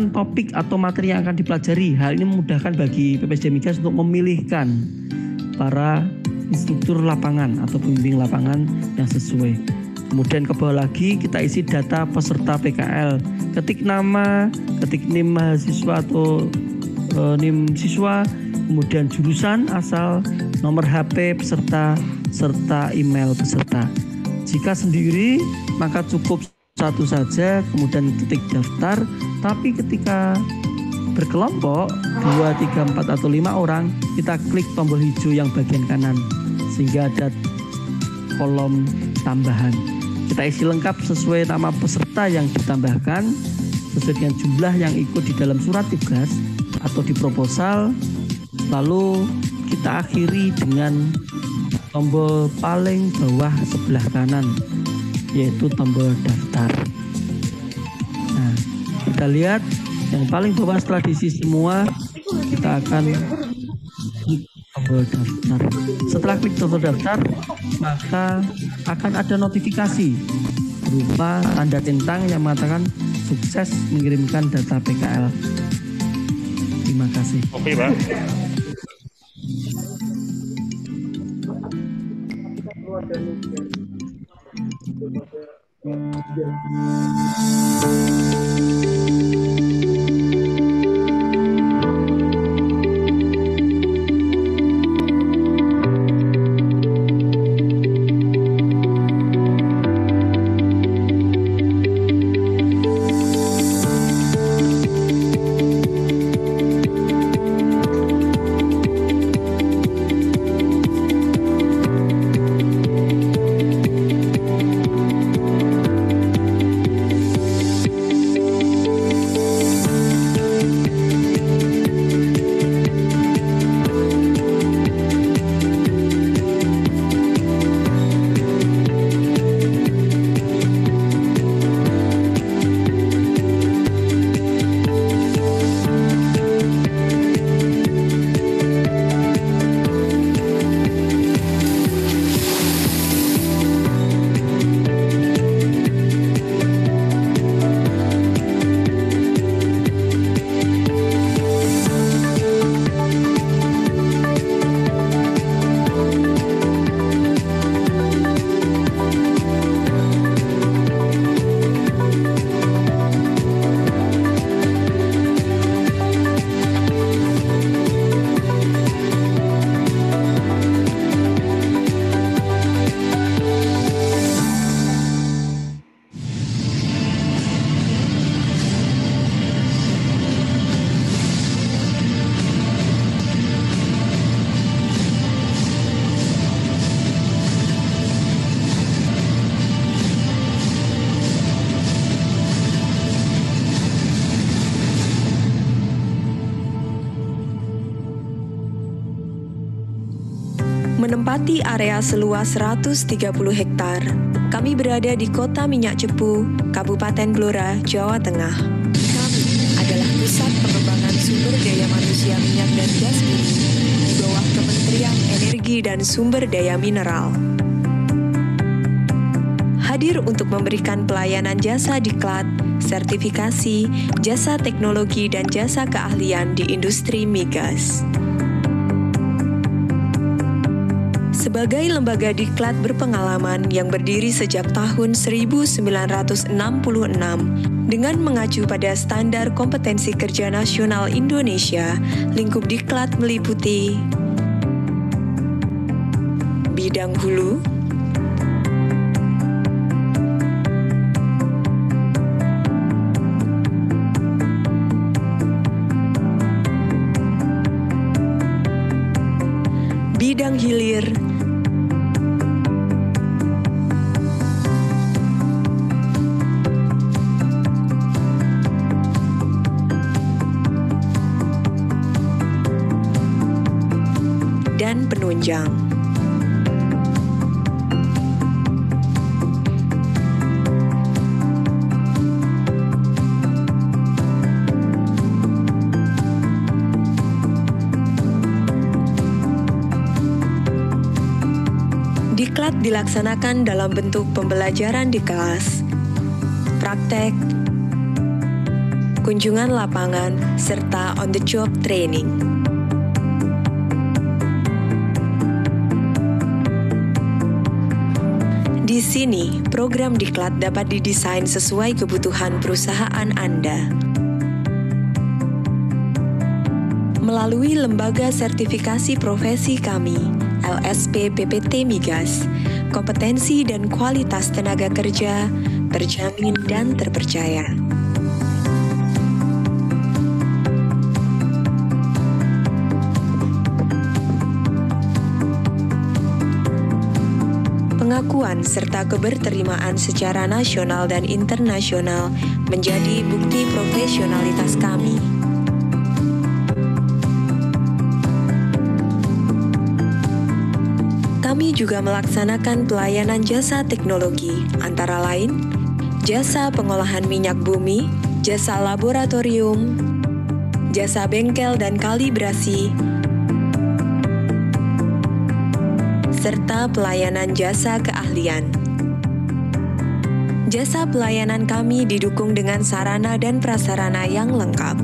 menentukan topik atau materi yang akan dipelajari. Hal ini memudahkan bagi PPSD Migas untuk memilihkan para instruktur lapangan atau pembimbing lapangan yang sesuai. Kemudian ke bawah lagi kita isi data peserta PKL. Ketik nama, ketik NIM mahasiswa atau e, NIM siswa, kemudian jurusan, asal, nomor HP peserta serta email peserta. Jika sendiri maka cukup satu saja kemudian ketik daftar tapi ketika berkelompok 2, 3, 4 atau 5 orang kita klik tombol hijau yang bagian kanan sehingga ada kolom tambahan kita isi lengkap sesuai nama peserta yang ditambahkan sesuai dengan jumlah yang ikut di dalam surat tugas atau di proposal lalu kita akhiri dengan tombol paling bawah sebelah kanan yaitu tombol daftar. Nah, kita lihat yang paling bawah setelah diisi semua kita akan klik tombol daftar. Setelah klik tombol daftar, maka akan ada notifikasi berupa tanda centang yang mengatakan sukses mengirimkan data PKL. Terima kasih. Oke, Pak. Thank you. Yeah. area seluas 130 hektar. Kami berada di Kota Minyak Cepu, Kabupaten Blora, Jawa Tengah. Kami adalah pusat pengembangan sumber daya manusia minyak dan gas bumi di bawah Kementerian Energi dan Sumber Daya Mineral. Hadir untuk memberikan pelayanan jasa diklat, sertifikasi, jasa teknologi, dan jasa keahlian di industri migas. sebagai lembaga diklat berpengalaman yang berdiri sejak tahun 1966 dengan mengacu pada standar kompetensi kerja nasional Indonesia, lingkup diklat meliputi bidang hulu, dapat dilaksanakan dalam bentuk pembelajaran di kelas, praktek, kunjungan lapangan, serta on-the-job training. Di sini, program diklat dapat didesain sesuai kebutuhan perusahaan Anda. melalui lembaga sertifikasi profesi kami, LSP PPT Migas kompetensi dan kualitas tenaga kerja terjamin dan terpercaya. Pengakuan serta keberterimaan secara nasional dan internasional menjadi bukti profesionalitas kami. juga melaksanakan pelayanan jasa teknologi, antara lain jasa pengolahan minyak bumi, jasa laboratorium, jasa bengkel dan kalibrasi, serta pelayanan jasa keahlian. Jasa pelayanan kami didukung dengan sarana dan prasarana yang lengkap.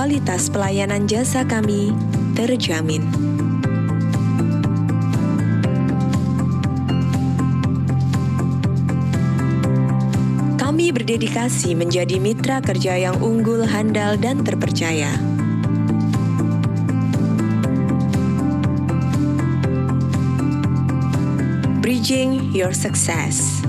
kualitas pelayanan jasa kami terjamin. Kami berdedikasi menjadi mitra kerja yang unggul, handal, dan terpercaya. Bridging Your Success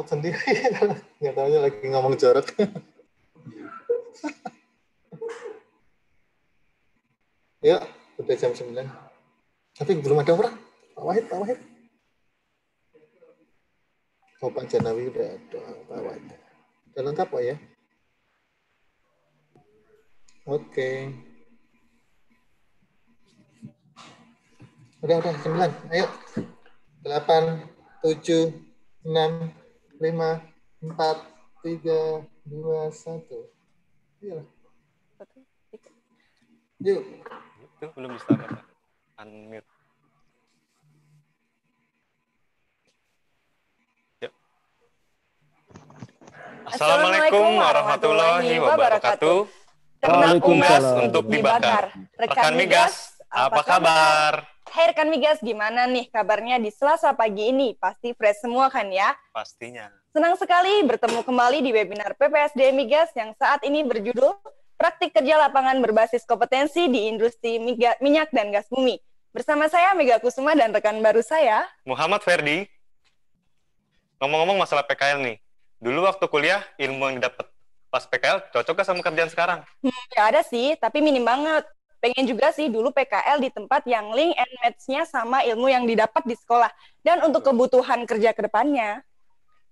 ngemut sendiri nggak tahu lagi ngomong jorok ya udah jam 9 tapi belum ada orang Pak Wahid Pak Wahid Oh Pak Janawi udah ada Pak Wahid udah lengkap Pak ya oke okay. udah udah 9 ayo 8 7 6 lima empat tiga dua satu Iya. Yuk. belum bisa apa? Unmute. Assalamualaikum warahmatullahi wabarakatuh. Ternak umas untuk dibakar. Rekan migas, apa kabar? Hai rekan migas, gimana nih kabarnya di Selasa pagi ini? Pasti fresh semua kan ya? Pastinya. Senang sekali bertemu kembali di webinar PPSD Migas yang saat ini berjudul Praktik Kerja Lapangan Berbasis Kompetensi di Industri Miga, Minyak dan Gas Bumi. Bersama saya Mega Kusuma dan rekan baru saya Muhammad Ferdi. Ngomong-ngomong masalah PKL nih, dulu waktu kuliah ilmu yang didapat pas PKL cocok gak sama kerjaan sekarang? Hmm, ya ada sih, tapi minim banget pengen juga sih dulu PKL di tempat yang link and match-nya sama ilmu yang didapat di sekolah dan untuk kebutuhan kerja ke depannya.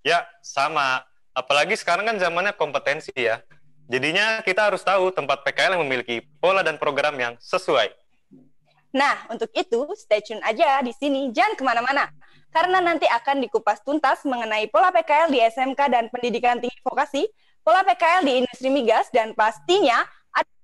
Ya, sama. Apalagi sekarang kan zamannya kompetensi ya. Jadinya kita harus tahu tempat PKL yang memiliki pola dan program yang sesuai. Nah, untuk itu stay tune aja di sini, jangan kemana-mana. Karena nanti akan dikupas tuntas mengenai pola PKL di SMK dan pendidikan tinggi vokasi, pola PKL di industri migas, dan pastinya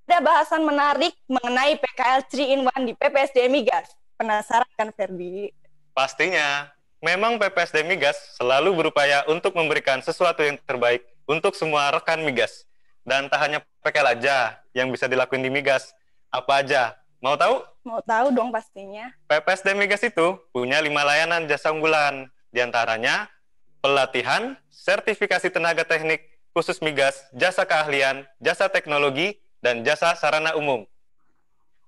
ada bahasan menarik mengenai PKL 3 in 1 di PPSD Migas. Penasaran kan Ferdi? Pastinya. Memang PPSD Migas selalu berupaya untuk memberikan sesuatu yang terbaik untuk semua rekan Migas. Dan tak hanya PKL aja yang bisa dilakuin di Migas. Apa aja? Mau tahu? Mau tahu dong pastinya. PPSD Migas itu punya lima layanan jasa unggulan. Di antaranya, pelatihan, sertifikasi tenaga teknik, khusus migas, jasa keahlian, jasa teknologi, dan jasa sarana umum.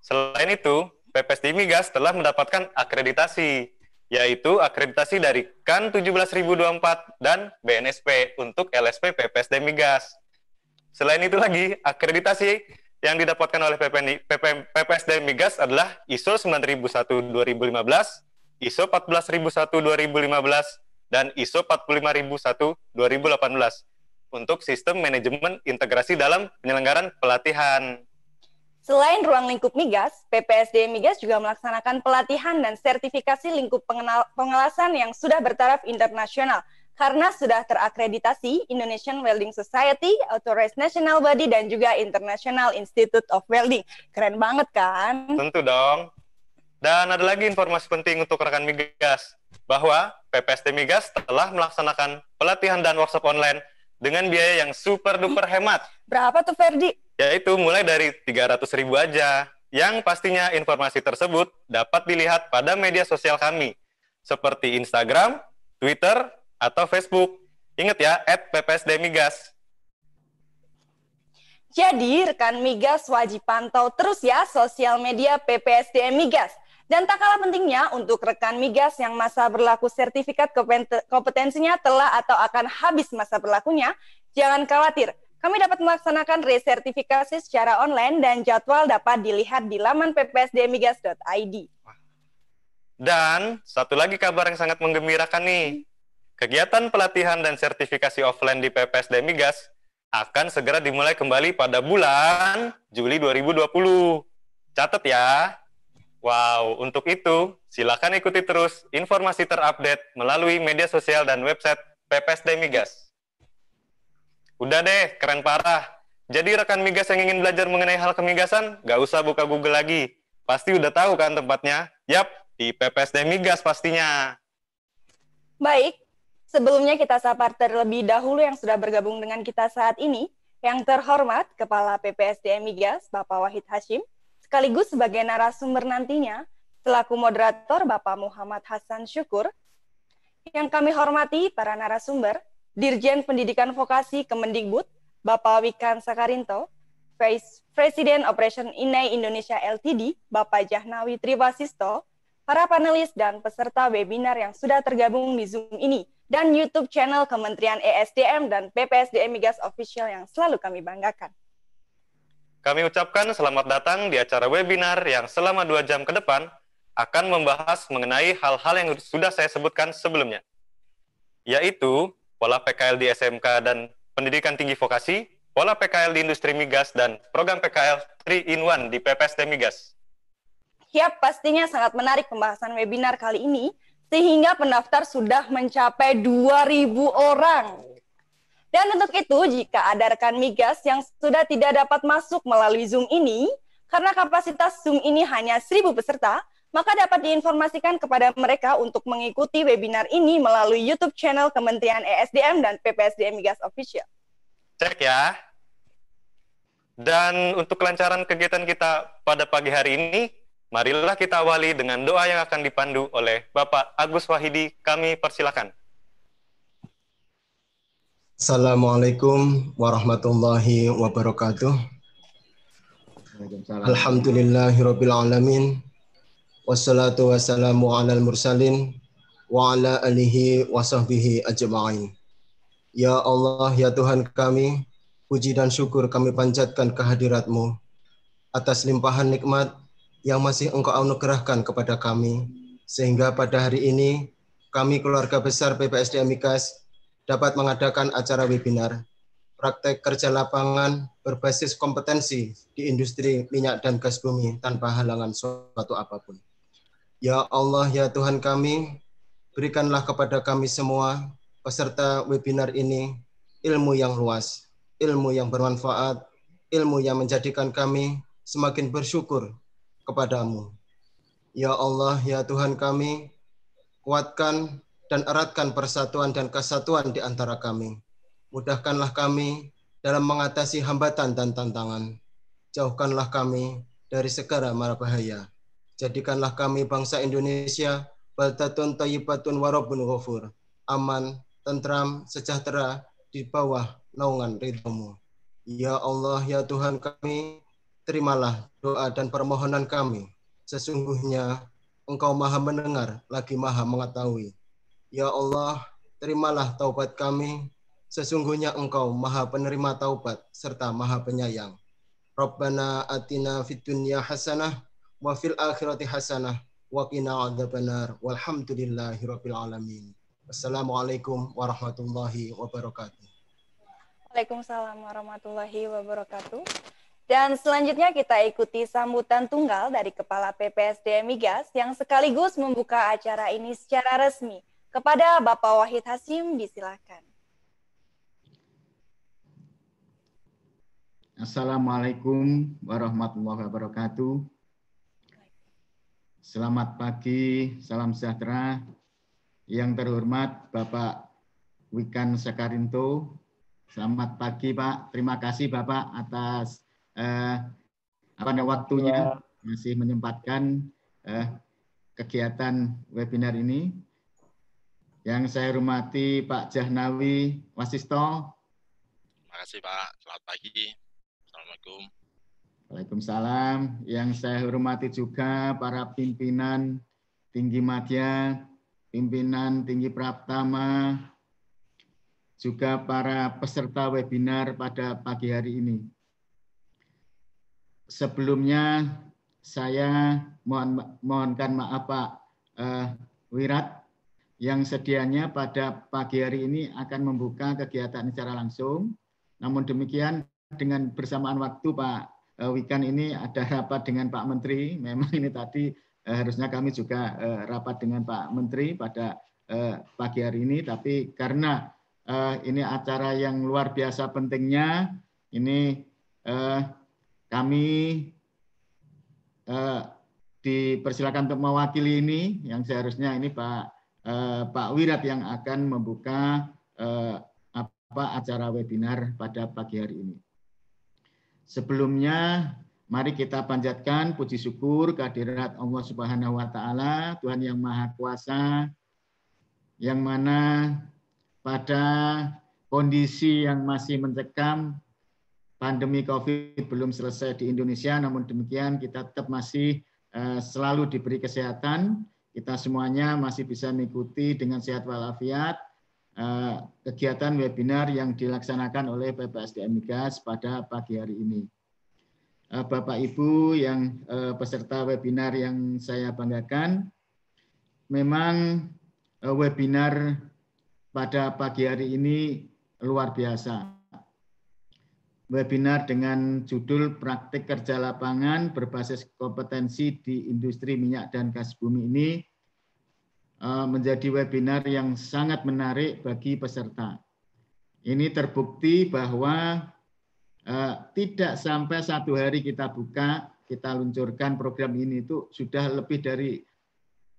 Selain itu, PPS Migas telah mendapatkan akreditasi, yaitu akreditasi dari KAN 17024 dan BNSP untuk LSP PPS Migas. Selain itu lagi, akreditasi yang didapatkan oleh PPS PPSD Migas adalah ISO 9001-2015, ISO 14001-2015, dan ISO 45001-2018 untuk sistem manajemen integrasi dalam penyelenggaraan pelatihan. Selain ruang lingkup migas, PPSD Migas juga melaksanakan pelatihan dan sertifikasi lingkup pengenal, pengelasan yang sudah bertaraf internasional karena sudah terakreditasi Indonesian Welding Society, Authorized National Body, dan juga International Institute of Welding. Keren banget kan? Tentu dong. Dan ada lagi informasi penting untuk rekan Migas, bahwa PPSD Migas telah melaksanakan pelatihan dan workshop online dengan biaya yang super duper hemat. Berapa tuh Ferdi? Yaitu mulai dari 300 ribu aja. Yang pastinya informasi tersebut dapat dilihat pada media sosial kami, seperti Instagram, Twitter, atau Facebook. Ingat ya, at ppsdmigas. Jadi, rekan Migas wajib pantau terus ya sosial media PPSDMigas. Dan tak kalah pentingnya untuk rekan migas yang masa berlaku sertifikat kompetensinya telah atau akan habis masa berlakunya, jangan khawatir. Kami dapat melaksanakan resertifikasi secara online dan jadwal dapat dilihat di laman ppsdmigas.id. Dan satu lagi kabar yang sangat menggembirakan nih. Kegiatan pelatihan dan sertifikasi offline di PPSD Migas akan segera dimulai kembali pada bulan Juli 2020. Catat ya, Wow, untuk itu silakan ikuti terus informasi terupdate melalui media sosial dan website PPSD Migas. Udah deh, keren parah. Jadi rekan Migas yang ingin belajar mengenai hal kemigasan, gak usah buka Google lagi. Pasti udah tahu kan tempatnya? Yap, di PPSD Migas pastinya. Baik, sebelumnya kita sapa terlebih dahulu yang sudah bergabung dengan kita saat ini, yang terhormat Kepala PPSDM Migas, Bapak Wahid Hashim, sekaligus sebagai narasumber nantinya selaku moderator Bapak Muhammad Hasan Syukur. Yang kami hormati para narasumber, Dirjen Pendidikan Vokasi Kemendikbud, Bapak Wikan Sakarinto, Vice President Operation INAI Indonesia LTD, Bapak Jahnawi Triwasisto para panelis dan peserta webinar yang sudah tergabung di Zoom ini, dan YouTube channel Kementerian ESDM dan PPSDM Migas Official yang selalu kami banggakan. Kami ucapkan selamat datang di acara webinar yang selama dua jam ke depan akan membahas mengenai hal-hal yang sudah saya sebutkan sebelumnya, yaitu pola PKL di SMK dan pendidikan tinggi vokasi, pola PKL di industri migas, dan program PKL 3-in-1 di PPSD Migas. Ya, pastinya sangat menarik pembahasan webinar kali ini, sehingga pendaftar sudah mencapai 2.000 orang. Dan untuk itu, jika ada rekan migas yang sudah tidak dapat masuk melalui Zoom ini, karena kapasitas Zoom ini hanya 1.000 peserta, maka dapat diinformasikan kepada mereka untuk mengikuti webinar ini melalui YouTube channel Kementerian ESDM dan PPSDM Migas Official. Cek ya. Dan untuk kelancaran kegiatan kita pada pagi hari ini, marilah kita awali dengan doa yang akan dipandu oleh Bapak Agus Wahidi. Kami persilakan. Assalamualaikum warahmatullahi wabarakatuh. Alhamdulillahirabbil alamin. Wassalatu wassalamu alal mursalin wa ala alihi wa ajma'in. Ya Allah, ya Tuhan kami, puji dan syukur kami panjatkan kehadiratmu atas limpahan nikmat yang masih engkau anugerahkan kepada kami. Sehingga pada hari ini, kami keluarga besar PPSD Mikas dapat mengadakan acara webinar praktek kerja lapangan berbasis kompetensi di industri minyak dan gas bumi tanpa halangan suatu apapun. Ya Allah, ya Tuhan kami, berikanlah kepada kami semua peserta webinar ini ilmu yang luas, ilmu yang bermanfaat, ilmu yang menjadikan kami semakin bersyukur kepadamu. Ya Allah, ya Tuhan kami, kuatkan dan eratkan persatuan dan kesatuan di antara kami. Mudahkanlah kami dalam mengatasi hambatan dan tantangan. Jauhkanlah kami dari segala mara bahaya. Jadikanlah kami bangsa Indonesia bertatun tayyibatun warabun ghafur. Aman, tentram, sejahtera di bawah naungan ridhamu. Ya Allah, ya Tuhan kami, terimalah doa dan permohonan kami. Sesungguhnya Engkau maha mendengar, lagi maha mengetahui Ya Allah, terimalah taubat kami. Sesungguhnya Engkau Maha Penerima Taubat serta Maha Penyayang. Rabbana atina fid dunya hasanah wa fil akhirati hasanah wa qina adzabannar walhamdulillahi rabbil alamin. Assalamualaikum warahmatullahi wabarakatuh. Waalaikumsalam warahmatullahi wabarakatuh. Dan selanjutnya kita ikuti sambutan tunggal dari Kepala PPSDM Migas yang sekaligus membuka acara ini secara resmi. Kepada Bapak Wahid Hasim disilakan. Assalamualaikum warahmatullahi wabarakatuh. Selamat pagi, salam sejahtera. Yang terhormat Bapak Wikan Sekarinto. Selamat pagi Pak. Terima kasih Bapak atas eh, apa waktunya masih menyempatkan eh, kegiatan webinar ini yang saya hormati Pak Jahnawi Wasisto. Terima kasih Pak. Selamat pagi. Assalamualaikum. Waalaikumsalam. Yang saya hormati juga para pimpinan tinggi madya, pimpinan tinggi praptama, juga para peserta webinar pada pagi hari ini. Sebelumnya saya mohon mohonkan maaf Pak eh, Wirat yang sedianya pada pagi hari ini akan membuka kegiatan secara langsung. Namun demikian dengan bersamaan waktu Pak eh, Wikan ini ada rapat dengan Pak Menteri. Memang ini tadi eh, harusnya kami juga eh, rapat dengan Pak Menteri pada pagi hari ini, tapi karena ini acara yang luar biasa pentingnya, ini kami dipersilakan untuk mewakili ini yang seharusnya ini Pak Eh, Pak Wirat yang akan membuka eh, apa acara webinar pada pagi hari ini. Sebelumnya mari kita panjatkan puji syukur kehadirat Allah Subhanahu wa taala, Tuhan yang Maha Kuasa yang mana pada kondisi yang masih mencekam pandemi Covid belum selesai di Indonesia namun demikian kita tetap masih eh, selalu diberi kesehatan kita semuanya masih bisa mengikuti dengan sehat walafiat eh, kegiatan webinar yang dilaksanakan oleh PPSDM Migas pada pagi hari ini. Eh, Bapak Ibu yang eh, peserta webinar yang saya banggakan, memang webinar pada pagi hari ini luar biasa webinar dengan judul Praktik Kerja Lapangan Berbasis Kompetensi di Industri Minyak dan Gas Bumi ini e, menjadi webinar yang sangat menarik bagi peserta. Ini terbukti bahwa e, tidak sampai satu hari kita buka, kita luncurkan program ini itu sudah lebih dari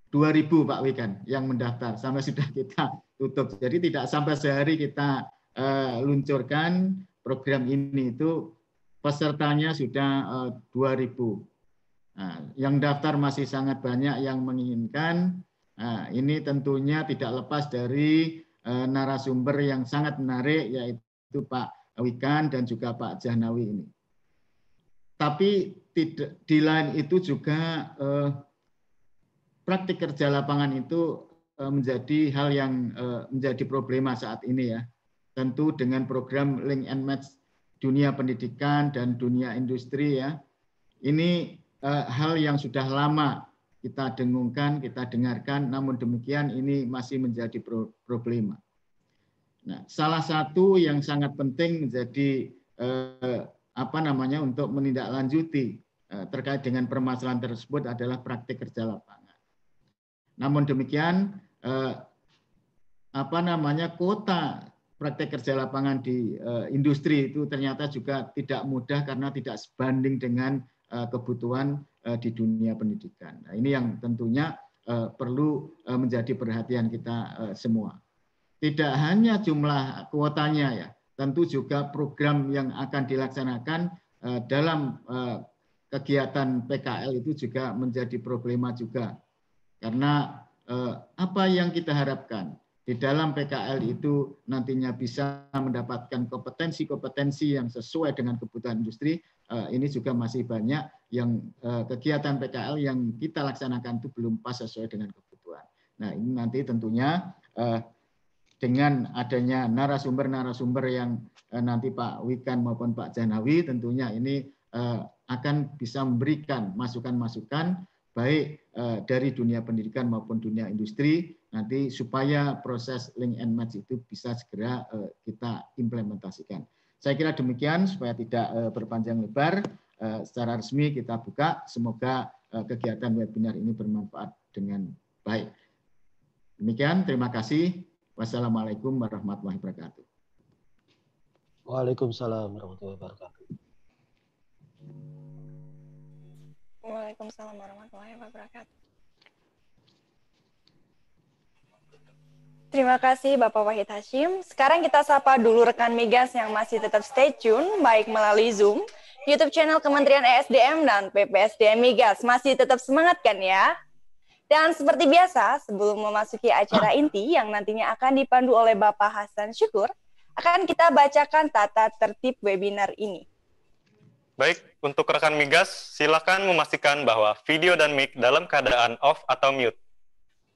2000 Pak Wikan yang mendaftar sampai sudah kita tutup. Jadi tidak sampai sehari kita e, luncurkan program ini itu pesertanya sudah 2000. Eh, nah, yang daftar masih sangat banyak yang menginginkan. Nah, ini tentunya tidak lepas dari uh, narasumber yang sangat menarik yaitu Pak Wikan dan juga Pak Jahnawi ini. Tapi tidak, di lain itu juga uh, praktik kerja lapangan itu uh, menjadi hal yang uh, menjadi problema saat ini ya tentu dengan program link and match dunia pendidikan dan dunia industri ya. Ini eh, hal yang sudah lama kita dengungkan, kita dengarkan, namun demikian ini masih menjadi pro problema. Nah, salah satu yang sangat penting menjadi eh, apa namanya untuk menindaklanjuti eh, terkait dengan permasalahan tersebut adalah praktik kerja lapangan. Namun demikian eh, apa namanya kota praktek kerja lapangan di eh, industri itu ternyata juga tidak mudah karena tidak sebanding dengan eh, kebutuhan eh, di dunia pendidikan. Nah, ini yang tentunya perlu menjadi perhatian kita semua. Tidak hanya jumlah kuotanya ya, tentu juga program yang akan dilaksanakan dalam kegiatan PKL itu juga menjadi problema juga. Karena apa yang kita harapkan? di dalam PKL itu nantinya bisa mendapatkan kompetensi-kompetensi yang sesuai dengan kebutuhan industri. Eh, ini juga masih banyak yang eh, kegiatan PKL yang kita laksanakan itu belum pas sesuai dengan kebutuhan. Nah ini nanti tentunya eh, dengan adanya narasumber-narasumber yang nanti Pak Wikan maupun Pak Janawi tentunya ini akan bisa memberikan masukan-masukan baik dari dunia pendidikan maupun dunia industri nanti supaya proses link and match itu bisa segera eh, kita implementasikan. Saya kira demikian supaya tidak eh, berpanjang lebar. Eh, secara resmi kita buka. Semoga kegiatan webinar ini bermanfaat dengan baik. Demikian, terima kasih. Wassalamualaikum warahmatullahi wabarakatuh. Waalaikumsalam warahmatullahi wabarakatuh. Waalaikumsalam warahmatullahi wabarakatuh. Terima kasih Bapak Wahid Hashim. Sekarang kita sapa dulu rekan Migas yang masih tetap stay tune, baik melalui Zoom, YouTube channel Kementerian ESDM, dan PPSDM Migas. Masih tetap semangat kan ya? Dan seperti biasa, sebelum memasuki acara inti yang nantinya akan dipandu oleh Bapak Hasan Syukur, akan kita bacakan tata tertib webinar ini. Baik, untuk rekan Migas, silakan memastikan bahwa video dan mic dalam keadaan off atau mute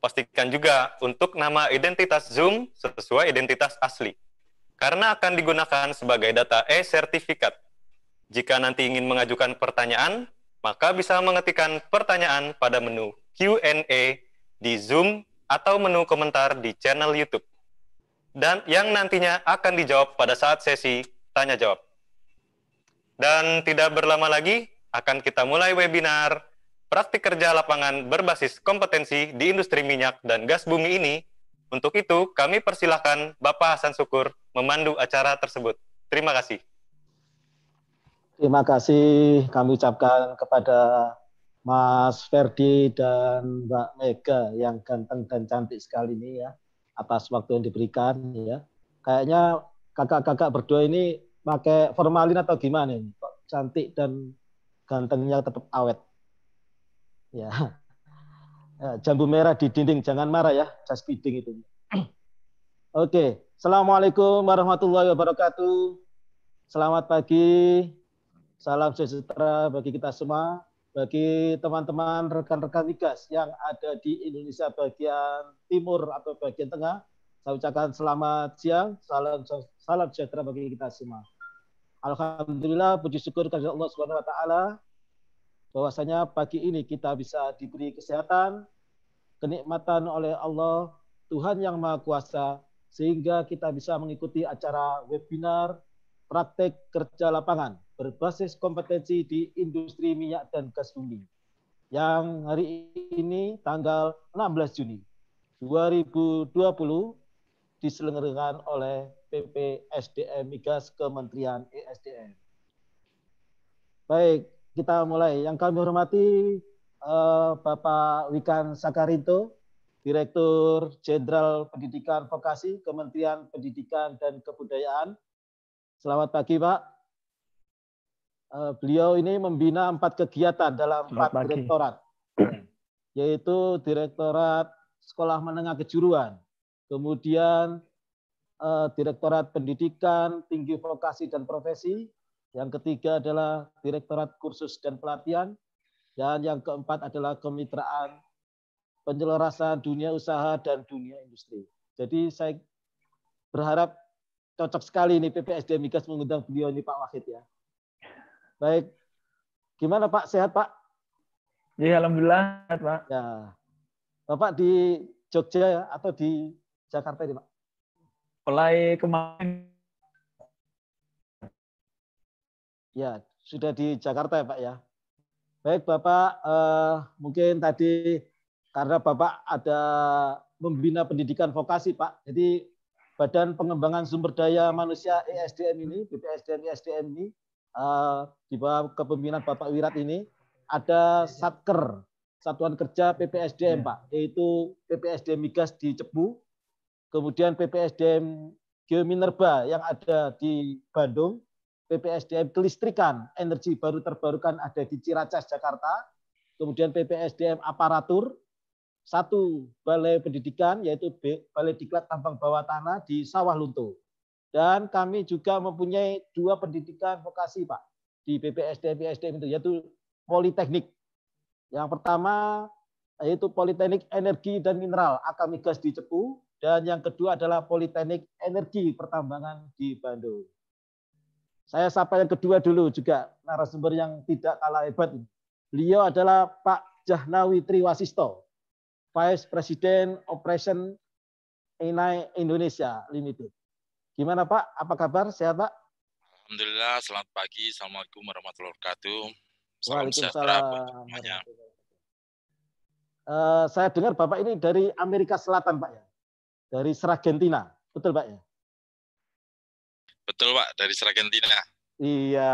pastikan juga untuk nama identitas Zoom sesuai identitas asli, karena akan digunakan sebagai data e-sertifikat. Jika nanti ingin mengajukan pertanyaan, maka bisa mengetikkan pertanyaan pada menu Q&A di Zoom atau menu komentar di channel YouTube, dan yang nantinya akan dijawab pada saat sesi tanya-jawab. Dan tidak berlama lagi, akan kita mulai webinar praktik kerja lapangan berbasis kompetensi di industri minyak dan gas bumi ini. Untuk itu, kami persilahkan Bapak Hasan Syukur memandu acara tersebut. Terima kasih. Terima kasih kami ucapkan kepada Mas Ferdi dan Mbak Mega yang ganteng dan cantik sekali ini ya atas waktu yang diberikan ya. Kayaknya kakak-kakak berdua ini pakai formalin atau gimana ini? Kok cantik dan gantengnya tetap awet? Ya. ya. Jambu merah di dinding, jangan marah ya, just kidding itu. Oke, okay. Assalamualaikum warahmatullahi wabarakatuh. Selamat pagi, salam sejahtera bagi kita semua, bagi teman-teman rekan-rekan migas yang ada di Indonesia bagian timur atau bagian tengah. Saya ucapkan selamat siang, salam salam sejahtera bagi kita semua. Alhamdulillah puji syukur kepada Allah Subhanahu wa taala bahwasanya pagi ini kita bisa diberi kesehatan, kenikmatan oleh Allah, Tuhan yang Maha Kuasa, sehingga kita bisa mengikuti acara webinar praktek kerja lapangan berbasis kompetensi di industri minyak dan gas bumi yang hari ini tanggal 16 Juni 2020 diselenggarakan oleh PP SDM Migas Kementerian ESDM. Baik, kita mulai. Yang kami hormati uh, Bapak Wikan Sakarinto, Direktur Jenderal Pendidikan Vokasi Kementerian Pendidikan dan Kebudayaan. Selamat pagi, Pak. Uh, beliau ini membina empat kegiatan dalam empat direktorat, yaitu Direktorat Sekolah Menengah Kejuruan, kemudian uh, Direktorat Pendidikan Tinggi Vokasi dan Profesi, yang ketiga adalah Direktorat Kursus dan Pelatihan. Dan yang keempat adalah kemitraan penyelarasan dunia usaha dan dunia industri. Jadi saya berharap cocok sekali ini PPSD Migas mengundang beliau ini Pak Wahid ya. Baik. Gimana Pak? Sehat Pak? Ya, Alhamdulillah sehat Pak. Ya. Bapak di Jogja atau di Jakarta ini Pak? Mulai kemarin Ya, sudah di Jakarta ya Pak ya. Baik Bapak, eh, mungkin tadi karena Bapak ada membina pendidikan vokasi Pak, jadi Badan Pengembangan Sumber Daya Manusia ESDM ini, BPSDM ESDM ini, eh, di bawah kepemimpinan Bapak Wirat ini, ada Satker, Satuan Kerja PPSDM ya. Pak, yaitu PPSDM Migas di Cepu, kemudian PPSDM Geominerba yang ada di Bandung, PPSDM kelistrikan, energi baru terbarukan ada di Ciracas, Jakarta. Kemudian PPSDM aparatur, satu balai pendidikan yaitu Balai Diklat Tambang Bawah Tanah di Sawah Lunto. Dan kami juga mempunyai dua pendidikan vokasi Pak di PPSDM PSDM itu yaitu Politeknik. Yang pertama yaitu Politeknik Energi dan Mineral Akamigas di Cepu dan yang kedua adalah Politeknik Energi Pertambangan di Bandung. Saya sapa yang kedua dulu juga narasumber yang tidak kalah hebat. Beliau adalah Pak Jahnawi Triwasisto, Vice President Operation Inai Indonesia Limited. Gimana Pak? Apa kabar? Sehat Pak? Alhamdulillah, selamat pagi. Assalamualaikum warahmatullahi wabarakatuh. Salam sejahtera Uh, saya dengar Bapak ini dari Amerika Selatan Pak ya? Dari Seragentina, betul Pak ya? Betul Pak, dari Argentina Iya,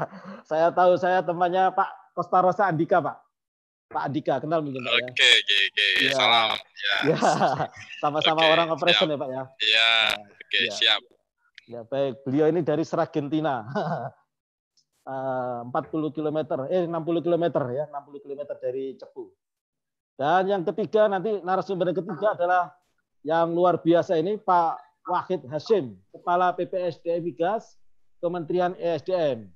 saya tahu saya temannya Pak Costa Rosa Andika Pak. Pak Andika, kenal mungkin Pak ya? Oke, oke, oke. Ya. Salam. Ya. ya. Sama-sama okay, orang operation siap. ya Pak ya. Iya, nah, oke, okay, ya. siap. Ya, baik. Beliau ini dari Argentina 40 km, eh 60 km eh, ya, 60 km dari Cepu. Dan yang ketiga nanti narasumber yang ketiga adalah yang luar biasa ini Pak Wahid Hashim, Kepala PPSDM Migas, Kementerian ESDM.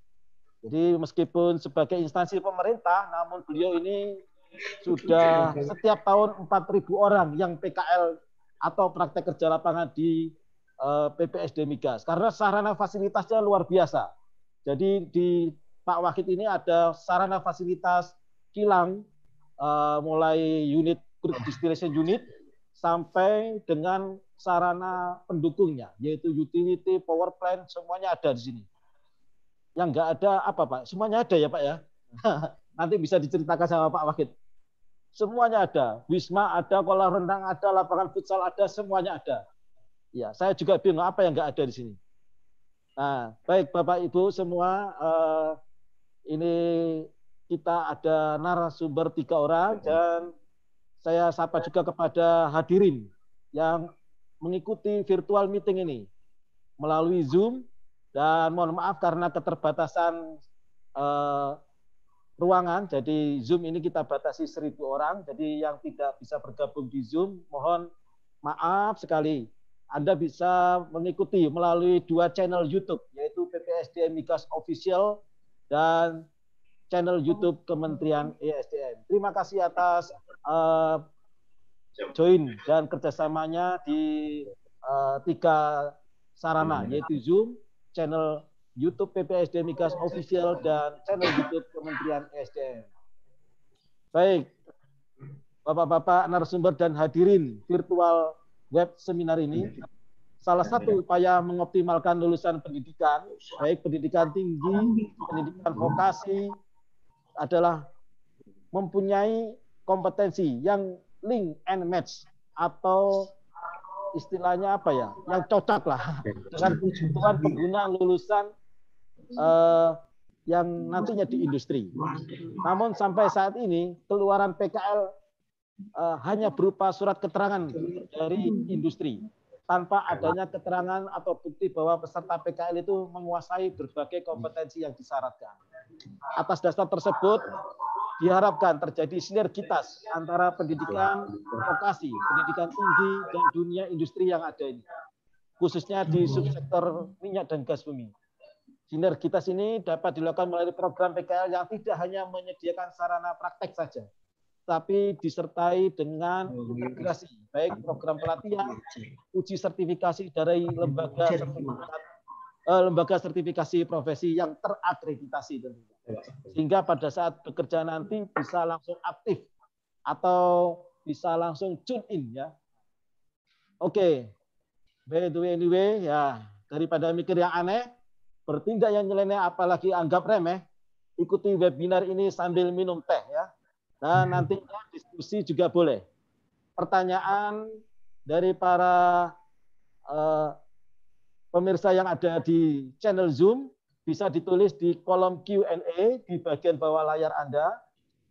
Jadi meskipun sebagai instansi pemerintah, namun beliau ini sudah setiap tahun 4.000 orang yang PKL atau praktek kerja lapangan di eh, PPSD Migas. Karena sarana fasilitasnya luar biasa. Jadi di Pak Wakit ini ada sarana fasilitas kilang, eh, mulai unit distillation unit, sampai dengan sarana pendukungnya, yaitu utility, power plant, semuanya ada di sini. Yang nggak ada apa Pak? Semuanya ada ya Pak ya. Nanti bisa diceritakan sama Pak Wakit. Semuanya ada. Wisma ada, kolam renang ada, lapangan futsal ada, semuanya ada. Ya, saya juga bingung apa yang nggak ada di sini. Nah, baik Bapak Ibu semua, eh, ini kita ada narasumber tiga orang dan saya sapa juga kepada hadirin yang mengikuti virtual meeting ini melalui Zoom dan mohon maaf karena keterbatasan uh, ruangan jadi Zoom ini kita batasi seribu orang jadi yang tidak bisa bergabung di Zoom mohon maaf sekali Anda bisa mengikuti melalui dua channel YouTube yaitu PPSDM Migas Official dan channel YouTube Kementerian ESDM. Terima kasih atas uh, join dan kerjasamanya di uh, tiga sarana hmm. yaitu Zoom, channel YouTube PPSD Migas Official dan channel YouTube Kementerian SDM. Baik, Bapak-Bapak narasumber dan hadirin virtual web seminar ini, salah satu upaya mengoptimalkan lulusan pendidikan, baik pendidikan tinggi, pendidikan vokasi, adalah mempunyai kompetensi yang link and match atau istilahnya apa ya yang cocok lah dengan kebutuhan pengguna lulusan uh, yang nantinya di industri. Namun sampai saat ini keluaran PKL uh, eh, hanya berupa surat keterangan dari industri tanpa adanya keterangan atau bukti bahwa peserta PKL itu menguasai berbagai kompetensi yang disyaratkan. Atas dasar tersebut, diharapkan terjadi sinergitas antara pendidikan vokasi, pendidikan tinggi, dan dunia industri yang ada ini, khususnya di subsektor minyak dan gas bumi. Sinergitas ini dapat dilakukan melalui program PKL yang tidak hanya menyediakan sarana praktek saja, tapi disertai dengan integrasi, baik program pelatihan, uji sertifikasi dari lembaga sertifikasi, eh, lembaga sertifikasi profesi yang terakreditasi tentunya. Sehingga pada saat bekerja nanti bisa langsung aktif atau bisa langsung tune in ya. Oke. Okay. By the way anyway ya daripada mikir yang aneh, bertindak yang nyeleneh apalagi anggap remeh, ikuti webinar ini sambil minum teh ya. Dan hmm. nantinya diskusi juga boleh. Pertanyaan dari para uh, pemirsa yang ada di channel Zoom bisa ditulis di kolom Q&A di bagian bawah layar Anda.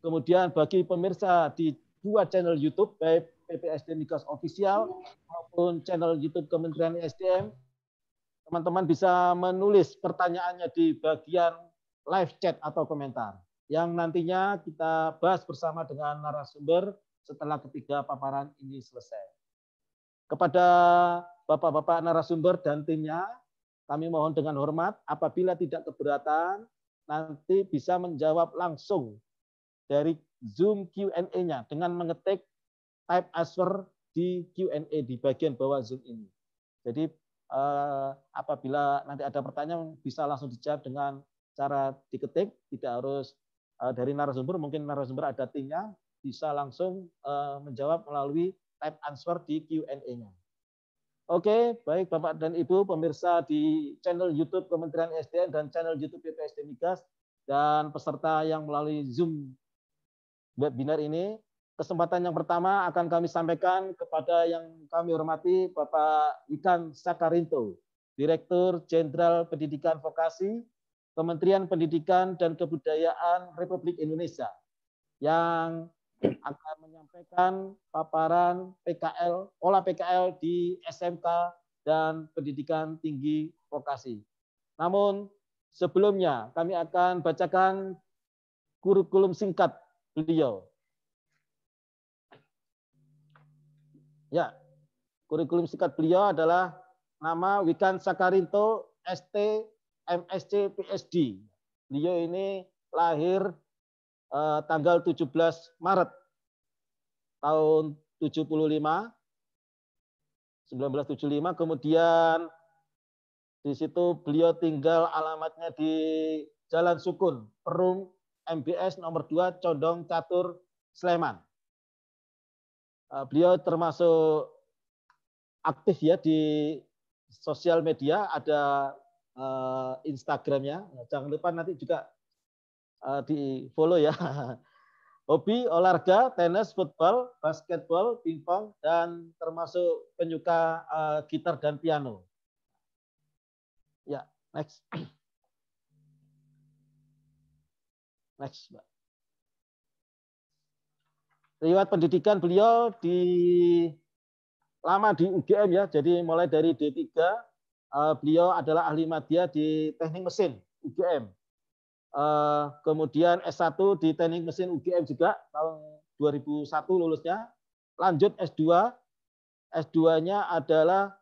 Kemudian bagi pemirsa di dua channel YouTube, baik PPSD Migas Official maupun channel YouTube Kementerian SDM, teman-teman bisa menulis pertanyaannya di bagian live chat atau komentar yang nantinya kita bahas bersama dengan narasumber setelah ketiga paparan ini selesai. Kepada Bapak-Bapak narasumber dan timnya, kami mohon dengan hormat, apabila tidak keberatan, nanti bisa menjawab langsung dari Zoom Q&A-nya dengan mengetik type answer di Q&A di bagian bawah Zoom ini. Jadi eh, apabila nanti ada pertanyaan bisa langsung dijawab dengan cara diketik, tidak harus eh, dari narasumber, mungkin narasumber ada timnya bisa langsung eh, menjawab melalui type answer di Q&A-nya. Oke, baik Bapak dan Ibu pemirsa di channel YouTube Kementerian SDM dan channel YouTube BPSD Migas dan peserta yang melalui Zoom webinar ini. Kesempatan yang pertama akan kami sampaikan kepada yang kami hormati Bapak Ikan Sakarinto, Direktur Jenderal Pendidikan Vokasi, Kementerian Pendidikan dan Kebudayaan Republik Indonesia, yang akan menyampaikan paparan PKL, pola PKL di SMK dan pendidikan tinggi vokasi. Namun sebelumnya kami akan bacakan kurikulum singkat beliau. Ya, kurikulum singkat beliau adalah nama Wikan Sakarinto ST MSC PSD. Beliau ini lahir eh, tanggal 17 Maret tahun 75 1975 kemudian di situ beliau tinggal alamatnya di Jalan Sukun, Perum, MBS nomor 2 Condong Catur Sleman. Eh, beliau termasuk aktif ya di sosial media, ada eh, Instagramnya. Jangan lupa nanti juga Eh, di follow ya. Hobi olahraga, tenis, football, basketball, pingpong, dan termasuk penyuka uh, gitar dan piano. Ya, next. Next, Mbak. Riwayat pendidikan beliau di lama di UGM ya, jadi mulai dari D3 eh, beliau adalah ahli madya di teknik mesin UGM Eh, kemudian S1 di Teknik Mesin UGM juga tahun 2001 lulusnya. Lanjut S2. S2-nya adalah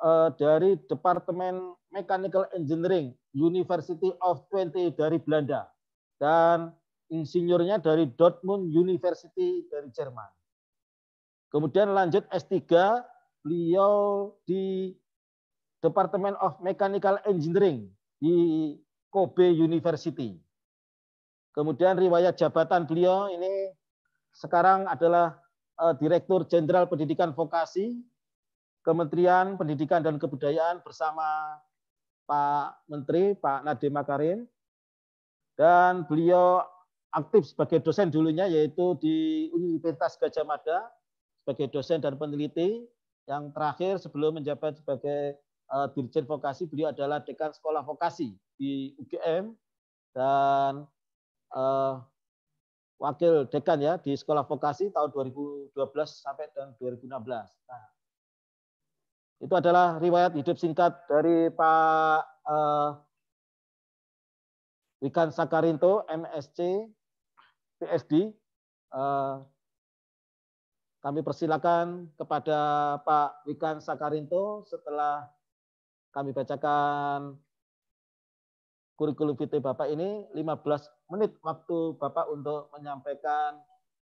eh, dari Departemen Mechanical Engineering University of Twente dari Belanda dan insinyurnya dari Dortmund University dari Jerman. Kemudian lanjut S3, beliau di Departemen of Mechanical Engineering di Kobe University. Kemudian riwayat jabatan beliau ini sekarang adalah eh, Direktur Jenderal Pendidikan Vokasi Kementerian Pendidikan dan Kebudayaan bersama Pak Menteri Pak Nadiem Makarim dan beliau aktif sebagai dosen dulunya yaitu di Universitas Gajah Mada sebagai dosen dan peneliti yang terakhir sebelum menjabat sebagai eh, Dirjen Vokasi beliau adalah dekan Sekolah Vokasi di UGM dan uh, wakil dekan ya di Sekolah Vokasi tahun 2012 sampai tahun 2016. Nah, itu adalah riwayat hidup singkat dari Pak uh, eh, Wikan Sakarinto, MSC, PSD. Uh, eh, kami persilakan kepada Pak Wikan Sakarinto setelah kami bacakan kurikulum vitae Bapak ini 15 menit waktu Bapak untuk menyampaikan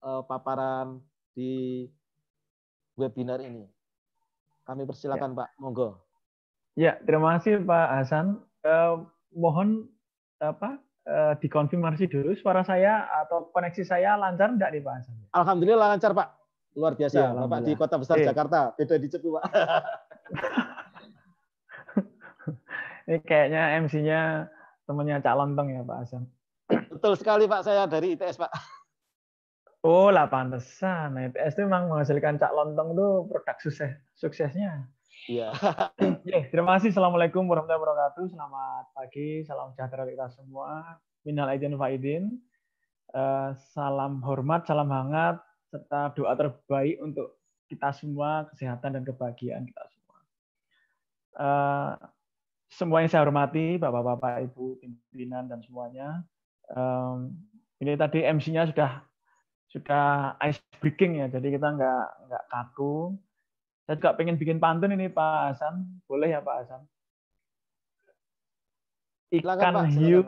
uh, paparan di webinar ini. Kami persilakan ya. Pak, monggo. Ya, terima kasih Pak Hasan. Uh, mohon apa uh, dikonfirmasi dulu suara saya atau koneksi saya lancar enggak nih Pak Hasan? Alhamdulillah lancar Pak. Luar biasa, ya, Bapak di Kota Besar eh. Jakarta, beda di Cepu Pak. Ini kayaknya MC-nya temannya Cak Lontong ya Pak Hasan. Betul sekali Pak, saya dari ITS Pak. Oh lah pantesan. Nah, ITS itu memang menghasilkan Cak Lontong itu produk sukses suksesnya. Iya. Yeah. terima kasih. Assalamualaikum warahmatullahi wabarakatuh. Selamat pagi, salam sejahtera kita semua. Minal aidin faidin. Eh, salam hormat, salam hangat, serta doa terbaik untuk kita semua, kesehatan dan kebahagiaan kita semua. Eh, semua yang saya hormati, Bapak-Bapak, Ibu, pimpinan, dan semuanya. ini tadi MC-nya sudah sudah ice breaking ya, jadi kita nggak nggak kaku. Saya juga pengen bikin pantun ini Pak Hasan, boleh ya Pak Hasan? Ikan hiu,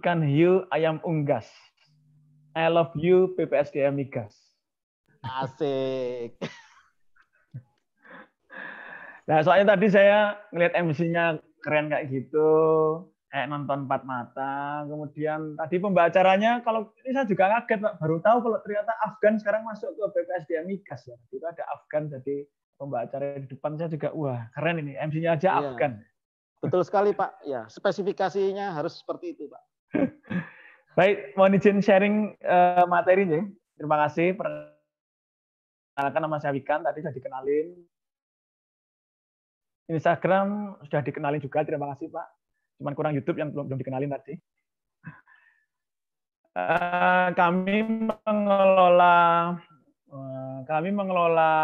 ikan hiu, ayam unggas. I love you PPSDM migas. Asik. Nah, soalnya tadi saya ngelihat MC-nya keren kayak gitu, kayak nonton empat mata. Kemudian tadi pembacaranya, kalau ini saya juga kaget, Pak. Baru tahu kalau ternyata Afgan sekarang masuk ke BPSDM Migas. Ya. Itu ada Afgan, jadi pembacara di depan saya juga, wah keren ini, MC-nya aja ya. Afgan. Betul sekali, Pak. Ya, spesifikasinya harus seperti itu, Pak. Baik, mohon izin sharing uh, materinya. Terima kasih perkenalkan nama saya Wikan, tadi sudah dikenalin. Instagram sudah dikenalin juga, terima kasih Pak. Cuman kurang YouTube yang belum, belum dikenalin tadi. Eh, kami mengelola eh, kami mengelola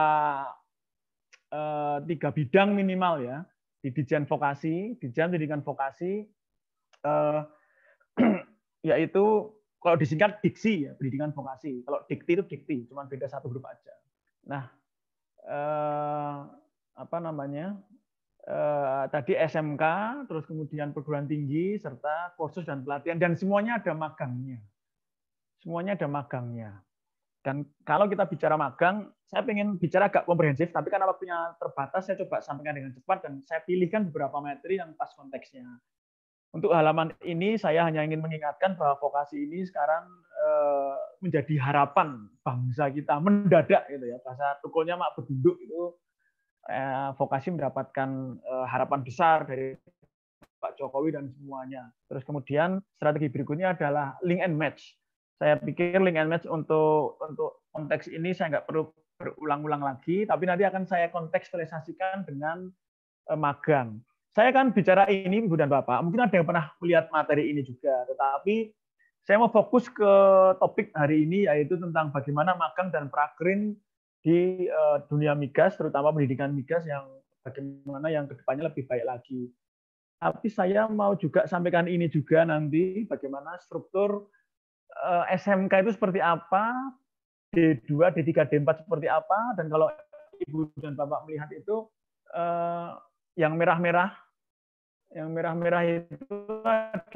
eh, tiga bidang minimal ya di Dijen Vokasi, Dijen Pendidikan Vokasi, yaitu kalau disingkat diksi ya pendidikan vokasi. Kalau dikti itu dikti, cuma beda satu huruf aja. Nah, apa namanya? Eh, tadi SMK, terus kemudian perguruan tinggi, serta kursus dan pelatihan, dan semuanya ada magangnya. Semuanya ada magangnya. Dan kalau kita bicara magang, saya ingin bicara agak komprehensif, tapi karena waktunya terbatas, saya coba sampaikan dengan cepat, dan saya pilihkan beberapa materi yang pas konteksnya. Untuk halaman ini, saya hanya ingin mengingatkan bahwa vokasi ini sekarang eh, menjadi harapan bangsa kita mendadak gitu ya bahasa tukulnya mak berduduk itu eh, vokasi mendapatkan eh, harapan besar dari Pak Jokowi dan semuanya. Terus kemudian strategi berikutnya adalah link and match. Saya pikir link and match untuk untuk konteks ini saya nggak perlu berulang-ulang lagi, tapi nanti akan saya kontekstualisasikan dengan eh, magang. Saya kan bicara ini Ibu dan Bapak, mungkin ada yang pernah melihat materi ini juga, tetapi saya mau fokus ke topik hari ini yaitu tentang bagaimana magang dan prakerin di uh, dunia migas, terutama pendidikan migas yang bagaimana yang kedepannya lebih baik lagi. Tapi saya mau juga sampaikan ini juga nanti bagaimana struktur uh, eh, SMK itu seperti apa, D2, D3, D4 seperti apa, dan kalau Ibu dan Bapak melihat itu uh, yang merah-merah, yang merah-merah itu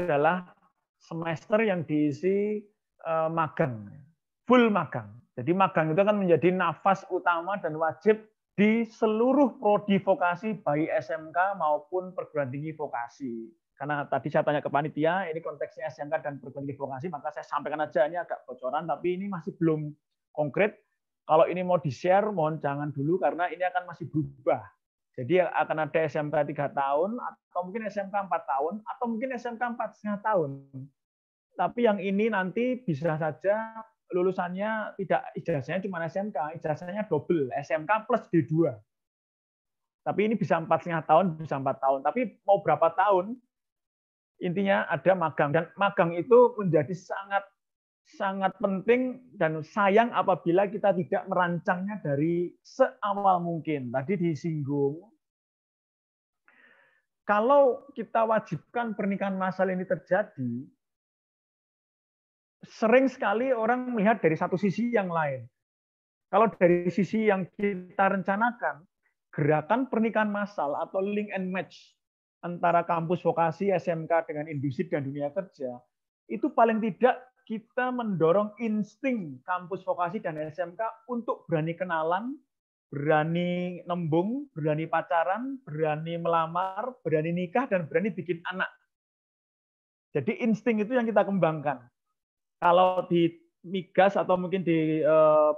adalah semester yang diisi uh, magang, full magang. Jadi magang itu akan menjadi nafas utama dan wajib di seluruh prodi vokasi baik SMK maupun perguruan tinggi vokasi. Karena tadi saya tanya ke panitia, ini konteksnya SMK dan perguruan tinggi vokasi, maka saya sampaikan aja ini agak bocoran, tapi ini masih belum konkret. Kalau ini mau di-share, mohon jangan dulu karena ini akan masih berubah. Jadi akan ada SMK tiga tahun, atau mungkin SMK empat tahun, atau mungkin SMK empat setengah tahun. Tapi yang ini nanti bisa saja lulusannya tidak ijazahnya cuma SMK, ijazahnya double, SMK plus D2. Tapi ini bisa empat setengah tahun, bisa empat tahun. Tapi mau berapa tahun, intinya ada magang. Dan magang itu menjadi sangat sangat penting dan sayang apabila kita tidak merancangnya dari seawal mungkin. Tadi disinggung, kalau kita wajibkan pernikahan masal ini terjadi, sering sekali orang melihat dari satu sisi yang lain. Kalau dari sisi yang kita rencanakan, gerakan pernikahan massal atau link and match antara kampus vokasi SMK dengan industri dan dunia kerja, itu paling tidak kita mendorong insting kampus vokasi dan SMK untuk berani kenalan, berani nembung, berani pacaran, berani melamar, berani nikah, dan berani bikin anak. Jadi insting itu yang kita kembangkan kalau di migas atau mungkin di eh,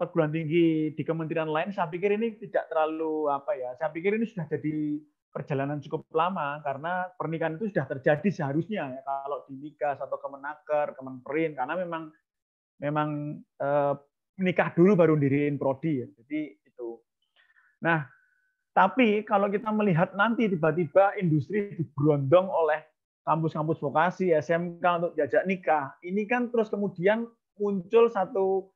perguruan tinggi di kementerian lain saya pikir ini tidak terlalu apa ya saya pikir ini sudah jadi perjalanan cukup lama karena pernikahan itu sudah terjadi seharusnya ya kalau di migas atau kemenaker kemenperin karena memang memang menikah eh, dulu baru diriin prodi ya jadi itu nah tapi kalau kita melihat nanti tiba-tiba industri diberondong oleh kampus-kampus vokasi, SMK untuk jajak nikah. Ini kan terus kemudian muncul satu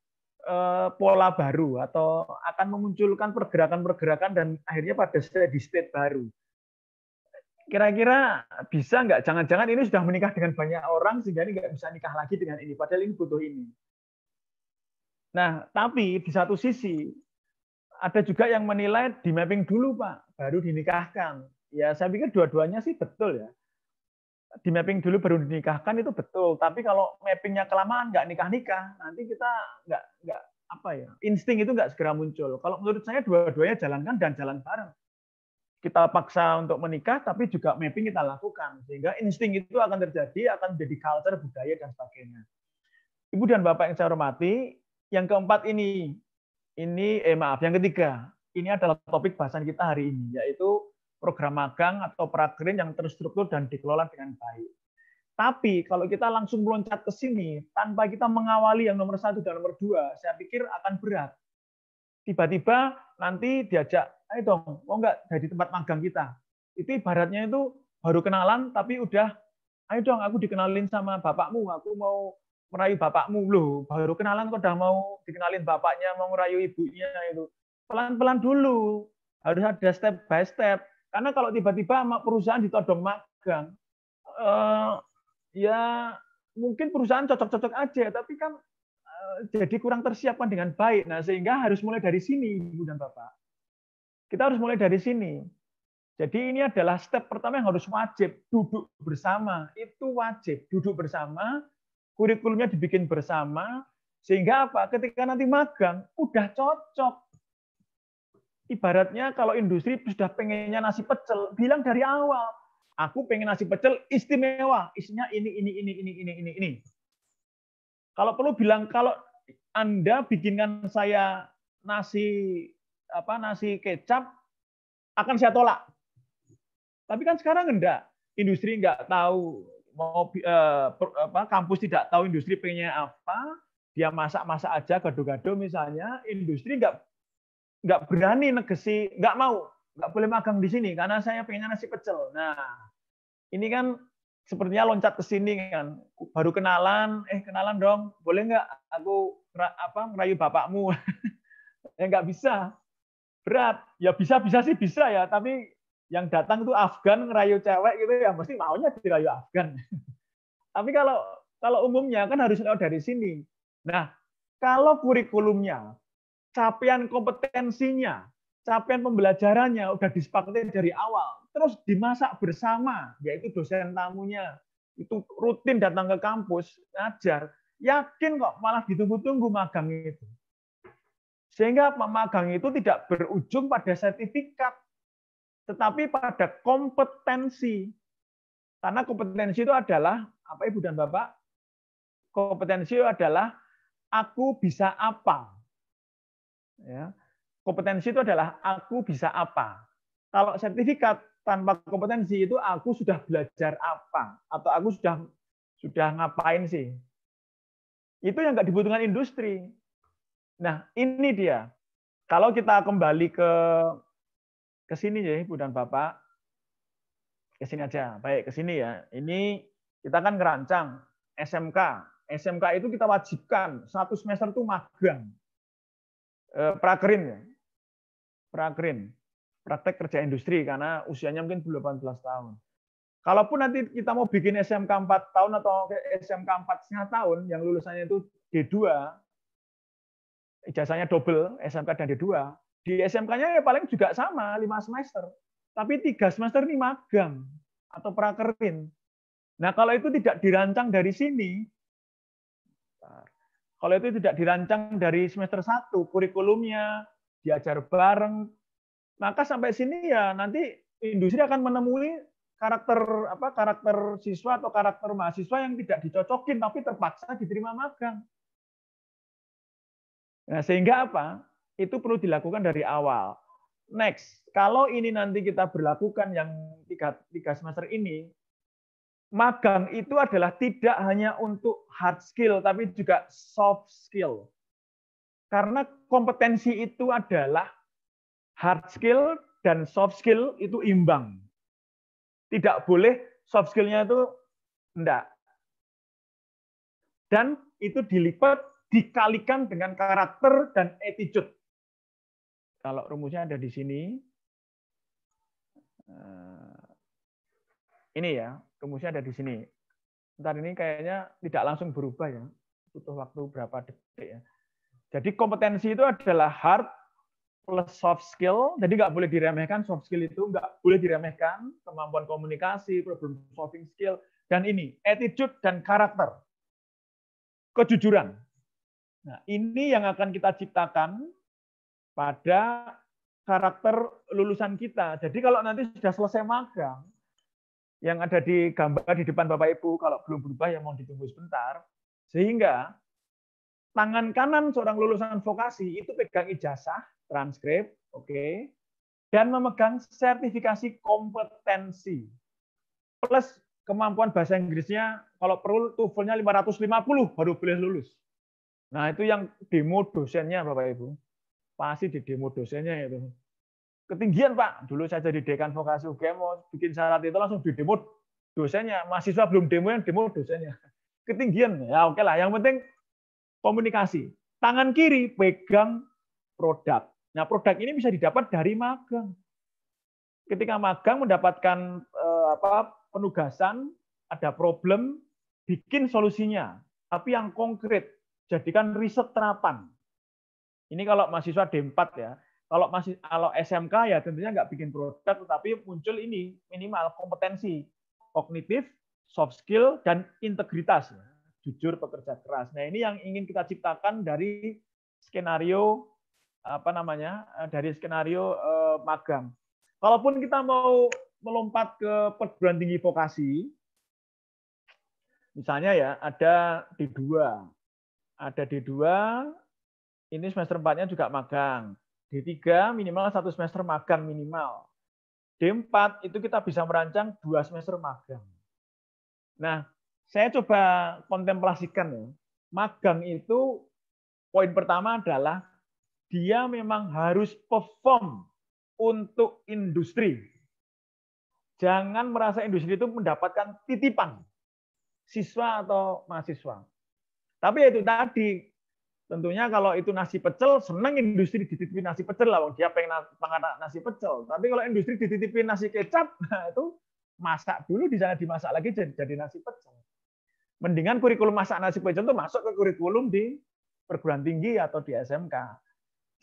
eh, pola baru atau akan memunculkan pergerakan-pergerakan dan akhirnya pada steady state baru. Kira-kira bisa nggak? Jangan-jangan ini sudah menikah dengan banyak orang sehingga ini nggak bisa nikah lagi dengan ini. Padahal ini butuh ini. Nah, tapi di satu sisi ada juga yang menilai di mapping dulu, Pak, baru dinikahkan. Ya, saya pikir dua-duanya sih betul ya di mapping dulu baru dinikahkan itu betul. Tapi kalau mappingnya kelamaan nggak nikah nikah, nanti kita nggak nggak apa ya insting itu nggak segera muncul. Kalau menurut saya dua-duanya jalankan dan jalan bareng. Kita paksa untuk menikah, tapi juga mapping kita lakukan sehingga insting itu akan terjadi, akan jadi culture budaya dan sebagainya. Ibu dan bapak yang saya hormati, yang keempat ini, ini eh maaf, yang ketiga ini adalah topik bahasan kita hari ini yaitu program magang atau prakerin yang terstruktur dan dikelola dengan baik. Tapi kalau kita langsung meloncat ke sini tanpa kita mengawali yang nomor satu dan nomor dua, saya pikir akan berat. Tiba-tiba nanti diajak, ayo dong, mau nggak jadi tempat magang kita? Itu ibaratnya itu baru kenalan tapi udah, ayo dong aku dikenalin sama bapakmu, aku mau merayu bapakmu loh baru kenalan kok udah mau dikenalin bapaknya mau merayu ibunya itu pelan-pelan dulu harus ada step by step karena kalau tiba-tiba perusahaan ditodong magang, uh, ya mungkin perusahaan cocok-cocok aja, tapi kan uh, jadi kurang tersiapkan dengan baik. Nah, sehingga harus mulai dari sini, Ibu dan Bapak. Kita harus mulai dari sini. Jadi ini adalah step pertama yang harus wajib duduk bersama. Itu wajib duduk bersama, kurikulumnya dibikin bersama, sehingga apa? Ketika nanti magang, udah cocok Ibaratnya kalau industri sudah pengennya nasi pecel, bilang dari awal, aku pengen nasi pecel istimewa, isinya ini, ini, ini, ini, ini, ini, ini. Kalau perlu bilang kalau Anda bikinkan saya nasi apa nasi kecap akan saya tolak. Tapi kan sekarang enggak, industri enggak tahu mau eh, apa, kampus tidak tahu industri pengennya apa, dia masak-masak aja gado-gado misalnya, industri enggak nggak berani negesi, nggak mau, nggak boleh magang di sini karena saya pengen nasi pecel. Nah, ini kan sepertinya loncat ke sini kan, baru kenalan, eh kenalan dong, boleh nggak aku apa merayu bapakmu? ya nggak bisa, berat. Ya bisa bisa sih bisa ya, tapi yang datang itu Afgan ngerayu cewek gitu ya mesti maunya dirayu Afgan. tapi kalau kalau umumnya kan harus lewat dari sini. Nah, kalau kurikulumnya capaian kompetensinya, capaian pembelajarannya udah disepakati dari awal. Terus dimasak bersama, yaitu dosen tamunya. Itu rutin datang ke kampus, ngajar. Yakin kok malah ditunggu-tunggu magang itu. Sehingga magang itu tidak berujung pada sertifikat, tetapi pada kompetensi. Karena kompetensi itu adalah, apa Ibu dan Bapak? Kompetensi itu adalah, aku bisa apa Ya. Kompetensi itu adalah aku bisa apa. Kalau sertifikat tanpa kompetensi itu aku sudah belajar apa atau aku sudah sudah ngapain sih? Itu yang nggak dibutuhkan industri. Nah ini dia. Kalau kita kembali ke ke sini ya Ibu dan Bapak, ke sini aja. Baik ke sini ya. Ini kita kan ngerancang SMK. SMK itu kita wajibkan satu semester itu magang. Eh, prakerin ya prakerin Praktek kerja industri karena usianya mungkin 18 tahun. Kalaupun nanti kita mau bikin SMK 4 tahun atau SMK 4 setengah tahun yang lulusannya itu D2, ijazahnya double, SMK dan D2, di SMK-nya ya paling juga sama, 5 semester. Tapi 3 semester ini magang atau prakerin. Nah, kalau itu tidak dirancang dari sini, kalau itu tidak dirancang dari semester 1, kurikulumnya, diajar bareng, maka sampai sini ya nanti industri akan menemui karakter apa karakter siswa atau karakter mahasiswa yang tidak dicocokin tapi terpaksa diterima magang. Nah, sehingga apa? Itu perlu dilakukan dari awal. Next, kalau ini nanti kita berlakukan yang tiga, tiga semester ini, magang itu adalah tidak hanya untuk hard skill, tapi juga soft skill. Karena kompetensi itu adalah hard skill dan soft skill itu imbang. Tidak boleh soft skill-nya itu enggak. Dan itu dilipat, dikalikan dengan karakter dan attitude. Kalau rumusnya ada di sini. Eh, ini ya, rumusnya ada di sini. Ntar ini kayaknya tidak langsung berubah ya, butuh waktu berapa detik ya. Jadi kompetensi itu adalah hard plus soft skill, jadi nggak boleh diremehkan soft skill itu, nggak boleh diremehkan kemampuan komunikasi, problem solving skill, dan ini, attitude dan karakter. Kejujuran. Nah, ini yang akan kita ciptakan pada karakter lulusan kita. Jadi kalau nanti sudah selesai magang, yang ada di gambar di depan Bapak Ibu kalau belum berubah yang mau ditunggu sebentar. Sehingga tangan kanan seorang lulusan vokasi itu pegang ijazah, transkrip, oke, okay, dan memegang sertifikasi kompetensi. Plus kemampuan bahasa Inggrisnya kalau perlu TOEFL-nya 550 baru boleh lulus. Nah, itu yang demo dosennya Bapak Ibu. Pasti di demo dosennya itu ketinggian Pak. Dulu saya jadi dekan vokasi UGM, bikin syarat itu langsung di demo dosennya. Mahasiswa belum demo yang demo dosennya. Ketinggian, ya oke lah. Yang penting komunikasi. Tangan kiri pegang produk. Nah produk ini bisa didapat dari magang. Ketika magang mendapatkan eh, apa penugasan, ada problem, bikin solusinya. Tapi yang konkret, jadikan riset terapan. Ini kalau mahasiswa D4 ya, kalau masih kalau SMK ya tentunya nggak bikin produk, tetapi muncul ini minimal kompetensi kognitif, soft skill, dan integritas. Jujur pekerja keras. Nah ini yang ingin kita ciptakan dari skenario apa namanya eh, dari skenario eh, magang. Kalaupun kita mau melompat ke perguruan tinggi vokasi, misalnya ya ada D2, ada D2, ini semester empatnya juga magang. D3 minimal satu semester magang minimal. D4 itu kita bisa merancang dua semester magang. Nah, saya coba kontemplasikan ya. Magang itu poin pertama adalah dia memang harus perform untuk industri. Jangan merasa industri itu mendapatkan titipan siswa atau mahasiswa. Tapi itu tadi tentunya kalau itu nasi pecel, seneng industri dititipin nasi pecel lah, dia pengen makan nasi pecel. Tapi kalau industri dititipin nasi kecap, nah, itu masak dulu di sana dimasak lagi jadi, nasi pecel. Mendingan kurikulum masak nasi pecel itu masuk ke kurikulum di perguruan tinggi atau di SMK.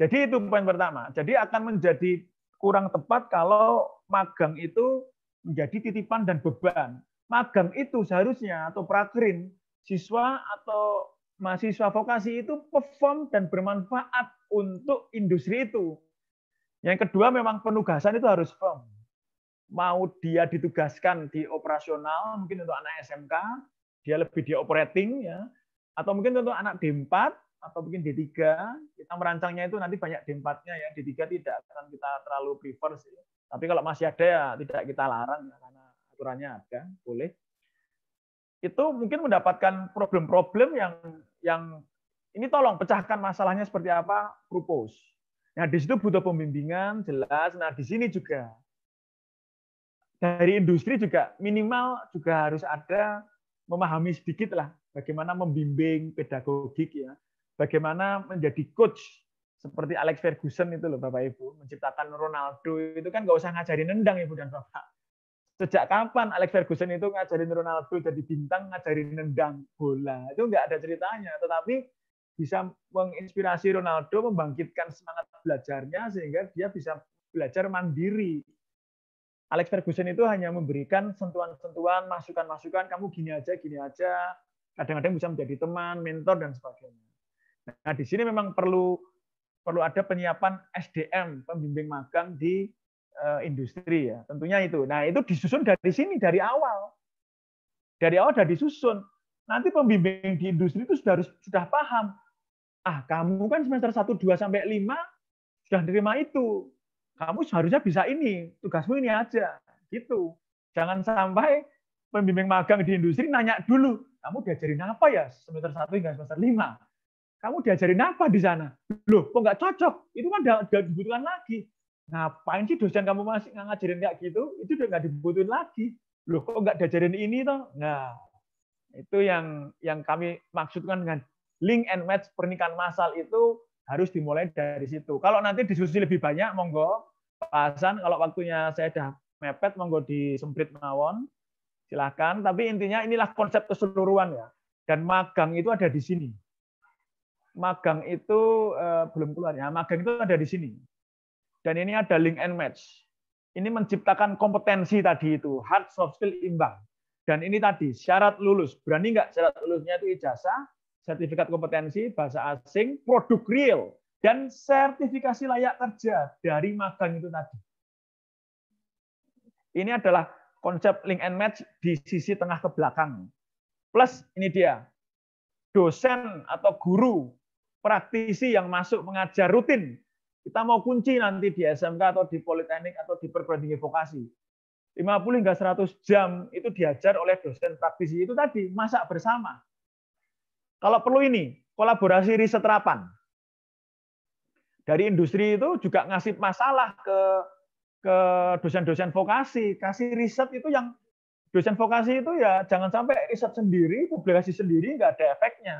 Jadi itu poin pertama. Jadi akan menjadi kurang tepat kalau magang itu menjadi titipan dan beban. Magang itu seharusnya atau prakrin siswa atau mahasiswa vokasi itu perform dan bermanfaat untuk industri itu. Yang kedua memang penugasan itu harus firm. Mau dia ditugaskan di operasional, mungkin untuk anak SMK, dia lebih di operating, ya. atau mungkin untuk anak D4, atau mungkin D3, kita merancangnya itu nanti banyak D4-nya ya, D3 tidak akan kita terlalu prefer sih. Tapi kalau masih ada ya tidak kita larang ya, karena aturannya ada, boleh. Itu mungkin mendapatkan problem-problem yang yang ini tolong pecahkan masalahnya seperti apa, propose. Nah, di situ butuh pembimbingan, jelas. Nah, di sini juga dari industri juga minimal juga harus ada memahami sedikit lah bagaimana membimbing pedagogik ya, bagaimana menjadi coach seperti Alex Ferguson itu loh Bapak Ibu, menciptakan Ronaldo itu kan nggak usah ngajarin nendang Ibu dan Bapak. Sejak kapan Alex Ferguson itu ngajarin Ronaldo jadi bintang, ngajarin nendang bola? Itu nggak ada ceritanya. Tetapi bisa menginspirasi Ronaldo, membangkitkan semangat belajarnya sehingga dia bisa belajar mandiri. Alex Ferguson itu hanya memberikan sentuhan-sentuhan, masukan-masukan, kamu gini aja, gini aja. Kadang-kadang bisa menjadi teman, mentor, dan sebagainya. Nah, di sini memang perlu perlu ada penyiapan SDM, pembimbing magang di Eh, industri ya. Tentunya itu. Nah, itu disusun dari sini dari awal. Dari awal sudah disusun. Nanti pembimbing di industri itu sudah harus sudah paham. Ah, kamu kan semester 1 2 sampai 5 sudah terima itu. Kamu seharusnya bisa ini, tugasmu ini aja. Gitu. Jangan sampai pembimbing magang di industri nanya dulu, kamu diajarin apa ya semester 1 hingga semester 5? Kamu diajarin apa di sana? Loh, kok nggak cocok? Itu kan udah dibutuhkan lagi ngapain sih dosen kamu masih ngajarin kayak gitu? Itu udah nggak dibutuhin lagi. Loh kok nggak diajarin ini toh? Nah, itu yang yang kami maksudkan dengan link and match pernikahan massal itu harus dimulai dari situ. Kalau nanti diskusi lebih banyak, monggo pasan. Kalau waktunya saya sudah mepet, monggo disemprit mawon. Silahkan. Tapi intinya inilah konsep keseluruhan ya. Dan magang itu ada di sini. Magang itu eh, belum keluar ya. Magang itu ada di sini dan ini ada link and match. Ini menciptakan kompetensi tadi itu, hard soft skill imbang. Dan ini tadi syarat lulus. Berani nggak syarat lulusnya itu ijazah, sertifikat kompetensi, bahasa asing, produk real, dan sertifikasi layak kerja dari magang itu tadi. Ini adalah konsep link and match di sisi tengah ke belakang. Plus ini dia, dosen atau guru praktisi yang masuk mengajar rutin kita mau kunci nanti di SMK atau di Politeknik atau di perguruan tinggi vokasi. 50 hingga 100 jam itu diajar oleh dosen praktisi itu tadi, masak bersama. Kalau perlu ini, kolaborasi riset terapan. Dari industri itu juga ngasih masalah ke ke dosen-dosen vokasi, kasih riset itu yang dosen vokasi itu ya jangan sampai riset sendiri, publikasi sendiri nggak ada efeknya.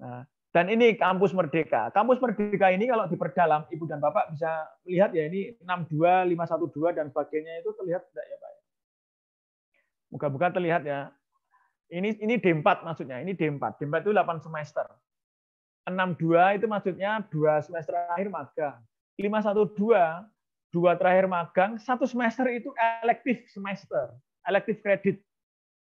Nah, dan ini kampus merdeka. Kampus merdeka ini kalau diperdalam, Ibu dan Bapak bisa lihat ya ini 62, 512 dan sebagainya itu terlihat tidak ya Pak? Moga-moga terlihat ya. Ini ini D4 maksudnya, ini D4. D4 itu 8 semester. 62 itu maksudnya 2 semester akhir magang. 512 2 terakhir magang, 1 semester itu elektif semester, elektif kredit.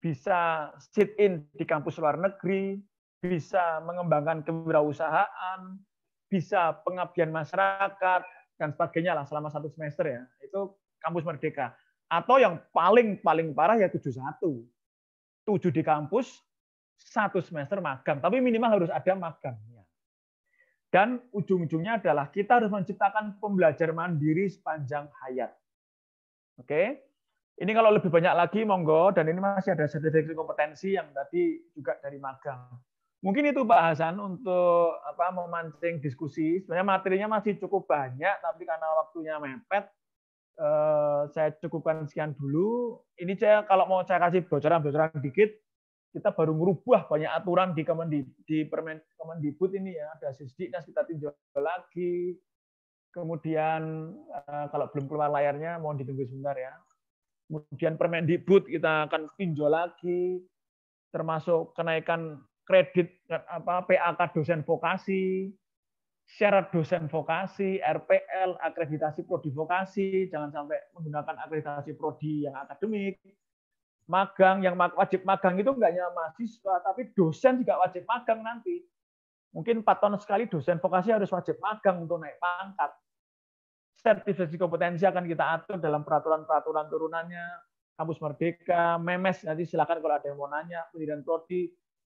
Bisa sit in di kampus luar negeri, bisa mengembangkan kewirausahaan, bisa pengabdian masyarakat, dan sebagainya lah selama satu semester ya. Itu kampus merdeka. Atau yang paling-paling parah ya 71. 7 di kampus, satu semester magang. Tapi minimal harus ada magangnya. Dan ujung-ujungnya adalah kita harus menciptakan pembelajar mandiri sepanjang hayat. Oke, ini kalau lebih banyak lagi monggo dan ini masih ada sertifikat kompetensi yang tadi juga dari magang. Mungkin itu Pak Hasan untuk apa memancing diskusi. Sebenarnya materinya masih cukup banyak, tapi karena waktunya mepet, eh, saya cukupkan sekian dulu. Ini saya kalau mau saya kasih bocoran-bocoran dikit, kita baru merubah banyak aturan di Kemendib, di Permen Kemendikbud ini ya. Ada sisdiknas kita tinjau lagi. Kemudian eh, kalau belum keluar layarnya, mohon ditunggu sebentar ya. Kemudian Permendikbud kita akan tinjau lagi termasuk kenaikan kredit apa PAK dosen vokasi, syarat dosen vokasi, RPL, akreditasi prodi vokasi, jangan sampai menggunakan akreditasi prodi yang akademik. Magang yang wajib magang itu enggak hanya mahasiswa, tapi dosen juga wajib magang nanti. Mungkin 4 tahun sekali dosen vokasi harus wajib magang untuk naik pangkat. Sertifikasi kompetensi akan kita atur dalam peraturan-peraturan turunannya, kampus merdeka, memes nanti silakan kalau ada yang mau nanya, pendidikan prodi,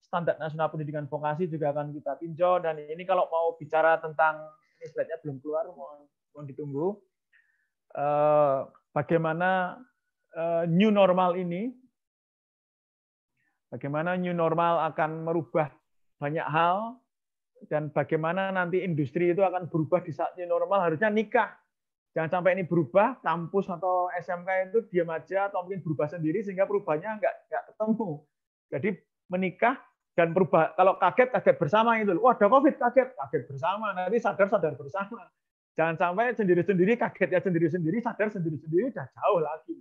standar nasional pendidikan vokasi juga akan kita tinjau dan ini kalau mau bicara tentang ini slide-nya belum keluar mohon, mohon ditunggu uh, bagaimana uh, new normal ini bagaimana new normal akan merubah banyak hal dan bagaimana nanti industri itu akan berubah di saat new normal harusnya nikah jangan sampai ini berubah kampus atau SMK itu diam aja atau mungkin berubah sendiri sehingga perubahannya nggak nggak ketemu jadi menikah dan berubah kalau kaget kaget bersama itu wah ada covid kaget kaget bersama nanti sadar sadar bersama jangan sampai sendiri sendiri kaget ya sendiri sendiri sadar sendiri sendiri udah jauh lagi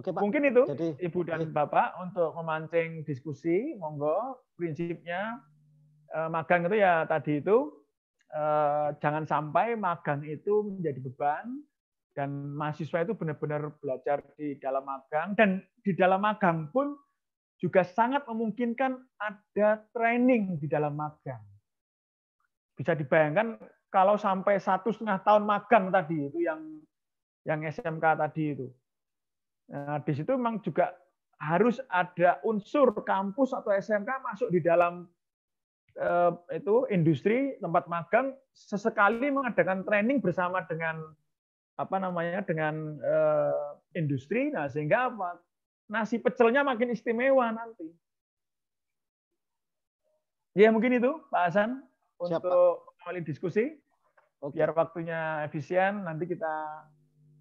Oke, Pak. Mungkin itu Jadi, Ibu dan oke. Bapak untuk memancing diskusi, monggo prinsipnya eh, magang itu ya tadi itu eh, jangan sampai magang itu menjadi beban dan mahasiswa itu benar-benar belajar di dalam magang dan di dalam magang pun juga sangat memungkinkan ada training di dalam magang. Bisa dibayangkan kalau sampai satu setengah tahun magang tadi itu yang yang SMK tadi itu. Nah, di situ memang juga harus ada unsur kampus atau SMK masuk di dalam eh, itu industri tempat magang sesekali mengadakan training bersama dengan apa namanya dengan eh, industri nah sehingga apa nasi pecelnya makin istimewa nanti. Ya mungkin itu Pak Hasan Siapa? untuk mengawali diskusi. Okay. Biar waktunya efisien, nanti kita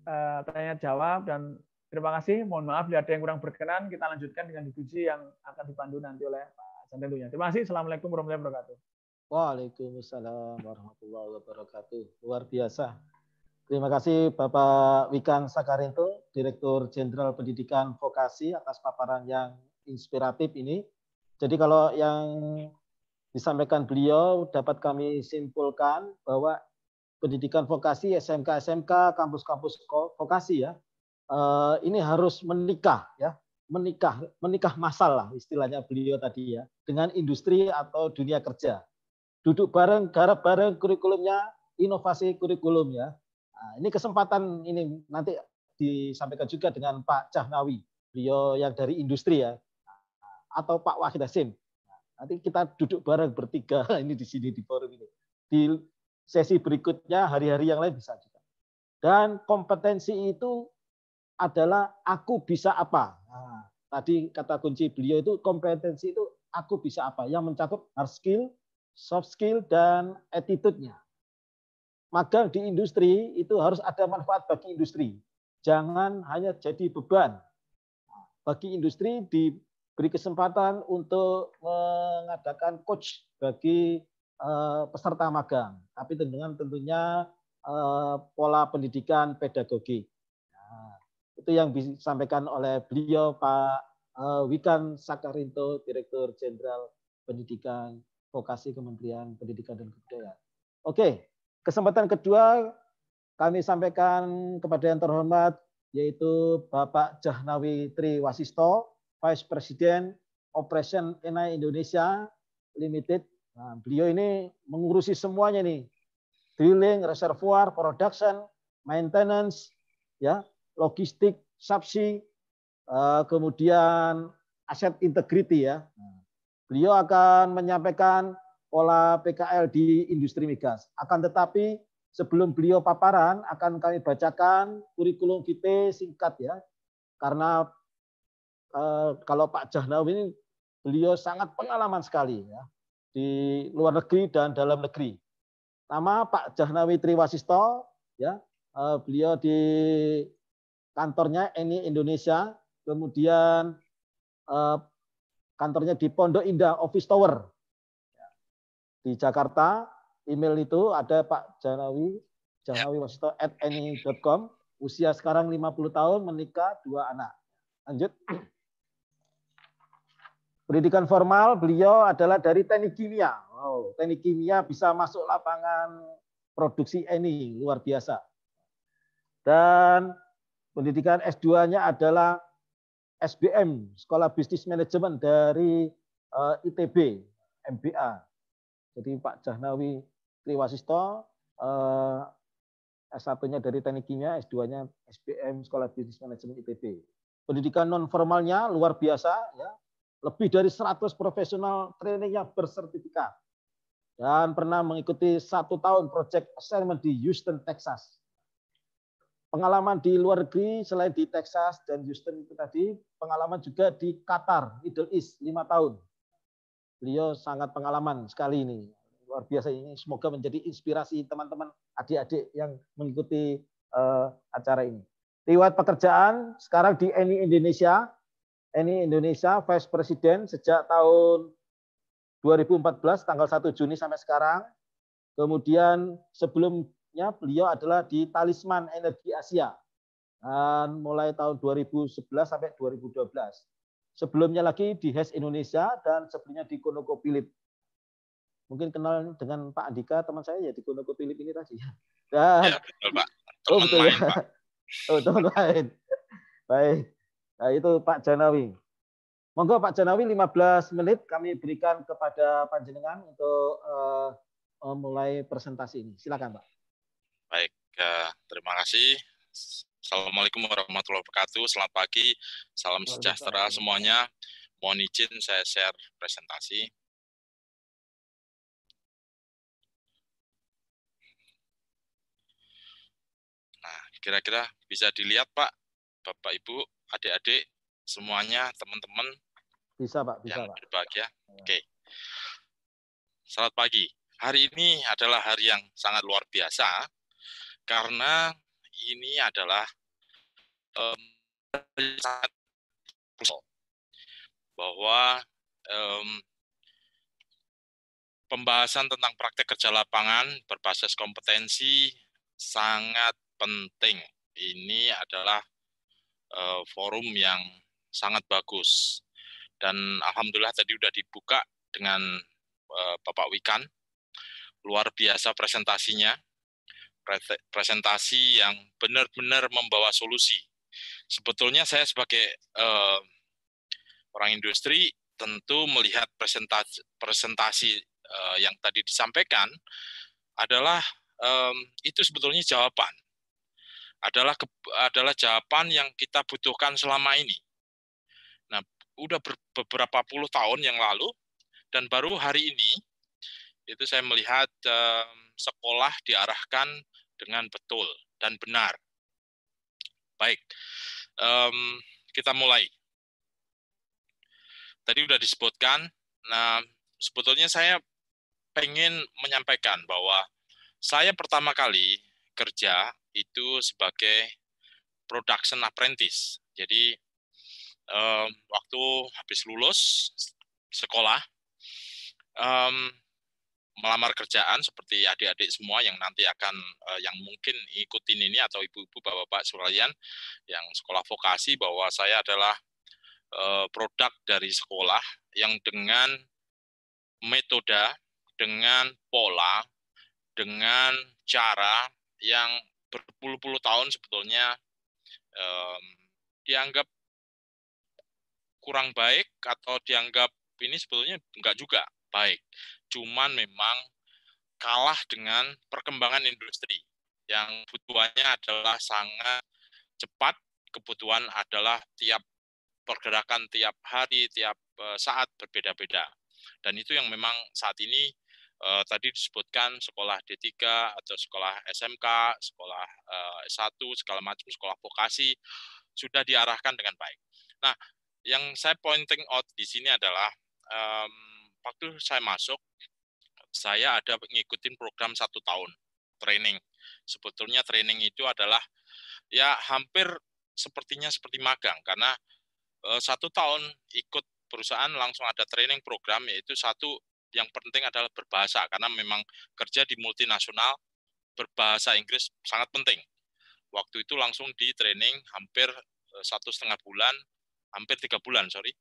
uh, tanya jawab dan terima kasih. Mohon maaf bila ada yang kurang berkenan, kita lanjutkan dengan diskusi yang akan dipandu nanti oleh Pak Hasan tentunya. Terima kasih. Assalamualaikum warahmatullahi wabarakatuh. Waalaikumsalam warahmatullahi wabarakatuh. Luar biasa. Terima kasih Bapak Wikan Sakarinto, Direktur Jenderal Pendidikan Vokasi atas paparan yang inspiratif ini. Jadi kalau yang disampaikan beliau dapat kami simpulkan bahwa pendidikan vokasi SMK-SMK, kampus-kampus vokasi ya, eh, ini harus menikah ya, menikah menikah masalah istilahnya beliau tadi ya dengan industri atau dunia kerja duduk bareng garap bareng kurikulumnya inovasi kurikulumnya Nah, ini kesempatan ini nanti disampaikan juga dengan Pak Cahnawi, beliau yang dari industri ya, atau Pak Wahid Hasim. Nah, nanti kita duduk bareng bertiga ini di sini di forum ini. Di sesi berikutnya hari-hari yang lain bisa juga. Dan kompetensi itu adalah aku bisa apa. Nah, tadi kata kunci beliau itu kompetensi itu aku bisa apa yang mencakup hard skill, soft skill dan attitude-nya magang di industri itu harus ada manfaat bagi industri. Jangan hanya jadi beban. Bagi industri diberi kesempatan untuk mengadakan coach bagi eh, peserta magang, tapi dengan tentunya eh, pola pendidikan pedagogi. Nah, itu yang disampaikan oleh beliau Pak eh, Wikan Sakarinto, Direktur Jenderal Pendidikan Vokasi Kementerian Pendidikan dan Kebudayaan. Oke, Kesempatan kedua kami sampaikan kepada yang terhormat yaitu Bapak Jahnawi Triwasisto, Vice President Operation NI Indonesia Limited. Nah, beliau ini mengurusi semuanya nih, drilling, reservoir, production, maintenance, ya, logistik, subsi, eh, kemudian aset integrity ya. Nah, beliau akan menyampaikan pola PKL di industri migas. Akan tetapi sebelum beliau paparan akan kami bacakan kurikulum kita singkat ya. Karena eh, kalau Pak Jahnawi ini beliau sangat pengalaman sekali ya di luar negeri dan dalam negeri. Nama Pak Jahnawi Triwasisto ya. Eh, beliau di kantornya ini Indonesia, kemudian eh, kantornya di Pondok Indah Office Tower di Jakarta email itu ada Pak Janawi Janawi Wasito at any.com usia sekarang 50 tahun menikah dua anak lanjut pendidikan formal beliau adalah dari teknik kimia oh teknik kimia bisa masuk lapangan produksi ini luar biasa dan pendidikan S2-nya adalah SBM Sekolah Bisnis Manajemen dari eh, ITB MBA jadi Pak Jahnawi Triwasisto, eh, S1-nya dari Teknik Kimia, S2-nya SBM Sekolah Bisnis Manajemen ITB. Pendidikan non formalnya luar biasa ya. Lebih dari 100 profesional training yang bersertifikat. Dan pernah mengikuti satu tahun proyek assignment di Houston, Texas. Pengalaman di luar negeri selain di Texas dan Houston itu tadi, pengalaman juga di Qatar, Middle East, lima tahun. Beliau sangat pengalaman sekali ini. Luar biasa ini. Semoga menjadi inspirasi teman-teman adik-adik yang mengikuti uh, acara ini. Riwayat pekerjaan sekarang di ENI Indonesia. ENI Indonesia Vice President sejak tahun 2014 tanggal 1 Juni sampai sekarang. Kemudian sebelumnya beliau adalah di Talisman Energi Asia. Dan mulai tahun 2011 sampai 2012. Sebelumnya lagi di HES Indonesia dan sebelumnya di Philip, Mungkin kenal dengan Pak Andika, teman saya ya di Philip ini tadi. ya, betul Pak. Teman oh, betul, ya. main, ya. Pak. Oh, teman lain. Baik. Nah, itu Pak Janawi. Monggo Pak Janawi 15 menit kami berikan kepada panjenengan untuk uh, eh, mulai presentasi ini. Silakan Pak. Baik, uh, terima kasih Assalamualaikum warahmatullahi wabarakatuh. Selamat pagi, salam sejahtera semuanya. Mohon izin saya share presentasi. Nah, kira-kira bisa dilihat Pak, Bapak Ibu, adik-adik, semuanya, teman-teman. Bisa Pak, bisa yang Pak. Berbahagia. Ya. Oke. Selamat pagi. Hari ini adalah hari yang sangat luar biasa karena ini adalah um, sangat krusial bahwa um, pembahasan tentang praktek kerja lapangan berbasis kompetensi sangat penting. Ini adalah uh, forum yang sangat bagus dan alhamdulillah tadi sudah dibuka dengan uh, Bapak Wikan. Luar biasa presentasinya. Presentasi yang benar-benar membawa solusi sebetulnya saya sebagai uh, orang industri tentu melihat presentasi, presentasi uh, yang tadi disampaikan adalah um, itu sebetulnya jawaban adalah ke, adalah jawaban yang kita butuhkan selama ini. Nah, udah ber, beberapa puluh tahun yang lalu dan baru hari ini itu saya melihat um, sekolah diarahkan dengan betul dan benar Baik, um, kita mulai. Tadi sudah disebutkan, nah sebetulnya saya pengen menyampaikan bahwa saya pertama kali kerja itu sebagai production apprentice. Jadi um, waktu habis lulus sekolah, um, melamar kerjaan seperti adik-adik semua yang nanti akan uh, yang mungkin ikutin ini atau ibu-ibu bapak-bapak sekalian yang sekolah vokasi bahwa saya adalah uh, produk dari sekolah yang dengan metode, dengan pola, dengan cara yang berpuluh-puluh tahun sebetulnya um, dianggap kurang baik atau dianggap ini sebetulnya enggak juga baik cuman memang kalah dengan perkembangan industri yang kebutuhannya adalah sangat cepat, kebutuhan adalah tiap pergerakan tiap hari, tiap eh, saat berbeda-beda. Dan itu yang memang saat ini eh, tadi disebutkan sekolah D3 atau sekolah SMK, sekolah eh, S1, segala macam sekolah vokasi sudah diarahkan dengan baik. Nah, yang saya pointing out di sini adalah eh, waktu saya masuk, saya ada ngikutin program satu tahun training. Sebetulnya training itu adalah ya hampir sepertinya seperti magang karena eh, satu tahun ikut perusahaan langsung ada training program yaitu satu yang penting adalah berbahasa karena memang kerja di multinasional berbahasa Inggris sangat penting. Waktu itu langsung di training hampir eh, satu setengah bulan, hampir tiga bulan sorry,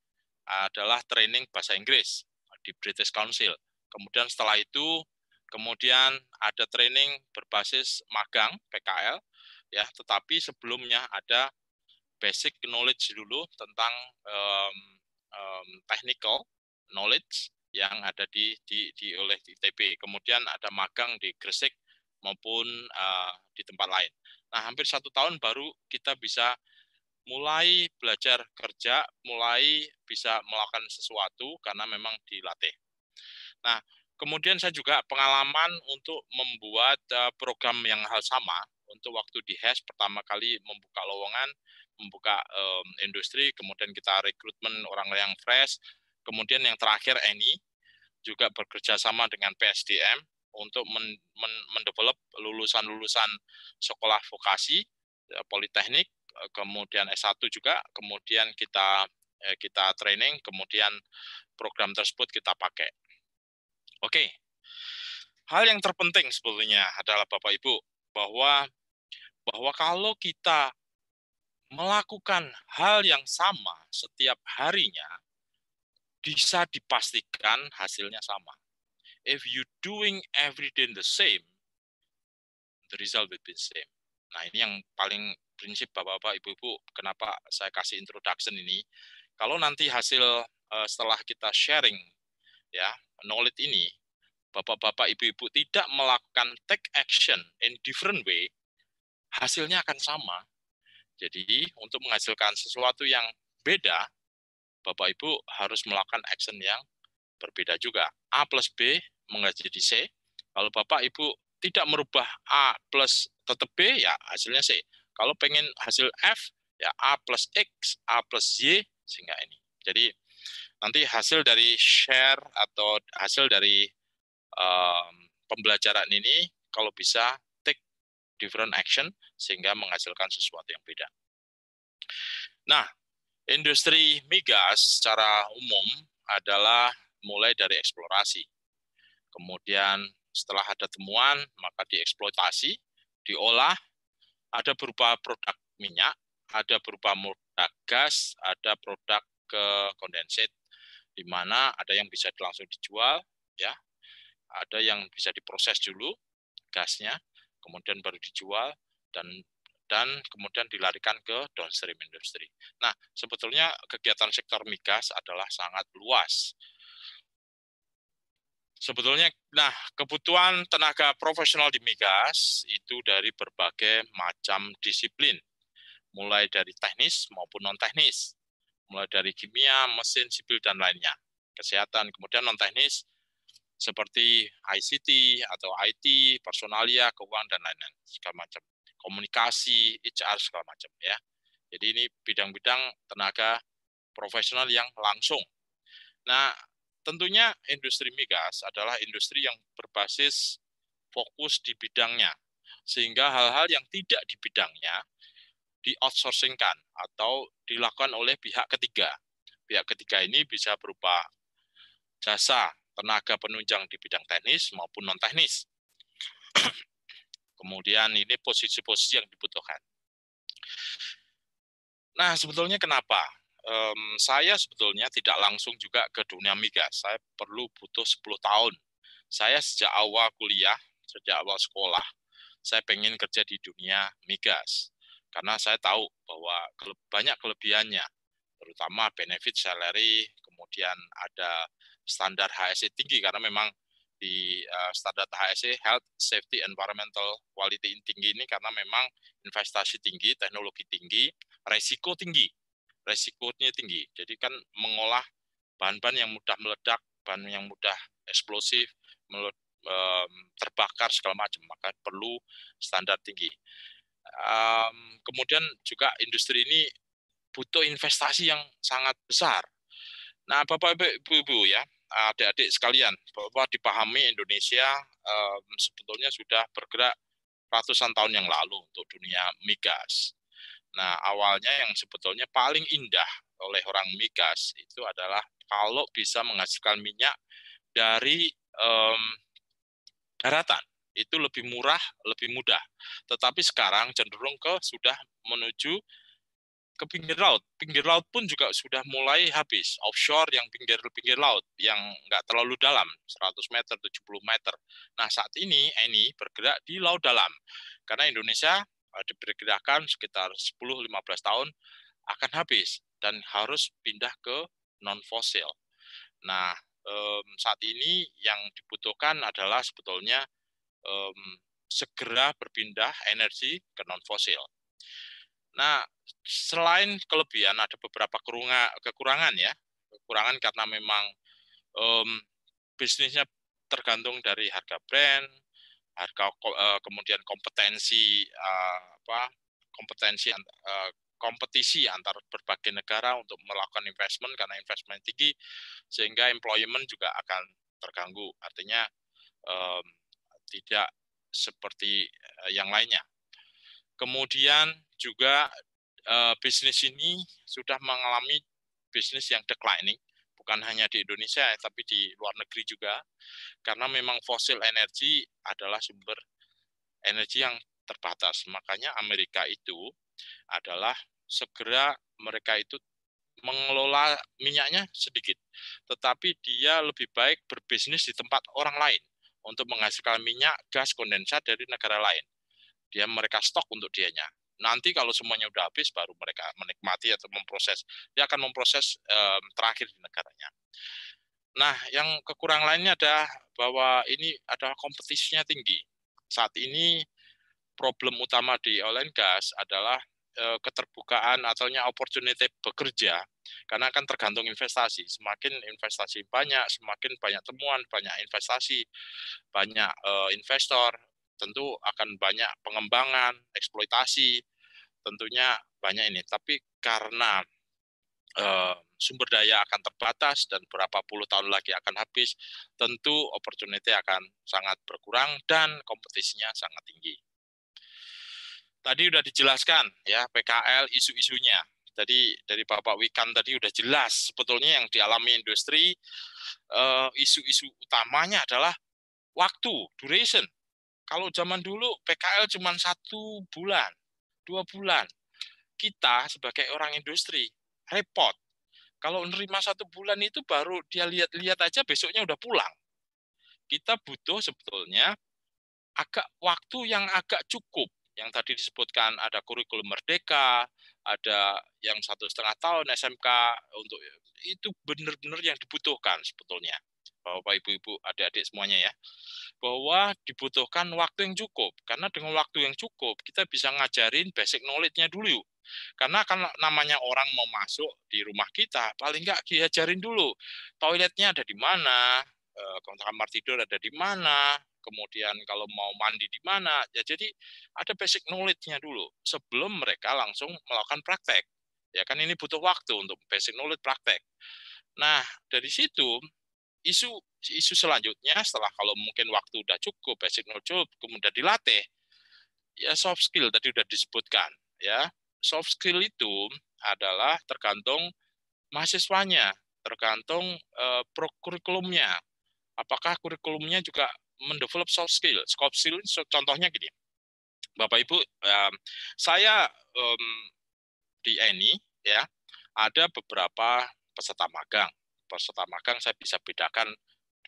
adalah training bahasa Inggris di British Council. Kemudian setelah itu kemudian ada training berbasis magang PKL ya, tetapi sebelumnya ada basic knowledge dulu tentang um, um, technical knowledge yang ada di, di, di oleh di ITB. Kemudian ada magang di Gresik maupun uh, di tempat lain. Nah, hampir satu tahun baru kita bisa mulai belajar kerja, mulai bisa melakukan sesuatu karena memang dilatih. Nah, kemudian saya juga pengalaman untuk membuat eh, program yang hal sama untuk waktu di HES pertama kali membuka lowongan, membuka um, industri, kemudian kita rekrutmen orang yang fresh, kemudian yang terakhir ini juga bekerja sama dengan PSDM untuk men men mendevelop lulusan-lulusan sekolah vokasi, eh, politeknik, kemudian S1 juga, kemudian kita eh, kita training, kemudian program tersebut kita pakai. Oke. Hal yang terpenting sebetulnya adalah Bapak Ibu bahwa bahwa kalau kita melakukan hal yang sama setiap harinya bisa dipastikan hasilnya sama. If you doing every day the same, the result will be the same. Nah, ini yang paling prinsip Bapak-bapak, Ibu-ibu, kenapa saya kasih introduction ini. Kalau nanti hasil uh, setelah kita sharing ya, knowledge ini, Bapak-bapak, Ibu-ibu tidak melakukan take action in different way, hasilnya akan sama. Jadi, untuk menghasilkan sesuatu yang beda, Bapak Ibu harus melakukan action yang berbeda juga. A plus B mengajar jadi C. Kalau Bapak Ibu tidak merubah A plus tetap B, ya hasilnya C. Kalau pengen hasil F, ya A plus X, A plus Y, sehingga ini. Jadi nanti hasil dari share atau hasil dari um, pembelajaran ini, kalau bisa take different action, sehingga menghasilkan sesuatu yang beda. Nah, industri migas secara umum adalah mulai dari eksplorasi. Kemudian setelah ada temuan, maka dieksploitasi, diolah, ada berupa produk minyak, ada berupa produk gas, ada produk ke kondensat, di mana ada yang bisa langsung dijual ya. Ada yang bisa diproses dulu gasnya, kemudian baru dijual dan dan kemudian dilarikan ke downstream industri. Nah, sebetulnya kegiatan sektor migas adalah sangat luas sebetulnya nah kebutuhan tenaga profesional di migas itu dari berbagai macam disiplin mulai dari teknis maupun non teknis mulai dari kimia mesin sipil dan lainnya kesehatan kemudian non teknis seperti ICT atau IT personalia keuangan dan lain-lain segala macam komunikasi HR segala macam ya jadi ini bidang-bidang tenaga profesional yang langsung nah Tentunya industri migas adalah industri yang berbasis fokus di bidangnya, sehingga hal-hal yang tidak di bidangnya di outsourcingkan atau dilakukan oleh pihak ketiga. Pihak ketiga ini bisa berupa jasa tenaga penunjang di bidang teknis maupun non teknis. Kemudian ini posisi-posisi yang dibutuhkan. Nah, sebetulnya kenapa um, saya sebetulnya tidak langsung juga ke dunia migas. Saya perlu butuh 10 tahun. Saya sejak awal kuliah, sejak awal sekolah, saya pengen kerja di dunia migas. Karena saya tahu bahwa banyak kelebihannya, terutama benefit salary, kemudian ada standar HSE tinggi karena memang di eh, standar HSE Health Safety Environmental Quality tinggi ini karena memang investasi tinggi, teknologi tinggi, resiko tinggi resikonya tinggi. Jadi kan mengolah bahan-bahan yang mudah meledak, bahan yang mudah eksplosif, terbakar segala macam, maka perlu standar tinggi. Kemudian juga industri ini butuh investasi yang sangat besar. Nah, Bapak Ibu, Ibu ya, adik-adik sekalian, bahwa dipahami Indonesia sebetulnya sudah bergerak ratusan tahun yang lalu untuk dunia migas. Nah, awalnya yang sebetulnya paling indah oleh orang migas itu adalah kalau bisa menghasilkan minyak dari um, daratan itu lebih murah, lebih mudah. Tetapi sekarang cenderung ke sudah menuju ke pinggir laut. Pinggir laut pun juga sudah mulai habis. Offshore yang pinggir-pinggir laut, yang nggak terlalu dalam, 100 meter, 70 meter. Nah, saat ini Eni bergerak di laut dalam. Karena Indonesia diperkirakan sekitar 10-15 tahun akan habis dan harus pindah ke non fosil. Nah, um, saat ini yang dibutuhkan adalah sebetulnya um, segera berpindah energi ke non fosil. Nah, selain kelebihan ada beberapa kerunga, kekurangan ya, kekurangan karena memang um, bisnisnya tergantung dari harga brand, harga eh, kemudian kompetensi eh, apa kompetensi eh, kompetisi antar berbagai negara untuk melakukan investment karena investment tinggi sehingga employment juga akan terganggu artinya tidak seperti yang lainnya kemudian juga bisnis ini sudah mengalami bisnis yang declining bukan hanya di Indonesia ya, tapi di luar negeri juga karena memang fosil energi adalah sumber energi yang terbatas makanya Amerika itu adalah segera mereka itu mengelola minyaknya sedikit tetapi dia lebih baik berbisnis di tempat orang lain untuk menghasilkan minyak gas kondensat dari negara lain dia mereka stok untuk dianya Nanti kalau semuanya sudah habis, baru mereka menikmati atau memproses. Dia akan memproses um, terakhir di negaranya. Nah, yang kekurang lainnya adalah bahwa ini adalah kompetisinya tinggi. Saat ini problem utama di oil and gas adalah keterbukaan ataunya opportunity bekerja karena akan tergantung investasi. Semakin investasi banyak, semakin banyak temuan, banyak investasi, banyak investor, tentu akan banyak pengembangan, eksploitasi, tentunya banyak ini. Tapi karena eh, sumber daya akan terbatas dan berapa puluh tahun lagi akan habis, tentu opportunity akan sangat berkurang dan kompetisinya sangat tinggi. Tadi sudah dijelaskan ya PKL isu-isunya. Jadi dari Bapak Wikan tadi sudah jelas sebetulnya yang dialami industri eh, isu-isu utamanya adalah waktu, duration. Kalau zaman dulu PKL cuma satu bulan, dua bulan. Kita sebagai orang industri repot. Kalau nerima satu bulan itu baru dia lihat-lihat aja besoknya udah pulang. Kita butuh sebetulnya agak waktu yang agak cukup. Yang tadi disebutkan ada kurikulum merdeka, ada yang satu setengah tahun SMK untuk itu benar-benar yang dibutuhkan sebetulnya bapak ibu ibu adik-adik semuanya ya bahwa dibutuhkan waktu yang cukup karena dengan waktu yang cukup kita bisa ngajarin basic knowledge-nya dulu karena kan namanya orang mau masuk di rumah kita paling nggak diajarin dulu toiletnya ada di mana eh, kamar tidur ada di mana kemudian kalau mau mandi di mana ya jadi ada basic knowledge-nya dulu sebelum mereka langsung melakukan praktek ya kan ini butuh waktu untuk basic knowledge praktek nah dari situ isu isu selanjutnya setelah kalau mungkin waktu udah cukup basic no job kemudian dilatih ya soft skill tadi udah disebutkan ya soft skill itu adalah tergantung mahasiswanya tergantung eh, kurikulumnya apakah kurikulumnya juga mendevelop soft skill soft skill contohnya gini bapak ibu eh, saya eh, di ENI ya ada beberapa peserta magang peserta magang saya bisa bedakan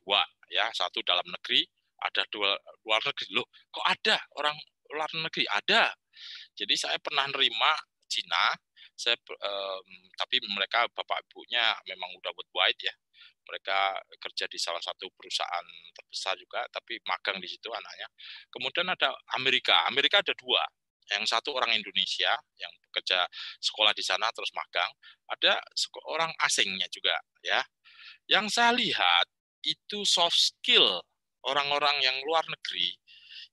dua ya satu dalam negeri ada dua luar negeri loh kok ada orang luar negeri ada jadi saya pernah nerima Cina saya um, tapi mereka bapak ibunya memang udah buat white ya mereka kerja di salah satu perusahaan terbesar juga tapi magang di situ anaknya kemudian ada Amerika Amerika ada dua yang satu orang Indonesia yang bekerja sekolah di sana terus magang, ada orang asingnya juga ya. Yang saya lihat itu soft skill orang-orang yang luar negeri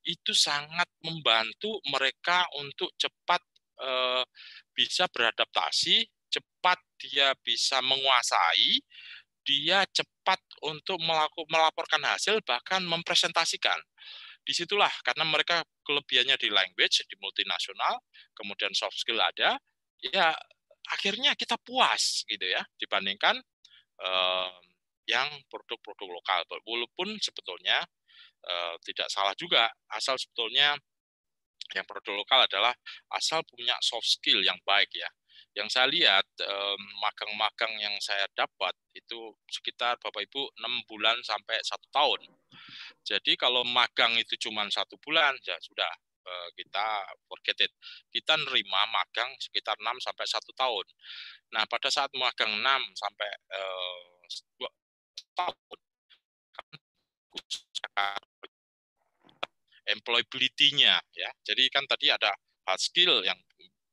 itu sangat membantu mereka untuk cepat eh, bisa beradaptasi, cepat dia bisa menguasai, dia cepat untuk melakukan melaporkan hasil bahkan mempresentasikan disitulah karena mereka kelebihannya di language di multinasional kemudian soft skill ada ya akhirnya kita puas gitu ya dibandingkan eh, yang produk-produk lokal walaupun sebetulnya eh, tidak salah juga asal sebetulnya yang produk lokal adalah asal punya soft skill yang baik ya yang saya lihat eh, magang-magang eh, yang saya dapat itu sekitar Bapak Ibu enam bulan sampai satu tahun jadi kalau magang itu cuma satu bulan, ya sudah eh, kita forget it. Kita nerima magang sekitar 6 sampai satu tahun. Nah, pada saat magang 6 sampai uh, eh, 2 tahun employability-nya ya. Jadi kan tadi ada hard skill yang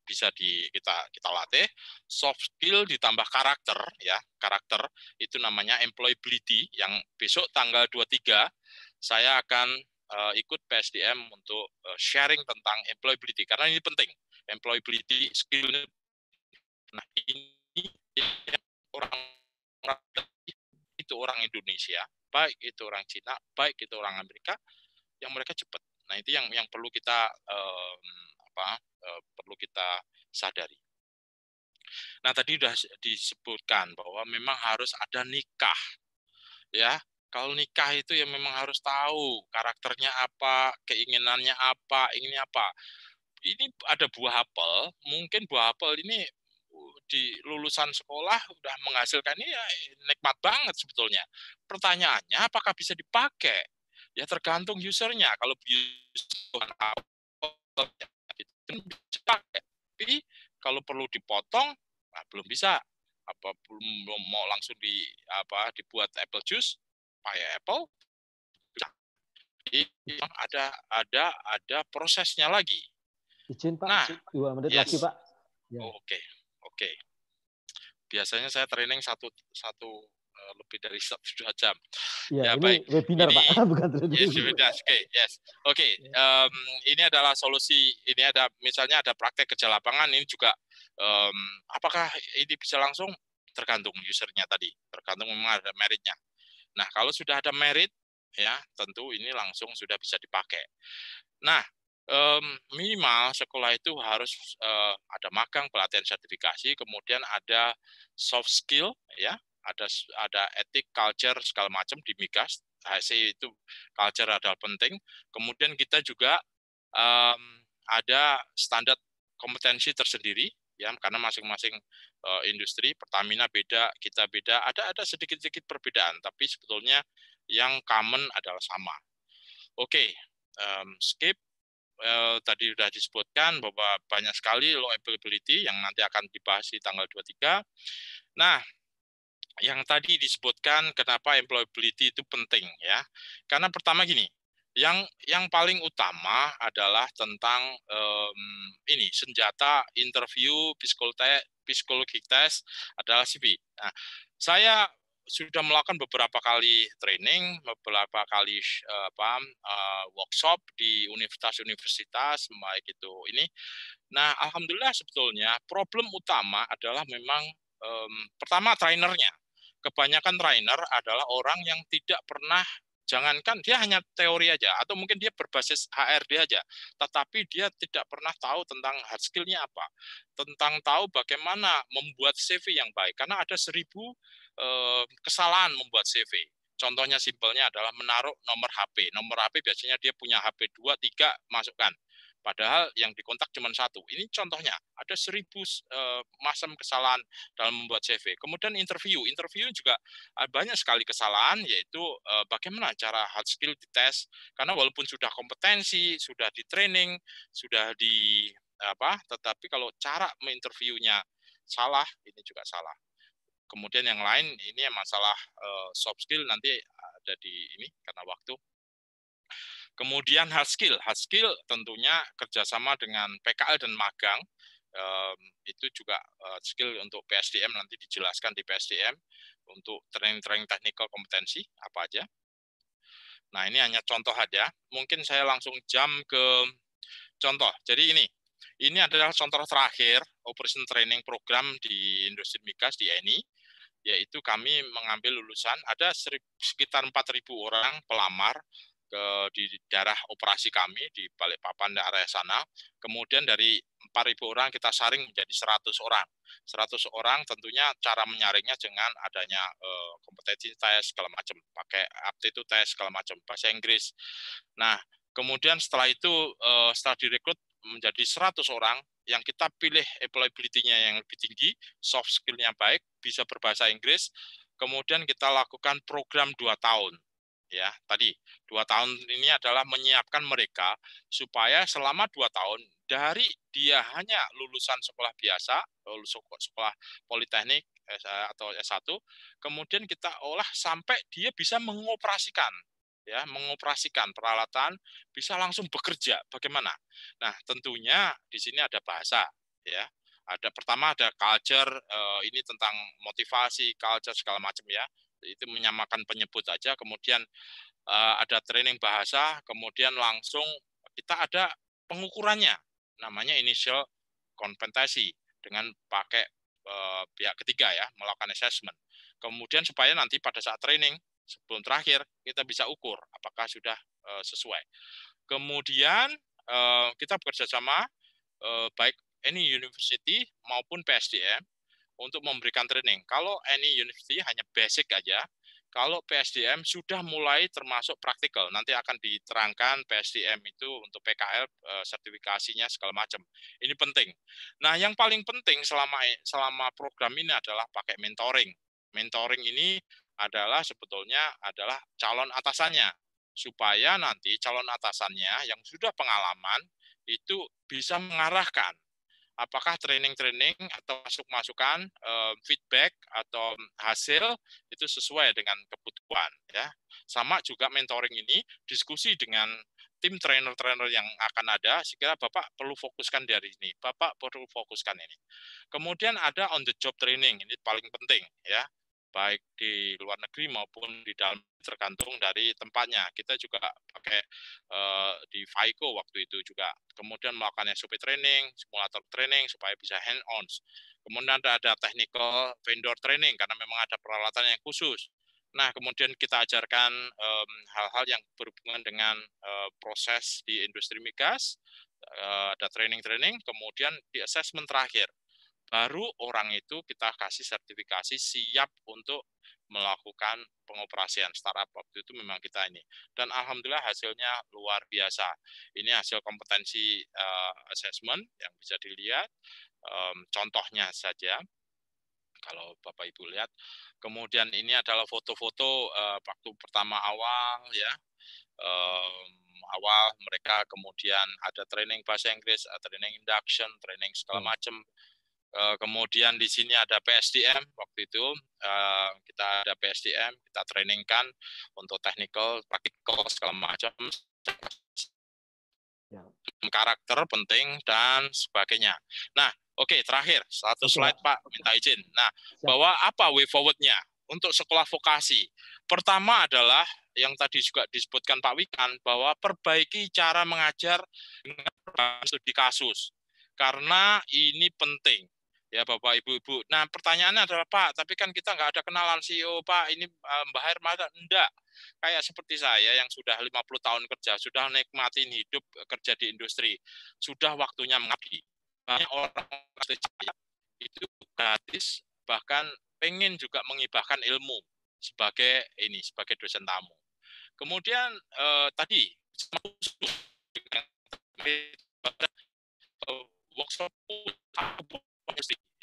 bisa di kita kita latih soft skill ditambah karakter ya karakter itu namanya employability yang besok tanggal 23 saya akan uh, ikut PSDM untuk uh, sharing tentang employability karena ini penting employability skill nah ini orang-orang itu orang Indonesia baik itu orang Cina baik itu orang Amerika yang mereka cepat nah itu yang yang perlu kita um, apa eh, perlu kita sadari. Nah, tadi sudah disebutkan bahwa memang harus ada nikah. Ya, kalau nikah itu ya memang harus tahu karakternya apa, keinginannya apa, inginnya apa. Ini ada buah apel, mungkin buah apel ini uh, di lulusan sekolah udah menghasilkan ini ya nikmat banget sebetulnya. Pertanyaannya apakah bisa dipakai? Ya tergantung usernya. Kalau user bisa cepat, Tapi kalau perlu dipotong, nah, belum bisa. Apa belum mau langsung di apa dibuat apple juice, pakai apple. Jadi ada ada ada prosesnya lagi. Izin Pak, nah, dua menit yes. lagi Pak. Oke, ya. oke. okay. okay. Biasanya saya training satu satu lebih dari satu jam. Ya, ya ini baik. webinar ini, Pak, bukan trading. Yes, webinar. Oke, okay, yes. Oke, okay, iya. um, ini adalah solusi. Ini ada misalnya ada praktek kerja lapangan ini juga um, apakah ini bisa langsung tergantung usernya tadi, tergantung memang ada meritnya. Nah, kalau sudah ada merit ya, tentu ini langsung sudah bisa dipakai. Nah, um, minimal sekolah itu harus uh, ada magang pelatihan sertifikasi kemudian ada soft skill ya ada ada etik, culture segala macam di migas. HSI itu culture adalah penting. Kemudian kita juga um, ada standar kompetensi tersendiri ya karena masing-masing uh, industri Pertamina beda, kita beda, ada ada sedikit-sedikit perbedaan tapi sebetulnya yang common adalah sama. Oke, okay, um, skip Well, eh, tadi sudah disebutkan bahwa banyak sekali low availability yang nanti akan dibahas di tanggal 23. Nah, yang tadi disebutkan kenapa employability itu penting ya. Karena pertama gini, yang yang paling utama adalah tentang um, ini senjata interview psikologi psikologi tes adalah CV. Nah, saya sudah melakukan beberapa kali training, beberapa kali uh, apa uh, workshop di universitas-universitas baik itu ini. Nah, alhamdulillah sebetulnya problem utama adalah memang um, pertama trainernya kebanyakan trainer adalah orang yang tidak pernah jangankan dia hanya teori aja atau mungkin dia berbasis HRD aja tetapi dia tidak pernah tahu tentang hard skill-nya apa tentang tahu bagaimana membuat CV yang baik karena ada seribu eh, kesalahan membuat CV contohnya simpelnya adalah menaruh nomor HP nomor HP biasanya dia punya HP 2 3 masukkan Padahal yang dikontak cuma satu. Ini contohnya, ada seribu uh, eh, masam kesalahan dalam membuat CV. Kemudian interview. Interview juga eh, banyak sekali kesalahan, yaitu uh, bagaimana cara hard skill dites. Karena walaupun sudah kompetensi, sudah di training, sudah di apa, tetapi kalau cara menginterviewnya salah, ini juga salah. Kemudian yang lain ini masalah uh, soft skill nanti ada di ini karena waktu Kemudian hard skill, hard skill tentunya kerjasama dengan PKL dan magang itu juga e, skill untuk PSDM nanti dijelaskan di PSDM untuk training-training technical kompetensi apa aja. Nah ini hanya contoh aja. Mungkin saya langsung jam ke contoh. Jadi ini ini adalah contoh terakhir operation training program di industri migas di ENI, yaitu kami mengambil lulusan ada sekitar 4.000 orang pelamar ke di daerah operasi kami di Balikpapan daerah sana. Kemudian dari 4.000 orang kita saring menjadi 100 orang. 100 orang tentunya cara menyaringnya dengan adanya uh, kompetensi tes segala macam, pakai aptitude tes segala macam bahasa Inggris. Nah, kemudian setelah itu uh, setelah direkrut menjadi 100 orang yang kita pilih employability-nya yang lebih tinggi, soft skill-nya baik, bisa berbahasa Inggris, kemudian kita lakukan program 2 tahun ya tadi dua tahun ini adalah menyiapkan mereka supaya selama dua tahun dari dia hanya lulusan sekolah biasa lulus sekolah politeknik atau S1 kemudian kita olah sampai dia bisa mengoperasikan ya mengoperasikan peralatan bisa langsung bekerja bagaimana nah tentunya di sini ada bahasa ya ada pertama ada culture uh, ini tentang motivasi culture segala macam ya itu menyamakan penyebut aja kemudian uh, ada training bahasa kemudian langsung kita ada pengukurannya namanya initial kompetensi dengan pakai uh, pihak ketiga ya melakukan assessment kemudian supaya nanti pada saat training sebelum terakhir kita bisa ukur apakah sudah uh, sesuai kemudian uh, kita bekerja sama baik any university maupun PSDM untuk memberikan training. Kalau any university hanya basic aja, kalau PSDM sudah mulai termasuk praktikal. Nanti akan diterangkan PSDM itu untuk PKL eh, sertifikasinya segala macam. Ini penting. Nah, yang paling penting selama selama program ini adalah pakai mentoring. Mentoring ini adalah sebetulnya adalah calon atasannya supaya nanti calon atasannya yang sudah pengalaman itu bisa mengarahkan apakah training-training atau masuk-masukan eh, feedback atau hasil itu sesuai dengan kebutuhan ya sama juga mentoring ini diskusi dengan tim trainer-trainer yang akan ada sekira bapak perlu fokuskan dari ini bapak perlu fokuskan ini kemudian ada on the job training ini paling penting ya baik di luar negeri maupun di dalam tergantung dari tempatnya. Kita juga pakai uh, di FICO waktu itu juga. Kemudian melakukan SOP training, simulator training supaya bisa hand on. Kemudian ada, ada technical vendor training karena memang ada peralatan yang khusus. Nah, kemudian kita ajarkan hal hal-hal yang berhubungan dengan uh, proses di industri migas, uh, ada training-training, kemudian di assessment terakhir baru orang itu kita kasih sertifikasi siap untuk melakukan pengoperasian startup waktu itu memang kita ini dan alhamdulillah hasilnya luar biasa ini hasil kompetensi uh, assessment yang bisa dilihat um, contohnya saja kalau bapak ibu lihat kemudian ini adalah foto-foto uh, waktu pertama awal ya um, awal mereka kemudian ada training bahasa Inggris, eh, training induction, training segala hmm. macam. Eh, kemudian di sini ada PSDM waktu itu eh, kita ada PSDM kita trainingkan untuk technical practical segala macam ya. karakter penting dan sebagainya. Nah, oke okay, terakhir satu slide Pak minta izin. Nah, bahwa apa way forward-nya untuk sekolah vokasi? Pertama adalah yang tadi juga disebutkan Pak Wikan bahwa perbaiki cara mengajar dengan studi kasus karena ini penting ya bapak ibu-ibu. Nah pertanyaannya adalah Pak, tapi kan kita nggak ada kenalan CEO Pak, ini eh, Mbak Hermata enggak. Kayak seperti saya yang sudah 50 tahun kerja, sudah nikmatin hidup eh, kerja di industri, sudah waktunya mengabdi. Banyak orang itu gratis, bahkan pengen juga mengibahkan ilmu sebagai ini sebagai dosen tamu. Kemudian eh, tadi eh, workshop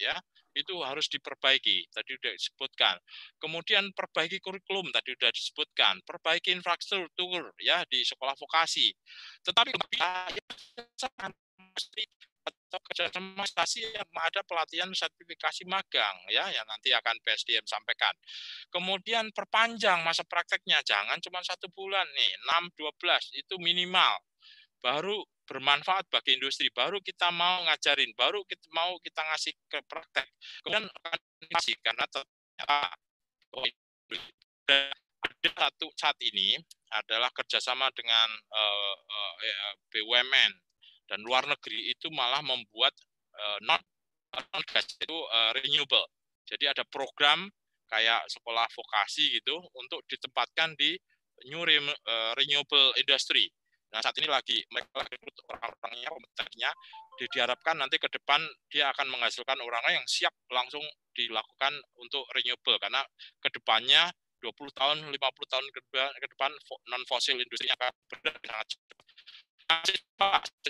ya itu harus diperbaiki tadi sudah disebutkan kemudian perbaiki kurikulum tadi sudah disebutkan perbaiki infrastruktur ya di sekolah vokasi tetapi atau kerjasama stasi yang ada pelatihan sertifikasi magang ya yang nanti akan PSDM sampaikan. Kemudian perpanjang masa prakteknya jangan cuma satu bulan nih 6 12 itu minimal baru bermanfaat bagi industri, baru kita mau ngajarin, baru kita mau kita ngasih ke praktek. Kemudian organisasi karena ternyata oh, ada satu saat ini adalah kerjasama dengan uh, eh, uh, eh, eh, BUMN dan luar negeri itu malah membuat uh, non non gas itu uh, renewable. Jadi ada program kayak sekolah vokasi gitu untuk ditempatkan di new renewable industry Nah saat ini lagi mereka lagi orang-orangnya pembentuknya, di, diharapkan nanti ke depan dia akan menghasilkan orangnya yang siap langsung dilakukan untuk renewable karena ke depannya 20 tahun 50 tahun ke depan, ke depan non fosil industri akan benar sangat cepat.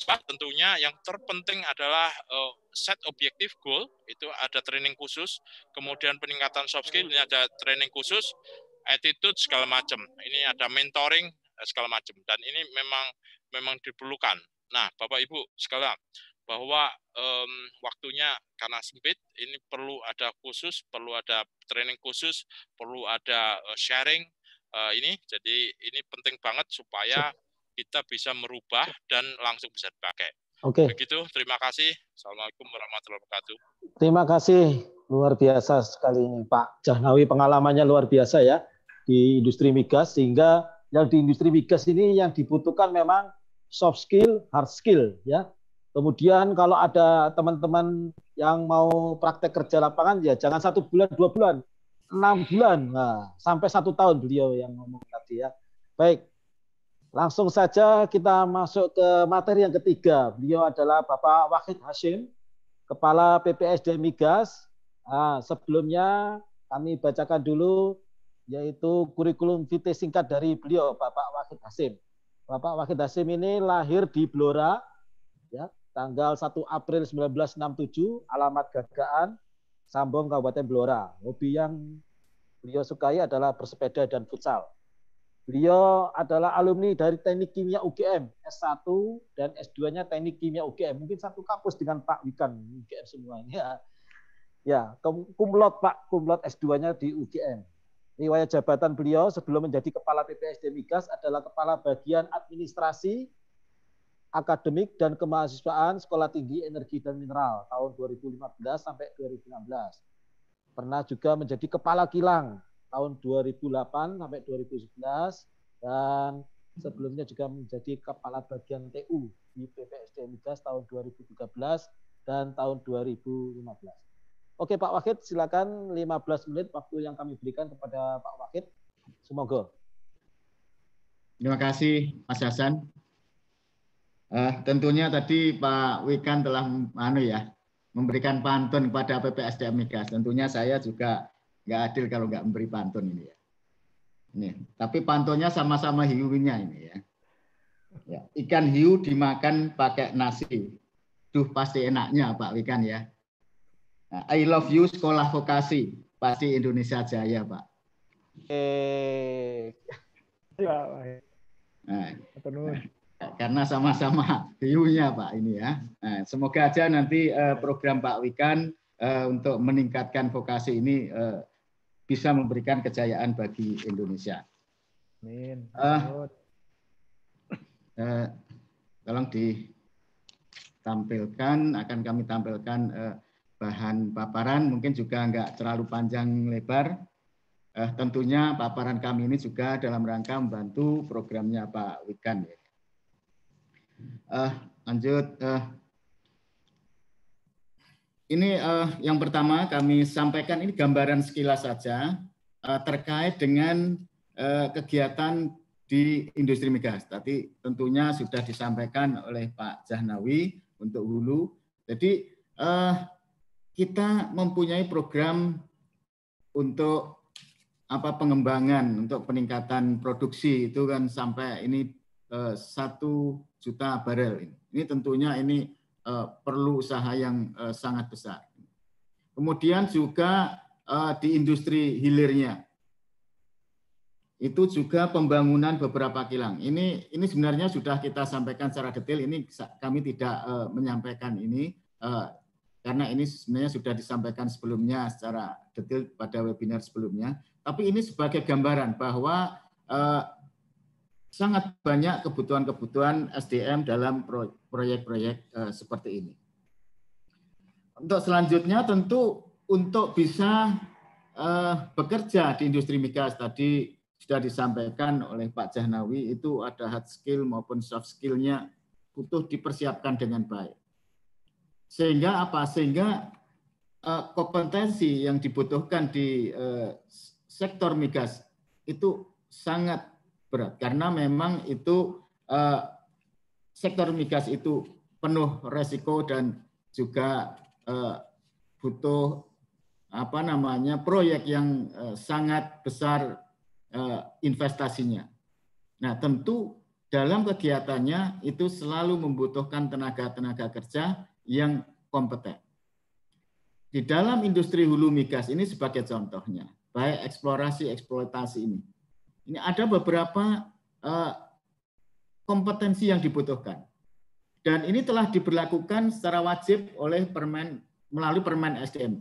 Nah, tentunya yang terpenting adalah uh, set objektif goal itu ada training khusus, kemudian peningkatan soft skill ini ada training khusus, attitude segala macam. Ini ada mentoring Eh, segala macam. Dan ini memang memang diperlukan. Nah, Bapak Ibu sekalian, bahwa um, waktunya karena sempit, ini perlu ada khusus, perlu ada training khusus, perlu ada eh, sharing uh, ini. Jadi ini penting banget supaya kita bisa merubah dan langsung bisa dipakai. Oke. Okay. Begitu. Terima kasih. Assalamualaikum warahmatullahi wabarakatuh. Terima kasih. Luar biasa sekali ini Pak Jahnawi pengalamannya luar biasa ya di industri migas sehingga yang di industri migas ini yang dibutuhkan memang soft skill, hard skill ya. Kemudian kalau ada teman-teman yang mau praktek kerja lapangan ya jangan satu bulan, dua bulan, enam bulan, nah, sampai satu tahun beliau yang ngomong tadi ya. Baik, langsung saja kita masuk ke materi yang ketiga. Beliau adalah Bapak Wahid Hashim, Kepala PPSD Migas. Nah, sebelumnya kami bacakan dulu yaitu kurikulum vitae singkat dari beliau Bapak Wahid Hasim. Bapak Wahid Hasim ini lahir di Blora ya, tanggal 1 April 1967, alamat Gagaan, Sambong Kabupaten Blora. Hobi yang beliau sukai adalah bersepeda dan futsal. Beliau adalah alumni dari Teknik Kimia UGM S1 dan S2-nya Teknik Kimia UGM. Mungkin satu kampus dengan Pak Wikan UGM semuanya. Ya, ya kumlot Pak, kumlot S2-nya di UGM. Riwayat jabatan beliau sebelum menjadi Kepala PPSD Migas adalah Kepala Bagian Administrasi Akademik dan Kemahasiswaan Sekolah Tinggi Energi dan Mineral tahun 2015 sampai 2016. Pernah juga menjadi Kepala Kilang tahun 2008 sampai 2011 dan sebelumnya juga menjadi kepala bagian TU di PPSD Migas tahun 2013 dan tahun 2015. Oke Pak Wahid, silakan 15 menit waktu yang kami berikan kepada Pak Wahid. Semoga. Terima kasih Mas Hasan. Uh, tentunya tadi Pak Wikan telah anu ya memberikan pantun kepada PPSDM Migas. Tentunya saya juga nggak adil kalau nggak memberi pantun ini ya. Ini, tapi pantunnya sama-sama hiunya ini ya. ya. Ikan hiu dimakan pakai nasi. Duh pasti enaknya Pak Wikan ya. I love you sekolah vokasi pasti Indonesia Jaya Pak. Eh, nah, karena sama-sama U-nya Pak ini ya. Nah, semoga aja nanti eh, program Pak Wikan eh, untuk meningkatkan vokasi ini eh, bisa memberikan kejayaan bagi Indonesia. Amin. Uh, uh, tolong ditampilkan, akan kami tampilkan uh, bahan paparan mungkin juga nggak terlalu panjang lebar. Eh, tentunya paparan kami ini juga dalam rangka membantu programnya Pak Wikan. Ya. Eh, lanjut. Eh, ini eh, yang pertama kami sampaikan ini gambaran sekilas saja eh, terkait dengan eh, kegiatan di industri migas. Tadi tentunya sudah disampaikan oleh Pak Jahnawi untuk hulu. Jadi eh, kita mempunyai program untuk apa pengembangan untuk peningkatan produksi itu kan sampai ini eh, satu juta barel ini. Ini tentunya ini eh, perlu usaha yang eh, sangat besar. Kemudian juga di industri hilirnya itu juga pembangunan beberapa kilang. Ini ini sebenarnya sudah kita sampaikan secara detail. Ini kami tidak menyampaikan ini karena ini sebenarnya sudah disampaikan sebelumnya secara detail pada webinar sebelumnya. Tapi ini sebagai gambaran bahwa eh, sangat banyak kebutuhan-kebutuhan SDM dalam proyek-proyek eh, seperti ini. Untuk selanjutnya tentu untuk bisa eh, bekerja di industri migas tadi sudah disampaikan oleh Pak Jahnawi itu ada hard skill maupun soft skillnya butuh dipersiapkan dengan baik sehingga apa? Sehingga eh, kompetensi yang dibutuhkan di eh, sektor migas itu sangat berat karena memang itu eh, sektor migas itu penuh resiko dan juga butuh apa namanya proyek yang sangat besar investasinya. Nah, tentu dalam kegiatannya itu selalu membutuhkan tenaga-tenaga kerja yang kompeten. Di dalam industri hulu migas ini sebagai contohnya, baik eksplorasi, eksploitasi ini. Ini ada beberapa eh, kompetensi yang dibutuhkan. Dan ini telah diberlakukan secara wajib oleh permen melalui permen SDM.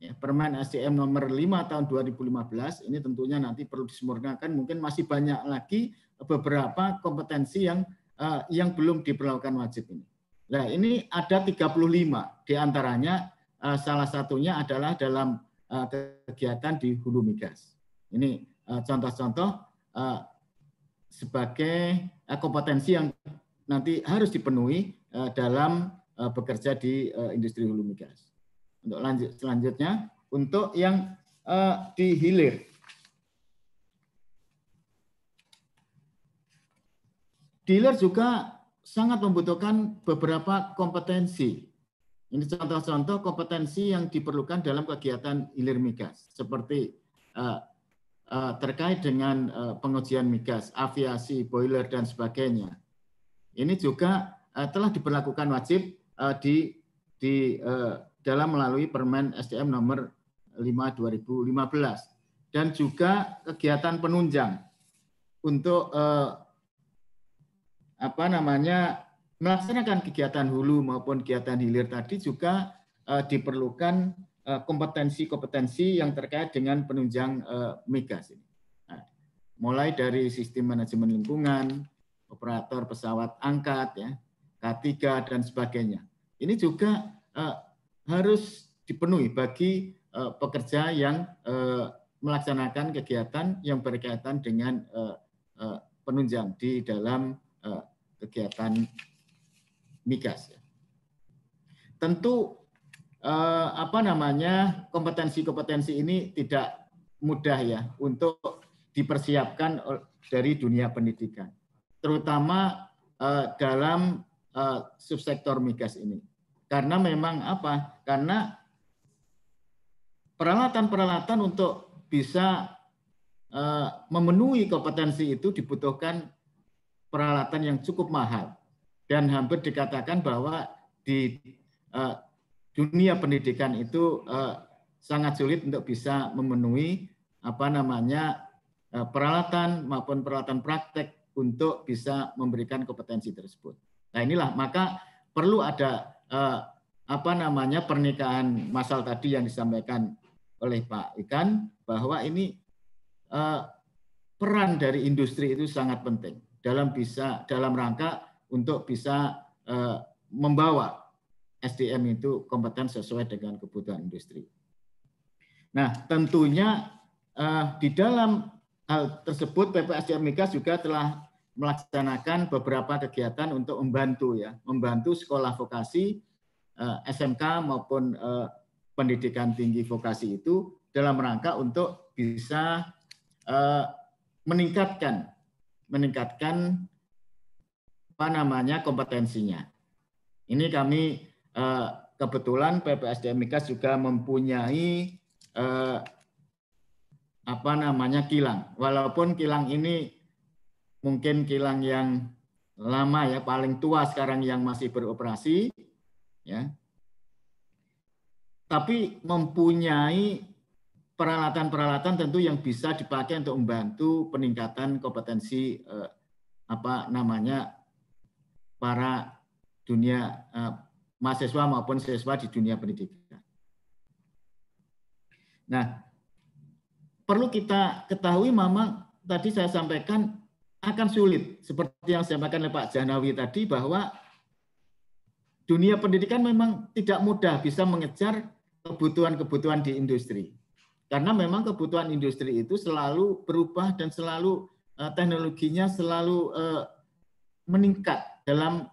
Ya, permen SDM nomor 5 tahun 2015 ini tentunya nanti perlu disempurnakan mungkin masih banyak lagi beberapa kompetensi yang eh, yang belum diberlakukan wajib ini. Nah, ini ada 35 di antaranya eh, salah satunya adalah dalam eh, kegiatan di hulu migas. Ini eh, contoh-contoh sebagai kompetensi yang nanti harus dipenuhi dalam bekerja di industri hulu migas. Untuk lanjut selanjutnya untuk yang di hilir. dealer juga sangat membutuhkan beberapa kompetensi. Ini contoh-contoh kompetensi yang diperlukan dalam kegiatan hilir migas, seperti uh, uh, terkait dengan uh, pengujian migas, aviasi, boiler, dan sebagainya. Ini juga uh, telah diberlakukan wajib uh, di, di uh, dalam melalui Permen SDM nomor 5 2015 dan juga kegiatan penunjang untuk uh, apa namanya melaksanakan kegiatan hulu maupun kegiatan hilir tadi juga uh, diperlukan eh, kompetensi-kompetensi uh, yang terkait dengan penunjang uh, eh, migas ini. Nah, mulai dari sistem manajemen lingkungan, operator pesawat angkat ya, K3 dan sebagainya. Ini juga uh, harus dipenuhi bagi uh, pekerja yang uh, melaksanakan kegiatan yang berkaitan dengan uh, uh, penunjang di dalam uh, kegiatan migas. Ya. Tentu uh, apa namanya kompetensi-kompetensi ini tidak mudah ya untuk dipersiapkan dari dunia pendidikan, terutama uh, dalam uh, subsektor migas ini. Karena memang apa? Karena peralatan-peralatan untuk bisa memenuhi kompetensi itu dibutuhkan peralatan yang cukup mahal dan hampir dikatakan bahwa di uh, dunia pendidikan itu uh, sangat sulit untuk bisa memenuhi apa namanya uh, peralatan maupun peralatan praktek untuk bisa memberikan kompetensi tersebut. Nah inilah maka perlu ada uh, apa namanya pernikahan masal tadi yang disampaikan oleh Pak Ikan bahwa ini uh, peran dari industri itu sangat penting dalam bisa dalam rangka untuk bisa eh, membawa SDM itu kompeten sesuai dengan kebutuhan industri. Nah, tentunya eh, di dalam hal tersebut PPSDM Migas juga telah melaksanakan beberapa kegiatan untuk membantu ya, membantu sekolah vokasi eh, SMK maupun eh, pendidikan tinggi vokasi itu dalam rangka untuk bisa eh, meningkatkan meningkatkan apa namanya kompetensinya. Ini kami eh, kebetulan PPSDM Migas juga mempunyai eh, apa namanya kilang. Walaupun kilang ini mungkin kilang yang lama ya paling tua sekarang yang masih beroperasi ya tapi mempunyai peralatan-peralatan tentu yang bisa dipakai untuk membantu peningkatan kompetensi eh, apa namanya para dunia eh, mahasiswa maupun siswa di dunia pendidikan. Nah, perlu kita ketahui memang tadi saya sampaikan akan sulit seperti yang sampaikan oleh Pak Janawi tadi bahwa dunia pendidikan memang tidak mudah bisa mengejar kebutuhan-kebutuhan di industri. Karena memang kebutuhan industri itu selalu berubah dan selalu uh, teknologinya selalu uh, meningkat dalam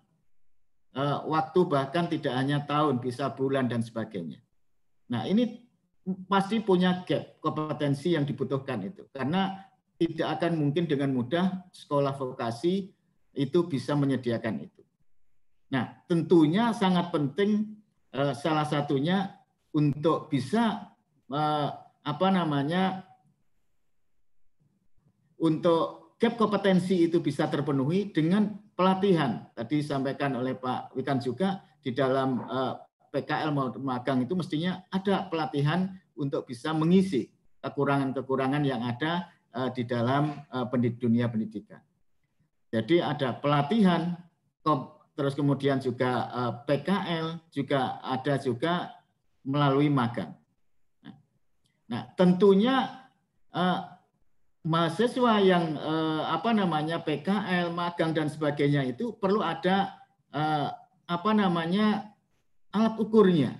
uh, waktu bahkan tidak hanya tahun, bisa bulan dan sebagainya. Nah, ini pasti punya gap kompetensi yang dibutuhkan itu. Karena tidak akan mungkin dengan mudah sekolah vokasi itu bisa menyediakan itu. Nah, tentunya sangat penting uh, salah satunya untuk bisa apa namanya untuk gap kompetensi itu bisa terpenuhi dengan pelatihan. Tadi disampaikan oleh Pak Wikan juga di dalam eh, PKL magang itu mestinya ada pelatihan untuk bisa mengisi kekurangan-kekurangan yang ada eh, di dalam eh, dunia pendidikan. Jadi ada pelatihan, terus kemudian juga PKL, juga ada juga melalui magang. Nah, tentunya eh, mahasiswa yang eh, apa namanya PKL, magang dan sebagainya itu perlu ada eh, apa namanya alat ukurnya.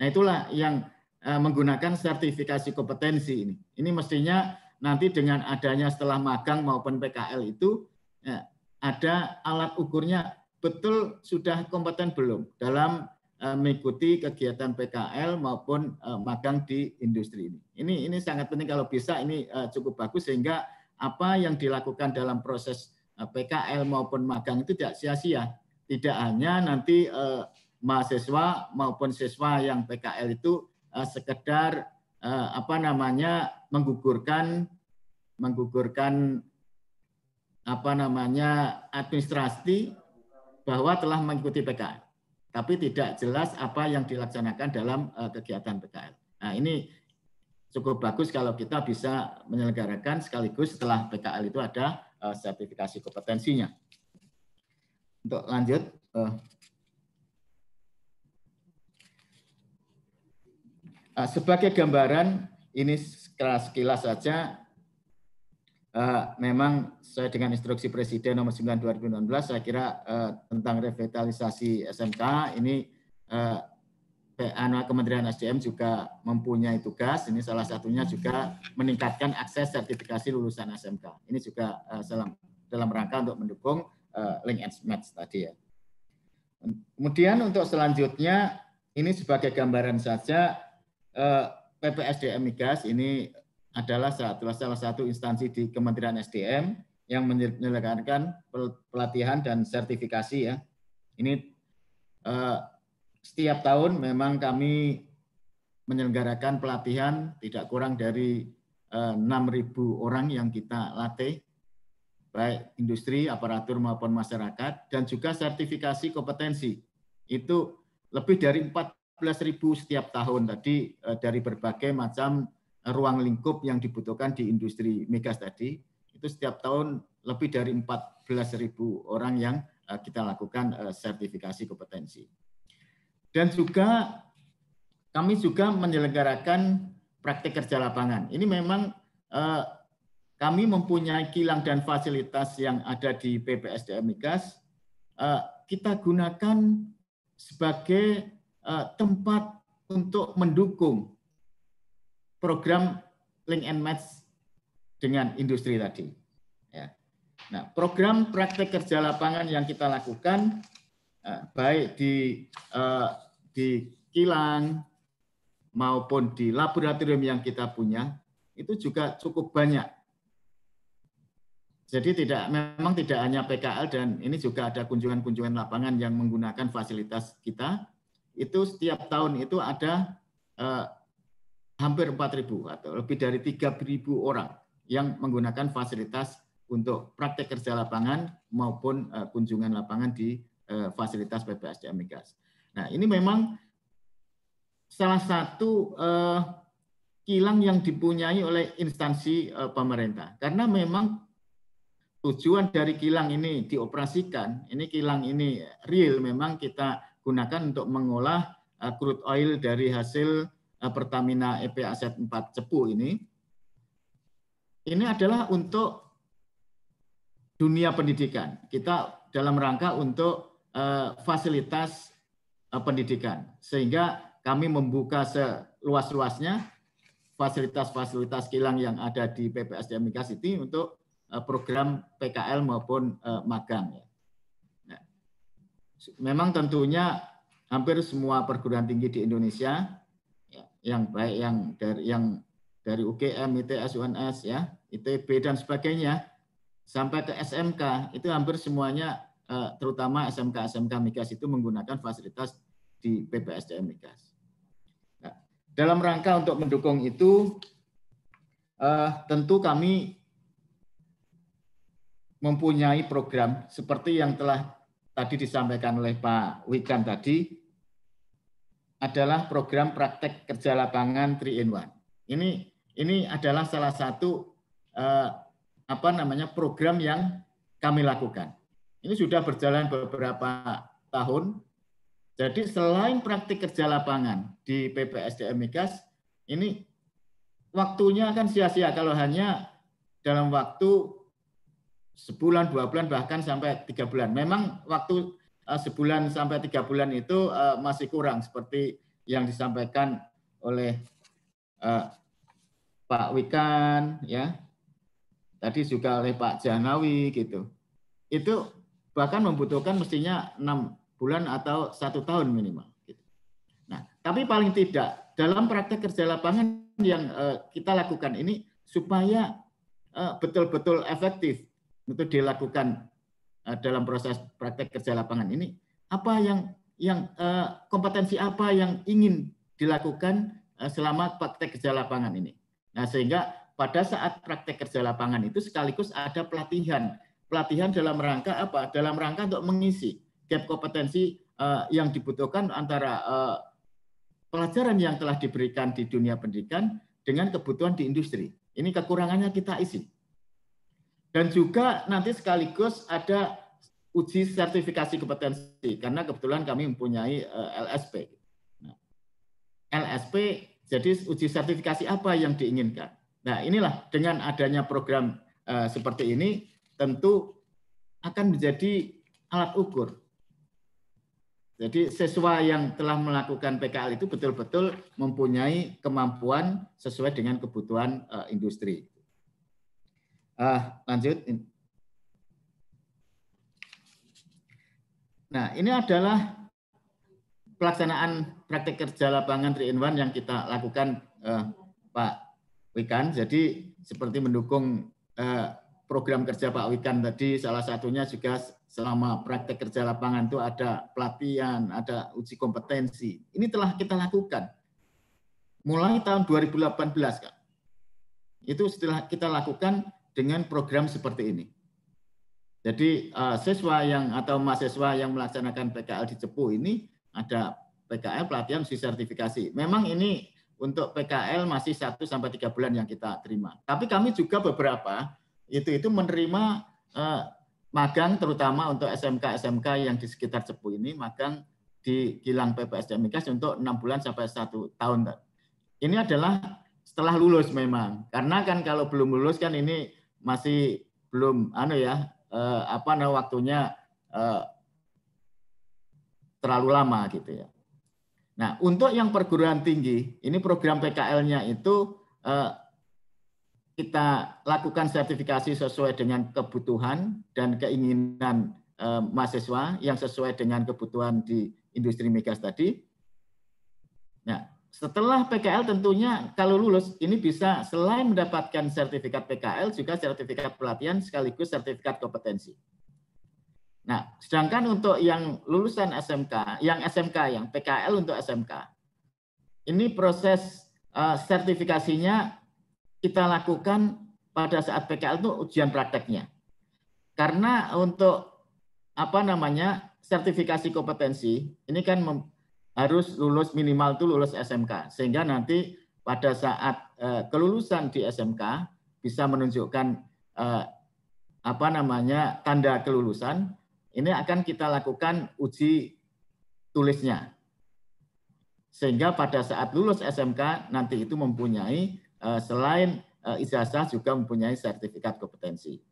Nah, itulah yang eh, menggunakan sertifikasi kompetensi ini. Ini mestinya nanti dengan adanya setelah magang maupun PKL itu eh, ada alat ukurnya betul sudah kompeten belum dalam Eh, mengikuti kegiatan PKL maupun eh, magang di industri ini. Ini ini sangat penting kalau bisa ini eh, cukup bagus sehingga apa yang dilakukan dalam proses PKL maupun magang itu tidak sia-sia. Tidak hanya nanti mahasiswa maupun siswa yang PKL itu eh, sekedar apa namanya menggugurkan menggugurkan apa namanya administrasi bahwa telah mengikuti PKL tapi tidak jelas apa yang dilaksanakan dalam e, kegiatan PKL. Nah, ini cukup bagus kalau kita bisa menyelenggarakan sekaligus setelah PKL itu ada e, sertifikasi kompetensinya. Untuk lanjut, e, sebagai gambaran ini sekilas saja uh, memang sesuai dengan instruksi Presiden nomor 9 2016 saya kira uh, tentang revitalisasi SMK ini uh, Kementerian SDM juga mempunyai tugas. Ini salah satunya juga meningkatkan akses sertifikasi lulusan SMK. Ini juga uh, dalam dalam rangka untuk mendukung uh, link and match tadi ya. Kemudian untuk selanjutnya ini sebagai gambaran saja PPSDM Migas ini adalah salah satu instansi di Kementerian SDM yang menyelenggarakan pelatihan dan sertifikasi ya. Ini eh, setiap tahun memang kami menyelenggarakan pelatihan tidak kurang dari eh, 6.000 orang yang kita latih baik industri, aparatur maupun masyarakat dan juga sertifikasi kompetensi. Itu lebih dari 14.000 setiap tahun tadi eh, dari berbagai macam ruang lingkup yang dibutuhkan di industri migas tadi itu setiap tahun lebih dari 14.000 orang yang eh, kita lakukan eh, sertifikasi kompetensi. Dan juga kami juga menyelenggarakan praktik kerja lapangan. Ini memang eh, kami mempunyai kilang dan fasilitas yang ada di PPSDM Migas. kita gunakan sebagai tempat untuk mendukung program link and match dengan industri tadi. Ya. Nah, program praktek kerja lapangan yang kita lakukan eh, baik di eh, di kilang maupun di laboratorium yang kita punya itu juga cukup banyak. Jadi tidak memang tidak hanya PKL dan ini juga ada kunjungan-kunjungan lapangan yang menggunakan fasilitas kita. Itu setiap tahun itu ada eh, hampir 4.000 atau lebih dari 3.000 orang yang menggunakan fasilitas untuk praktek kerja lapangan maupun eh, kunjungan lapangan di eh, fasilitas PPSDM Migas. Nah, ini memang salah satu uh, kilang yang dipunyai oleh instansi uh, pemerintah. Karena memang tujuan dari kilang ini dioperasikan, ini kilang ini real memang kita gunakan untuk mengolah uh, crude oil dari hasil Eh, Pertamina EP Aset 4 Cepu ini, ini adalah untuk dunia pendidikan. Kita dalam rangka untuk eh, fasilitas eh, pendidikan. Sehingga kami membuka seluas-luasnya fasilitas-fasilitas kilang yang ada di PPSDM Migas City untuk program PKL maupun magang. Ya. Ya. memang tentunya hampir semua perguruan tinggi di Indonesia yang baik yang dari yang dari UGM, ITS, UNS ya, ITB dan sebagainya sampai ke SMK itu hampir semuanya eh, terutama SMK SMK migas itu menggunakan fasilitas di PPSDM migas. Nah, dalam rangka untuk mendukung itu eh, tentu kami mempunyai program seperti yang telah tadi disampaikan oleh Pak Wikan tadi adalah program praktek kerja lapangan 3 in 1. Ini ini adalah salah satu eh, apa namanya program yang kami lakukan. Ini sudah berjalan beberapa tahun. Jadi selain praktik kerja lapangan di PPSDM Migas, ini waktunya akan sia-sia kalau hanya dalam waktu sebulan, dua bulan, bahkan sampai tiga bulan. Memang waktu Eh, sebulan sampai tiga bulan itu eh, masih kurang seperti yang disampaikan oleh eh, Pak Wikan ya tadi juga oleh Pak Janawi gitu itu bahkan membutuhkan mestinya enam bulan atau satu tahun minimal gitu. nah tapi paling tidak dalam praktek kerja lapangan yang kita lakukan ini supaya betul-betul efektif untuk dilakukan Eh, dalam proses praktek kerja lapangan ini apa yang yang eh, kompetensi apa yang ingin dilakukan eh, selama praktek kerja lapangan ini. Nah, sehingga pada saat praktek kerja lapangan itu sekaligus ada pelatihan. Pelatihan dalam rangka apa? Dalam rangka untuk mengisi gap kompetensi yang dibutuhkan antara pelajaran yang telah diberikan di dunia pendidikan dengan kebutuhan di industri. Ini kekurangannya kita isi. Dan juga nanti sekaligus ada uji sertifikasi kompetensi karena kebetulan kami mempunyai eh, LSP. Nah, LSP jadi uji sertifikasi apa yang diinginkan. Nah, inilah dengan adanya program eh, seperti ini tentu akan menjadi alat ukur. Jadi siswa yang telah melakukan PKL itu betul-betul mempunyai kemampuan sesuai dengan kebutuhan eh, industri. Uh, lanjut. Nah, ini adalah pelaksanaan praktik kerja lapangan 3 in 1 yang kita lakukan eh, Pak Wikan. Jadi seperti mendukung eh, program kerja Pak Wikan tadi, salah satunya juga selama praktik kerja lapangan itu ada pelatihan, ada uji kompetensi. Ini telah kita lakukan mulai tahun 2018 Kak. Itu setelah kita lakukan dengan program seperti ini. Jadi uh, siswa yang atau mahasiswa yang melaksanakan PKL di Cepu ini ada PKL pelatihan si sertifikasi. Memang ini untuk PKL masih 1 sampai tiga bulan yang kita terima. Tapi kami juga beberapa itu itu menerima uh, magang terutama untuk SMK SMK yang di sekitar Cepu ini magang di kilang PPSDM Migas untuk enam bulan sampai satu tahun. Ini adalah setelah lulus memang. Karena kan kalau belum lulus kan ini masih belum anu ya eh, apa nah waktunya eh, terlalu lama gitu ya. Nah, untuk yang perguruan tinggi, ini program PKL-nya itu eh, kita lakukan sertifikasi sesuai dengan kebutuhan dan keinginan eh, mahasiswa yang sesuai dengan kebutuhan di industri migas tadi. Setelah PKL tentunya kalau lulus ini bisa selain mendapatkan sertifikat PKL juga sertifikat pelatihan sekaligus sertifikat kompetensi. Nah, sedangkan untuk yang lulusan SMK, yang SMK, yang PKL untuk SMK, ini proses uh, sertifikasinya kita lakukan pada saat PKL itu ujian prakteknya. Karena untuk apa namanya sertifikasi kompetensi ini kan harus lulus minimal itu lulus SMK sehingga nanti pada saat uh, kelulusan di SMK bisa menunjukkan uh, apa namanya tanda kelulusan ini akan kita lakukan uji tulisnya sehingga pada saat lulus SMK nanti itu mempunyai uh, selain uh, ijazah juga mempunyai sertifikat kompetensi.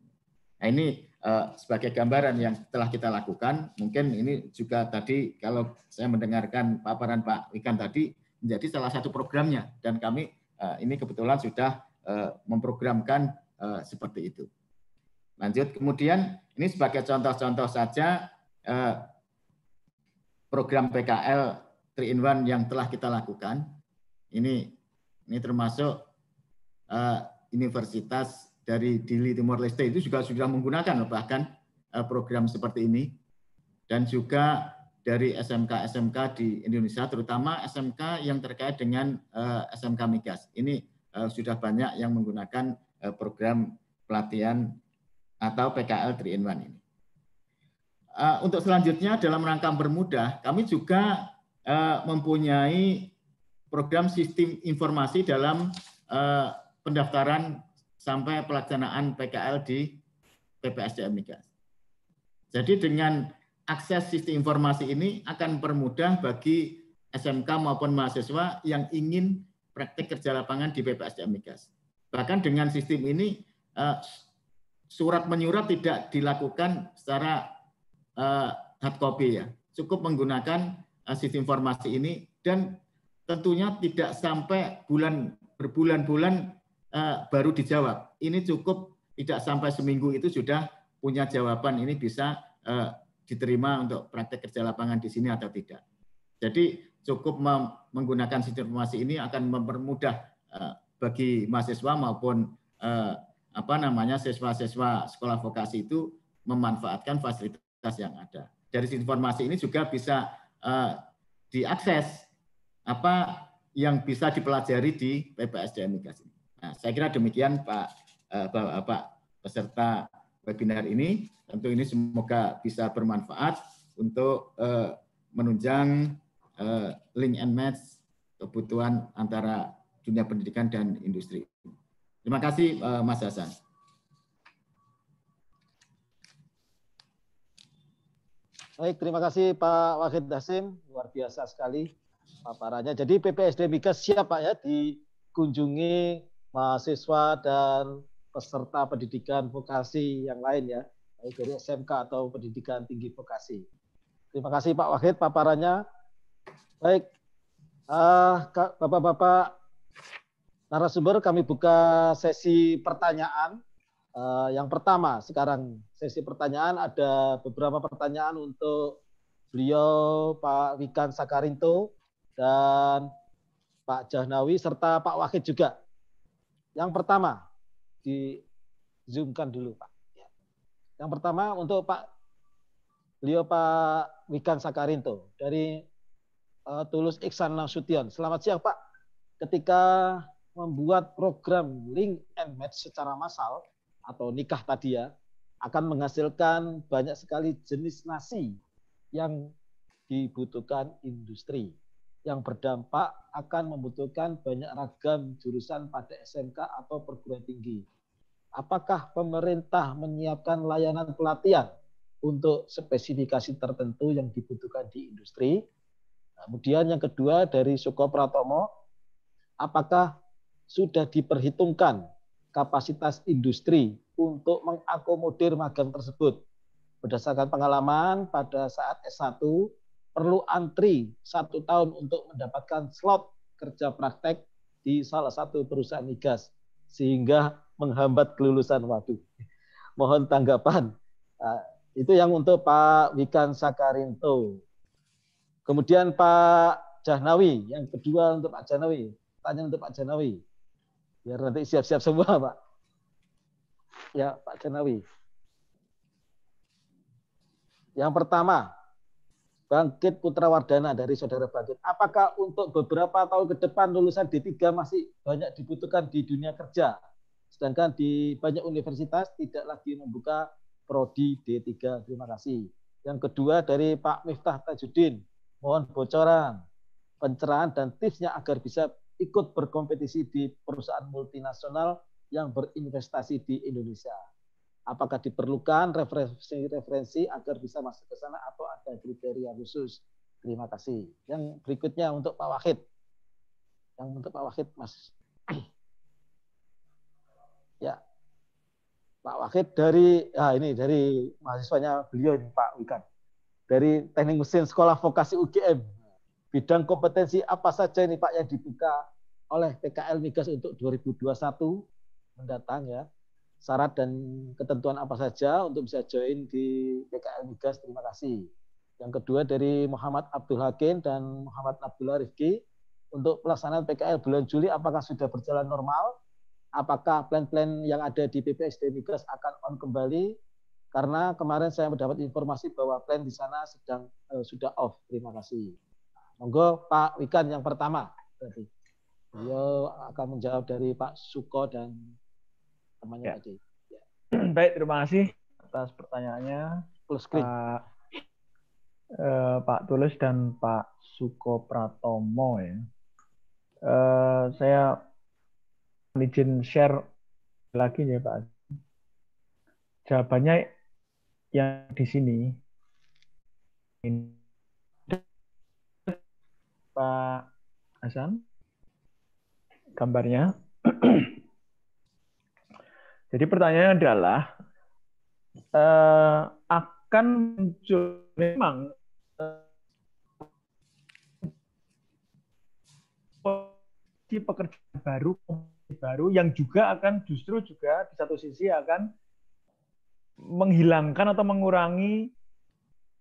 Nah, ini Eh, sebagai gambaran yang telah kita lakukan, mungkin ini juga tadi kalau saya mendengarkan paparan Pak Ikan tadi menjadi salah satu programnya dan kami eh, ini kebetulan sudah eh, memprogramkan seperti itu. Lanjut kemudian ini sebagai contoh-contoh saja program PKL 3 in 1 yang telah kita lakukan. Ini ini termasuk universitas dari Dili Timor Leste itu juga sudah menggunakan bahkan eh, program seperti ini dan juga dari SMK-SMK di Indonesia terutama SMK yang terkait dengan eh, SMK migas. Ini eh, sudah banyak yang menggunakan program pelatihan atau PKL 3 in 1 ini. Untuk selanjutnya dalam rangka bermudah, kami juga mempunyai program sistem informasi dalam pendaftaran sampai pelaksanaan PKL di PPSDM Migas. Jadi dengan akses sistem informasi ini akan permudah bagi SMK maupun mahasiswa yang ingin praktik kerja lapangan di PPSDM Migas. Bahkan dengan sistem ini eh, surat menyurat tidak dilakukan secara eh, hard copy ya. Cukup menggunakan eh, sistem informasi ini dan tentunya tidak sampai bulan berbulan-bulan Eh, baru dijawab. Ini cukup tidak sampai seminggu itu sudah punya jawaban ini bisa eh, diterima untuk praktek kerja lapangan di sini atau tidak. Jadi cukup menggunakan sistem informasi ini akan mempermudah eh, bagi mahasiswa maupun apa namanya siswa-siswa sekolah vokasi itu memanfaatkan fasilitas yang ada. Dari informasi ini juga bisa diakses apa yang bisa dipelajari di PPSDM Migas ini. Nah, saya kira demikian Pak bapak eh, eh, peserta webinar ini. Tentu ini semoga bisa bermanfaat untuk eh, menunjang link and match kebutuhan antara dunia pendidikan dan industri. Terima kasih Mas Hasan. Baik, terima kasih Pak Wahid Dasim. Luar biasa sekali paparannya. Jadi PPSD Migas siap Pak ya dikunjungi mahasiswa dan peserta pendidikan vokasi yang lain ya, baik dari SMK atau pendidikan tinggi vokasi. Terima kasih Pak Wahid paparannya. Baik, uh, Bapak-Bapak narasumber kami buka sesi pertanyaan. Uh, yang pertama sekarang sesi pertanyaan ada beberapa pertanyaan untuk beliau Pak Wikan Sakarinto dan Pak Jahnawi serta Pak Wahid juga. Yang pertama, di zoomkan dulu Pak. Ya. Yang pertama untuk Pak beliau Pak Wikan Sakarinto dari uh, Tulus Iksan Nasution. Selamat siang Pak. Ketika membuat program link and match secara massal atau nikah tadi ya, akan menghasilkan banyak sekali jenis nasi yang dibutuhkan industri yang berdampak akan membutuhkan banyak ragam jurusan pada SMK atau perguruan tinggi. Apakah pemerintah menyiapkan layanan pelatihan untuk spesifikasi tertentu yang dibutuhkan di industri? Kemudian yang kedua dari Soko Pratomo, apakah sudah diperhitungkan kapasitas industri untuk mengakomodir magang tersebut? Berdasarkan pengalaman pada saat S1, perlu antri satu tahun untuk mendapatkan slot kerja praktek di salah satu perusahaan migas sehingga menghambat kelulusan waktu. mohon tanggapan nah, itu yang untuk Pak Wikan Sakarinto kemudian Pak Jahnawi yang kedua untuk Pak Jahnawi tanya untuk Pak Jahnawi biar nanti siap-siap semua Pak ya Pak Jahnawi yang pertama Bangkit Putra Wardana dari Saudara Bangkit. Apakah untuk beberapa tahun ke depan lulusan D3 masih banyak dibutuhkan di dunia kerja? Sedangkan di banyak universitas tidak lagi membuka prodi D3. Terima kasih. Yang kedua dari Pak Miftah Tajudin. Mohon bocoran, pencerahan dan tipsnya agar bisa ikut berkompetisi di perusahaan multinasional yang berinvestasi di Indonesia apakah diperlukan referensi-referensi agar bisa masuk ke sana atau ada kriteria khusus. Terima kasih. Yang berikutnya untuk Pak Wahid. Yang untuk Pak Wahid, Mas. ya. Pak Wahid dari ah ini dari mahasiswanya beliau ini Pak Wikan. Dari Teknik Mesin Sekolah Vokasi UGM. Bidang kompetensi apa saja ini Pak yang dibuka oleh PKL Migas untuk 2021 mendatang ya syarat dan ketentuan apa saja untuk bisa join di PKL Migas. Terima kasih. Yang kedua dari Muhammad Abdul Hakim dan Muhammad Abdullah Rifki. Untuk pelaksanaan PKL bulan Juli, apakah sudah berjalan normal? Apakah plan-plan yang ada di PPSD Migas akan on kembali? Karena kemarin saya mendapat informasi bahwa plan di sana sedang eh, sudah off. Terima kasih. Monggo Pak Wikan yang pertama. Beliau akan menjawab dari Pak Suko dan temannya ya. tadi. Ya. Baik, terima kasih atas pertanyaannya. Plus pak uh, Pak Tulus dan Pak Suko Pratomo ya. Uh, saya izin share lagi ya Pak. Jawabannya yang di sini ini Pak Hasan gambarnya jadi pertanyaannya adalah uh, akan muncul memang uh, eh, pekerjaan baru baru yang juga akan justru juga di satu sisi akan menghilangkan atau mengurangi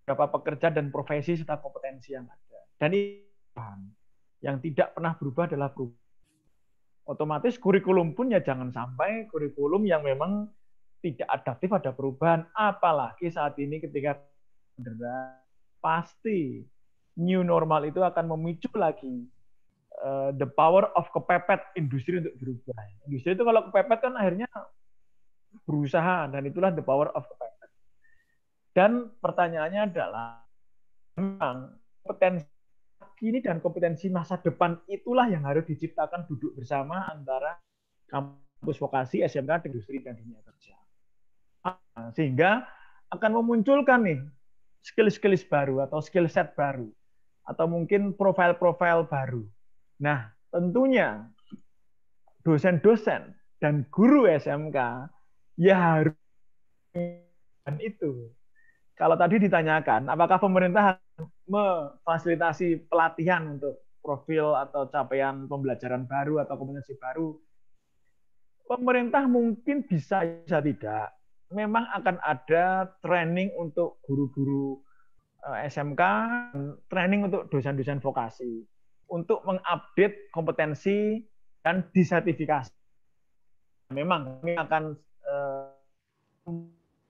beberapa pekerja dan profesi serta kompetensi yang ada. Dan ini yang tidak pernah berubah adalah perubahan otomatis kurikulum pun ya jangan sampai kurikulum yang memang tidak adaptif ada perubahan apalagi saat ini ketika pasti new normal itu akan memicu lagi uh, the power of kepepet industri untuk berubah industri itu kalau kepepet kan akhirnya berusaha dan itulah the power of kepepet dan pertanyaannya adalah memang potensi kini dan kompetensi masa depan itulah yang harus diciptakan duduk bersama antara kampus vokasi, SMK, industri, dan dunia kerja. Ah, sehingga akan memunculkan nih skill-skill baru atau skill set baru atau mungkin profil-profil baru. Nah, tentunya dosen-dosen dan guru SMK ya harus dan itu kalau tadi ditanyakan apakah pemerintah memfasilitasi pelatihan untuk profil atau capaian pembelajaran baru atau kompetensi baru pemerintah mungkin bisa bisa tidak memang akan ada training untuk guru-guru eh, SMK training untuk dosen-dosen vokasi untuk mengupdate kompetensi dan disertifikasi. Memang ini akan eh,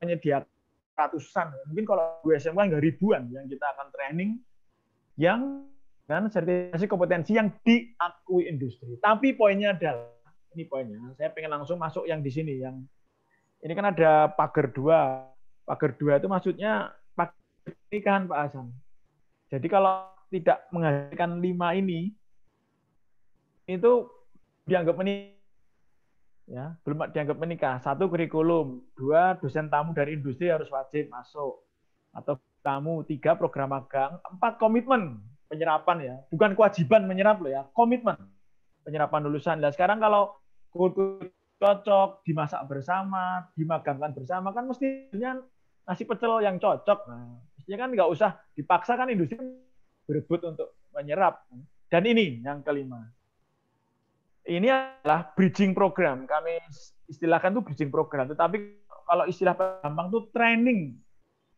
menyediakan ratusan mungkin kalau gue kan nggak ribuan yang kita akan training yang kan sertifikasi kompetensi yang diakui industri. Tapi poinnya adalah ini poinnya, saya pengen langsung masuk yang di sini yang ini kan ada pagar dua, pagar dua itu maksudnya pagar pernikahan Pak Hasan. Jadi kalau tidak menghasilkan lima ini, itu dianggap menikah ya belum dianggap menikah satu kurikulum dua dosen tamu dari industri harus wajib masuk atau tamu tiga program magang empat komitmen penyerapan ya bukan kewajiban menyerap loh ya komitmen penyerapan lulusan nah sekarang kalau cocok dimasak bersama dimagangkan bersama kan mestinya nasi pecel yang cocok nah, mestinya kan nggak usah dipaksa kan industri berebut untuk menyerap dan ini yang kelima ini adalah bridging program. Kami istilahkan itu bridging program. Tetapi kalau istilah gampang tuh training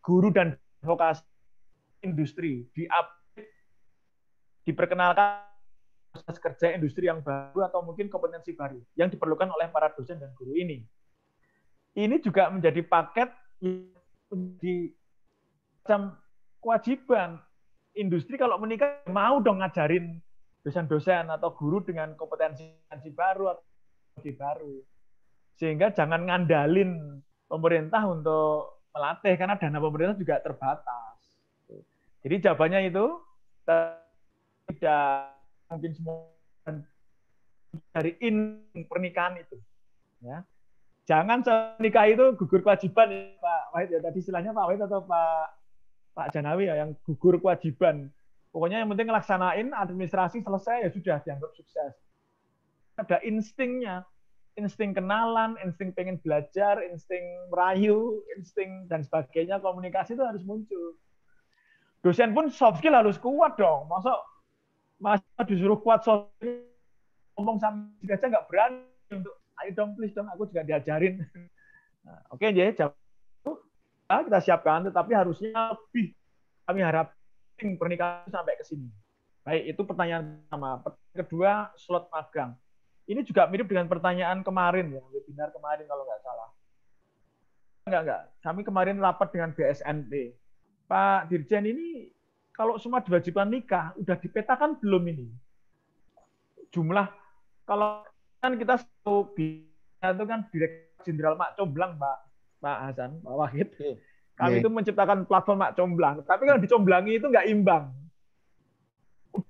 guru dan vokasi industri di diperkenalkan proses kerja industri yang baru atau mungkin kompetensi baru yang diperlukan oleh para dosen dan guru ini. Ini juga menjadi paket yang macam kewajiban industri kalau menikah mau dong ngajarin dosen-dosen atau guru dengan kompetensi baru atau baru. Sehingga jangan ngandalin pemerintah untuk melatih karena dana pemerintah juga terbatas. Jadi jawabannya itu tidak mungkin semua dari in pernikahan itu. Ya. Jangan nikah itu gugur kewajiban ya, Pak Wahid ya tadi istilahnya Pak Wahid atau Pak Pak Janawi ya yang gugur kewajiban Pokoknya yang penting ngelaksanain administrasi selesai ya sudah dianggap sukses. Ada instingnya, insting kenalan, insting pengen belajar, insting merayu, insting dan sebagainya komunikasi itu harus muncul. Dosen pun soft skill harus kuat dong. Masa masa disuruh kuat soft skill ngomong sama dia aja nggak berani untuk ayo dong please dong aku juga diajarin. Nah, Oke okay, jadi jawab ah, kita siapkan tetapi harusnya lebih kami harap penting pernikahan sampai ke sini. Baik, itu pertanyaan pertama. Kedua, slot magang. Ini juga mirip dengan pertanyaan kemarin ya, webinar kemarin kalau nggak salah. Nggak nggak. Kami kemarin rapat dengan BSNP. Pak Dirjen ini kalau semua diwajibkan nikah, udah dipetakan belum ini? Jumlah kalau kan kita satu itu kan Direktur Jenderal Mak Comblang, Pak Pak Hasan, Pak Wahid. Iya. Kami yeah. itu menciptakan platform mak comblang. Tapi kalau dicomblangi itu nggak imbang.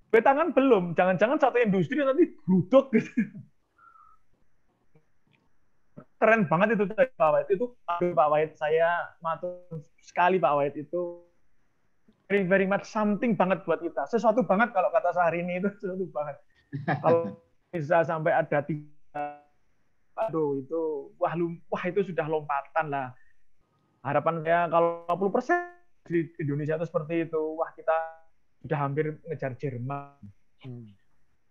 Betangan belum. Jangan-jangan satu industri nanti geruduk gitu. Keren banget itu Pak Wahid. Itu aduh, Pak Wahid saya matur sekali Pak Wahid itu very very much something banget buat kita. Sesuatu banget kalau kata sehari ini itu sesuatu banget. kalau bisa sampai ada tiga aduh itu wah wah itu sudah lompatan lah harapan saya kalau 50 di Indonesia itu seperti itu, wah kita sudah hampir ngejar Jerman. Hmm.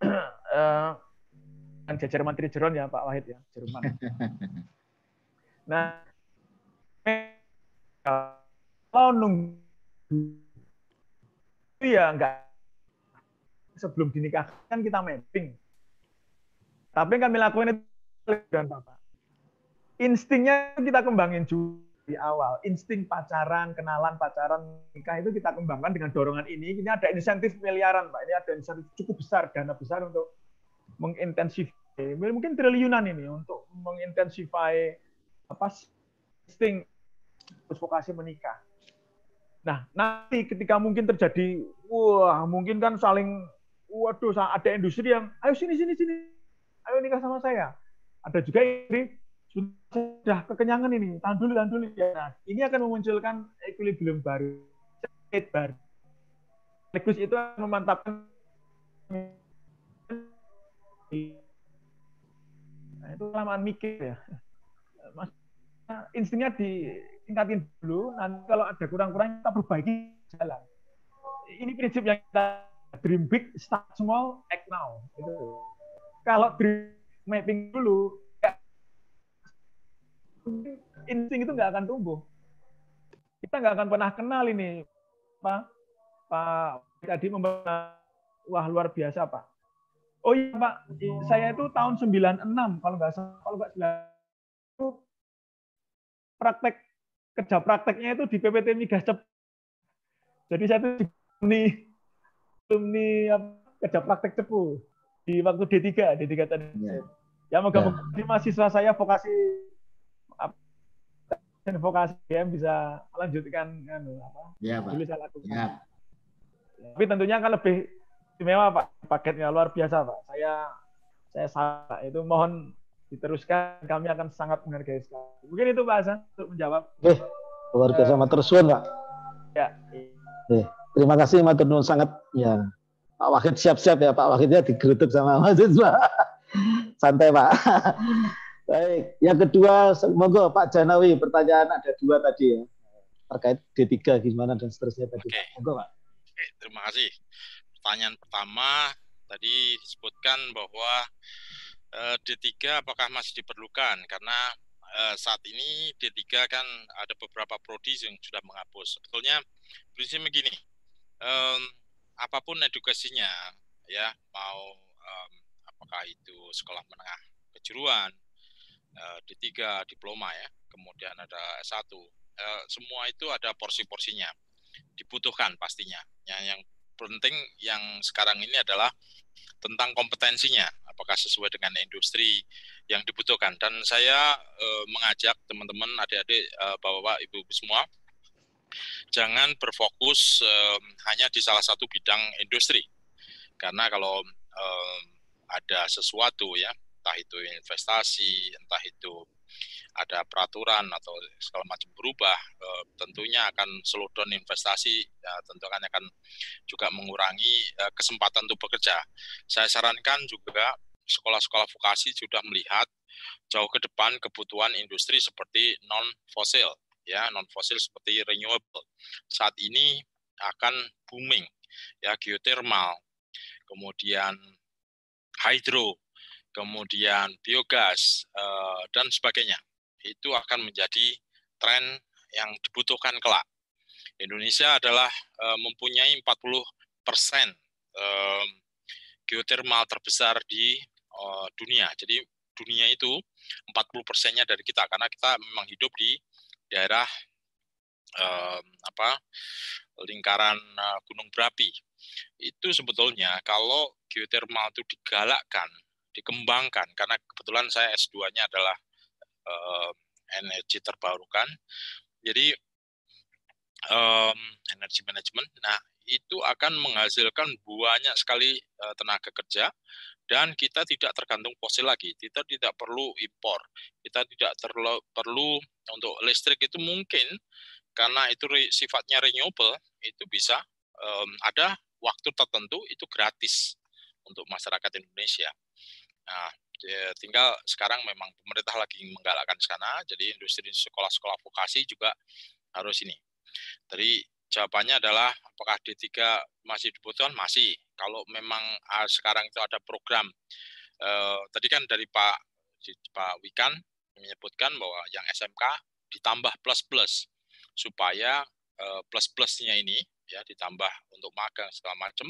uh, eh, Jerman Jerman ya Pak Wahid ya, Jerman. nah, kalau nunggu itu ya enggak sebelum dinikahkan kan kita mapping. Tapi yang kami lakuin itu dan Bapak. Instingnya kita kembangin juga di awal. Insting pacaran, kenalan, pacaran, nikah itu kita kembangkan dengan dorongan ini. Ini ada insentif miliaran, Pak. Ini ada insentif cukup besar, dana besar untuk mengintensif mungkin triliunan ini untuk mengintensify apa insting vokasi menikah. Nah, nanti ketika mungkin terjadi wah, mungkin kan saling waduh ada industri yang ayo sini sini sini. Ayo nikah sama saya. Ada juga ini sudah kekenyangan ini, tahan dulu, tahan dulu ya. Nah, ini akan memunculkan equilibrium baru, state baru. Sekaligus itu akan memantapkan nah, itu kelamaan mikir ya. Maksudnya instingnya ditingkatin dulu, nanti kalau ada kurang-kurang kita perbaiki jalan. Ini prinsip yang kita dream big, start small, act now. Gitu. Kalau dream mapping dulu, insting itu nggak akan tumbuh. Kita nggak akan pernah kenal ini, Pak. Pak tadi membahas, wah luar biasa, Pak. Oh iya, Pak, saya itu tahun 96 kalau nggak salah, kalau nggak salah praktek kerja prakteknya itu di PPT Migas Cep. Jadi saya itu di alumni kerja praktek cepu di waktu D3, D3 tadi. Ya, ya moga-moga ya. mahasiswa saya vokasi Vokasi ya bisa lanjutkan kan apa? Ya, Pak. lakukan. ya. Tapi tentunya kan lebih istimewa Pak, paketnya luar biasa Pak. Saya saya salah itu mohon diteruskan kami akan sangat menghargai sekali. Mungkin itu Pak Hasan untuk menjawab. Eh, luar biasa uh, matur suwun Pak. Ya. Eh, terima kasih matur nuwun sangat ya. Pak Wahid siap-siap ya Pak Wahidnya digerutuk sama pak. Santai Pak. Baik, yang kedua, monggo Pak Janawi, pertanyaan ada dua tadi ya terkait D3 gimana dan seterusnya tadi. Oke. Monggo Pak. Oke, terima kasih. Pertanyaan pertama tadi disebutkan bahwa eh, D3 apakah masih diperlukan karena eh, saat ini D3 kan ada beberapa prodi yang sudah menghapus. Sebetulnya prinsip begini, apapun edukasinya ya mau apakah itu sekolah menengah kejuruan Eh, D3, diploma ya, kemudian ada S1. Eh, semua itu ada porsi-porsinya, dibutuhkan pastinya. Yang, yang penting yang sekarang ini adalah tentang kompetensinya, apakah sesuai dengan industri yang dibutuhkan. Dan saya eh, mengajak teman-teman, adik-adik, eh, bapak-bapak, ibu-ibu semua, jangan berfokus hanya di salah satu bidang industri, karena kalau ada sesuatu ya entah itu investasi, entah itu ada peraturan atau segala macam berubah, eh, tentunya akan slow down investasi, ya tentu akan juga mengurangi eh, kesempatan untuk bekerja. Saya sarankan juga sekolah-sekolah vokasi sudah melihat jauh ke depan kebutuhan industri seperti non fosil ya non fosil seperti renewable saat ini akan booming ya geothermal kemudian hydro kemudian biogas, eh, dan sebagainya. Itu akan menjadi tren yang dibutuhkan kelak. Indonesia adalah eh, mempunyai 40 persen eh, geothermal terbesar di dunia. Jadi dunia itu 40 persennya dari kita karena kita memang hidup di daerah apa lingkaran gunung berapi itu sebetulnya kalau geothermal itu digalakkan dikembangkan karena kebetulan saya S2-nya adalah uh, energi terbarukan. Jadi um, eh, energi manajemen. Nah, itu akan menghasilkan banyak sekali eh, tenaga kerja dan kita tidak tergantung fosil lagi. Kita tidak perlu impor. Kita tidak terlalu perlu untuk listrik itu mungkin karena itu re, sifatnya renewable itu bisa um, ada waktu tertentu itu gratis untuk masyarakat Indonesia. Nah, ya tinggal sekarang memang pemerintah lagi menggalakkan sana, jadi industri sekolah-sekolah vokasi juga harus ini. Jadi jawabannya adalah apakah D3 masih dibutuhkan? Masih. Kalau memang ah, sekarang itu ada program, eh, tadi kan dari Pak Pak Wikan menyebutkan bahwa yang SMK ditambah plus-plus supaya eh, plus-plusnya ini ya ditambah untuk magang segala macam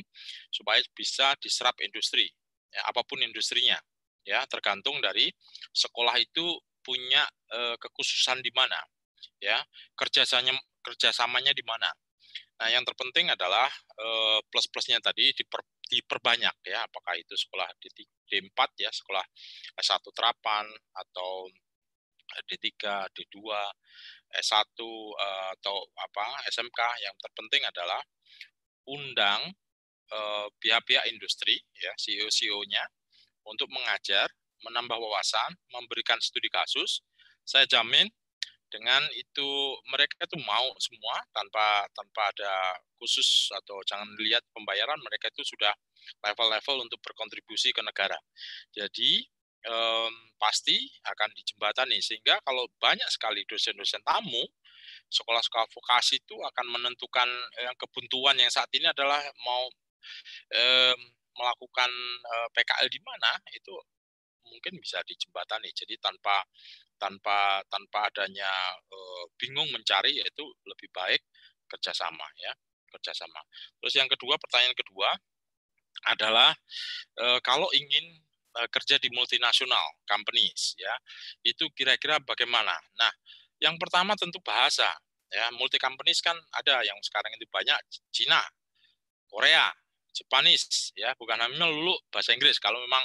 supaya bisa diserap industri ya, apapun industrinya ya tergantung dari sekolah itu punya eh, kekhususan di mana ya kerjasanya kerjasamanya di mana nah yang terpenting adalah eh, plus plusnya tadi diper, diperbanyak ya apakah itu sekolah D, D4 ya sekolah S1 terapan atau D3 D2 S1 atau apa SMK yang terpenting adalah undang Eh, pihak-pihak uh, industri, ya CEO-CEO-nya, untuk mengajar, menambah wawasan, memberikan studi kasus. Saya jamin dengan itu mereka itu mau semua tanpa tanpa ada khusus atau jangan lihat pembayaran mereka itu sudah level-level untuk berkontribusi ke negara. Jadi um, pasti akan dijembatani sehingga kalau banyak sekali dosen-dosen tamu sekolah-sekolah vokasi itu akan menentukan eh, yang kebuntuan yang saat ini adalah mau melakukan eh, PKL di mana itu mungkin bisa dijembatani. Jadi tanpa tanpa tanpa adanya eh, bingung mencari yaitu lebih baik kerjasama ya kerjasama. Terus yang kedua pertanyaan kedua adalah eh, kalau ingin kerja di multinasional companies ya itu kira-kira bagaimana? Nah yang pertama tentu bahasa ya multi companies kan ada yang sekarang itu banyak Cina, Korea Jepanis ya bukan hanya lulu bahasa Inggris kalau memang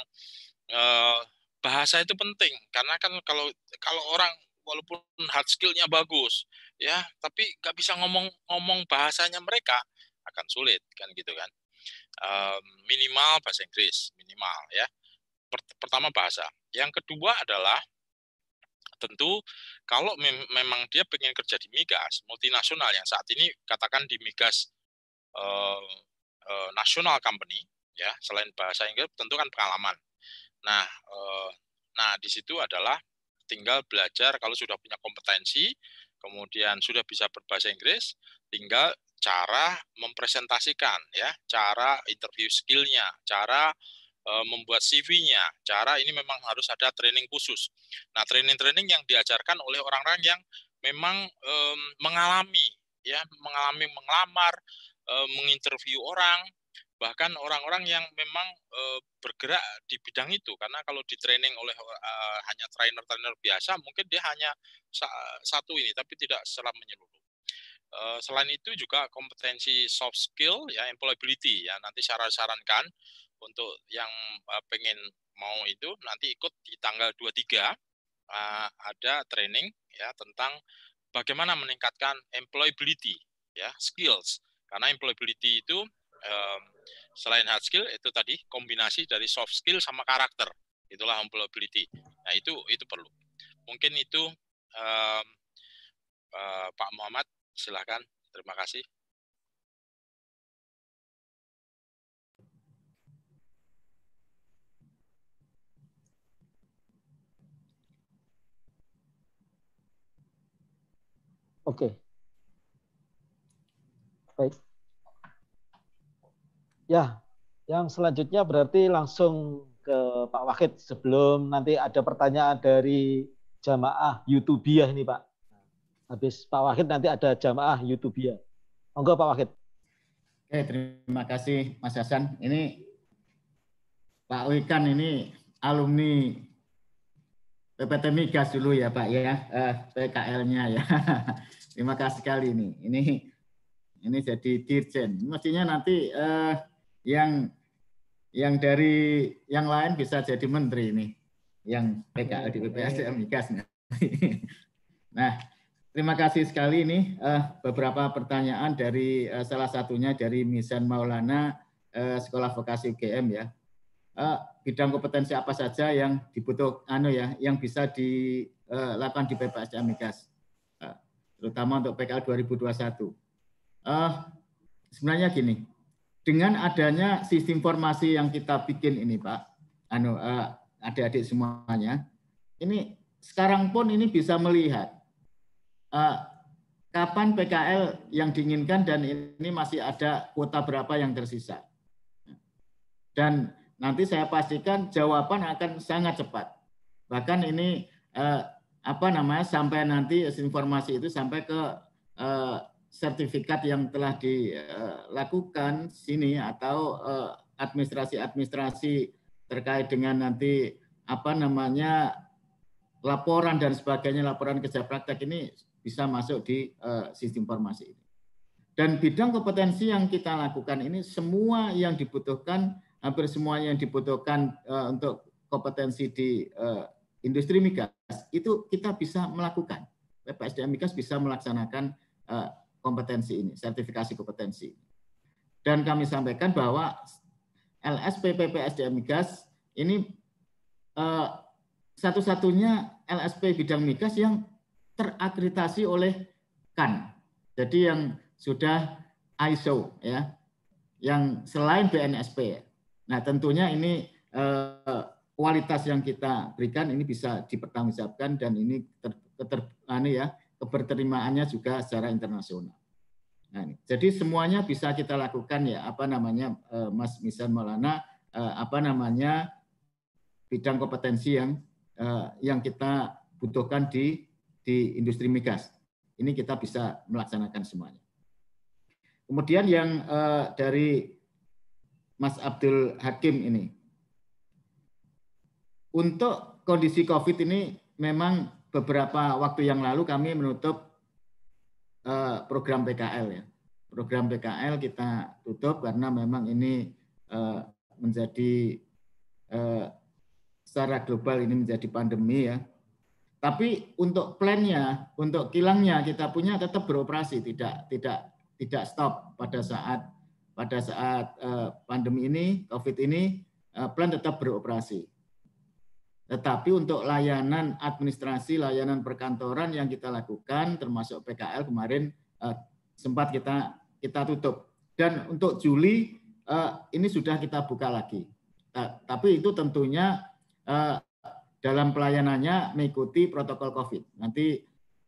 eh, bahasa itu penting karena kan kalau kalau orang walaupun hard skillnya bagus ya tapi nggak bisa ngomong ngomong bahasanya mereka akan sulit kan gitu kan eh, minimal bahasa Inggris minimal ya pertama bahasa yang kedua adalah tentu kalau memang dia pengen kerja di migas multinasional yang saat ini katakan di migas eh, uh, eh, national company ya selain bahasa Inggris tentu kan pengalaman nah uh, nah di situ adalah tinggal belajar kalau sudah punya kompetensi kemudian sudah bisa berbahasa Inggris tinggal cara mempresentasikan ya cara interview skillnya cara eh, membuat CV-nya cara ini memang harus ada training khusus nah training-training yang diajarkan oleh orang-orang yang memang um, mengalami ya mengalami mengelamar Eh, menginterview orang bahkan orang-orang yang memang e, bergerak di bidang itu karena kalau di training oleh e, hanya trainer-trainer biasa mungkin dia hanya sa satu ini tapi tidak secara menyeluruh. E, selain itu juga kompetensi soft skill ya employability ya nanti saya sarankan untuk yang e, pengen mau itu nanti ikut di tanggal 23 e, ada training ya tentang bagaimana meningkatkan employability ya skills karena employability itu um, selain hard skill itu tadi kombinasi dari soft skill sama karakter. Itulah employability. Nah, itu itu perlu. Mungkin itu um, uh, Pak Muhammad silakan. Terima kasih. Oke, Ya, yang selanjutnya berarti langsung ke Pak Wakid sebelum nanti ada pertanyaan dari jamaah YouTube ya ini Pak. Habis Pak Wakid nanti ada jamaah YouTube ya. Monggo Pak Wakid. Oke, terima kasih Mas Hasan. Ini Pak Wikan ini alumni PPT Migas dulu ya Pak ya, eh, PKL-nya ya. terima kasih sekali ini. Ini ini jadi dirjen. Mestinya nanti eh, yang yang dari yang lain bisa jadi menteri ini yang PKL di PPSDM Migas. nah, terima kasih sekali ini eh, beberapa pertanyaan dari eh, salah satunya dari Misan Maulana eh, Sekolah Vokasi UGM ya. bidang kompetensi apa saja yang dibutuhkan? anu ya yang bisa dilakukan di PPSDM migas terutama untuk PKL 2021. Uh, sebenarnya gini, dengan adanya sistem informasi yang kita bikin ini Pak, anu uh, adik-adik semuanya, ini sekarang pun ini bisa melihat uh, kapan PKL yang diinginkan dan ini masih ada kuota berapa yang tersisa. Dan nanti saya pastikan jawaban akan sangat cepat. Bahkan ini uh, apa namanya sampai nanti informasi itu sampai ke uh, sertifikat yang telah dilakukan sini atau eh, administrasi-administrasi terkait dengan nanti apa namanya laporan dan sebagainya laporan kerja praktek ini bisa masuk di eh, sistem informasi ini. Dan bidang kompetensi yang kita lakukan ini semua yang dibutuhkan hampir semua yang dibutuhkan eh, untuk kompetensi di industri migas itu kita bisa melakukan. PSDM migas bisa melaksanakan kompetensi ini, sertifikasi kompetensi. Dan kami sampaikan bahwa LSPPP SDM Migas ini eh, satu-satunya LSP bidang migas yang terakreditasi oleh KAN. Jadi yang sudah ISO ya, yang selain BNSP. Nah tentunya ini eh, kualitas yang kita berikan ini bisa dipertanggungjawabkan dan ini ter, ter, ini anu ya keberterimaannya juga secara internasional. Nah, jadi semuanya bisa kita lakukan ya apa namanya eh, Mas Misan Maulana eh, apa namanya bidang kompetensi yang eh, yang kita butuhkan di di industri migas. Ini kita bisa melaksanakan semuanya. Kemudian yang dari Mas Abdul Hakim ini. Untuk kondisi Covid ini memang beberapa waktu yang lalu kami menutup eh, program PKL ya. Program PKL kita tutup karena memang ini eh, menjadi uh, secara global ini menjadi pandemi ya. Tapi untuk plannya, untuk kilangnya kita punya tetap beroperasi, tidak tidak tidak stop pada saat pada saat pandemi ini, COVID ini, plan tetap beroperasi. Tetapi untuk layanan administrasi, layanan perkantoran yang kita lakukan, termasuk PKL kemarin eh, sempat kita kita tutup. Dan untuk Juli eh, ini sudah kita buka lagi. tapi itu tentunya eh, dalam pelayanannya mengikuti protokol COVID. Nanti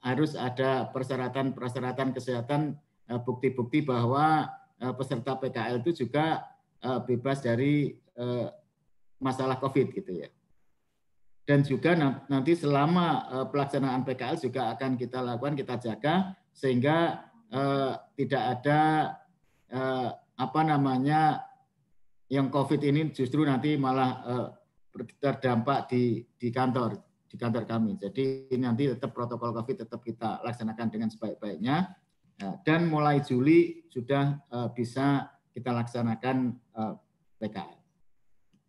harus ada persyaratan-persyaratan kesehatan, eh, bukti-bukti bahwa eh, peserta PKL itu juga eh, bebas dari masalah COVID gitu ya dan juga nanti selama eh, pelaksanaan PKL juga akan kita lakukan kita jaga sehingga eh, tidak ada eh, apa namanya yang COVID ini justru nanti malah eh, terdampak di di kantor di kantor kami. Jadi nanti tetap protokol COVID tetap kita laksanakan dengan sebaik-baiknya eh, dan mulai Juli sudah eh, bisa kita laksanakan PKL.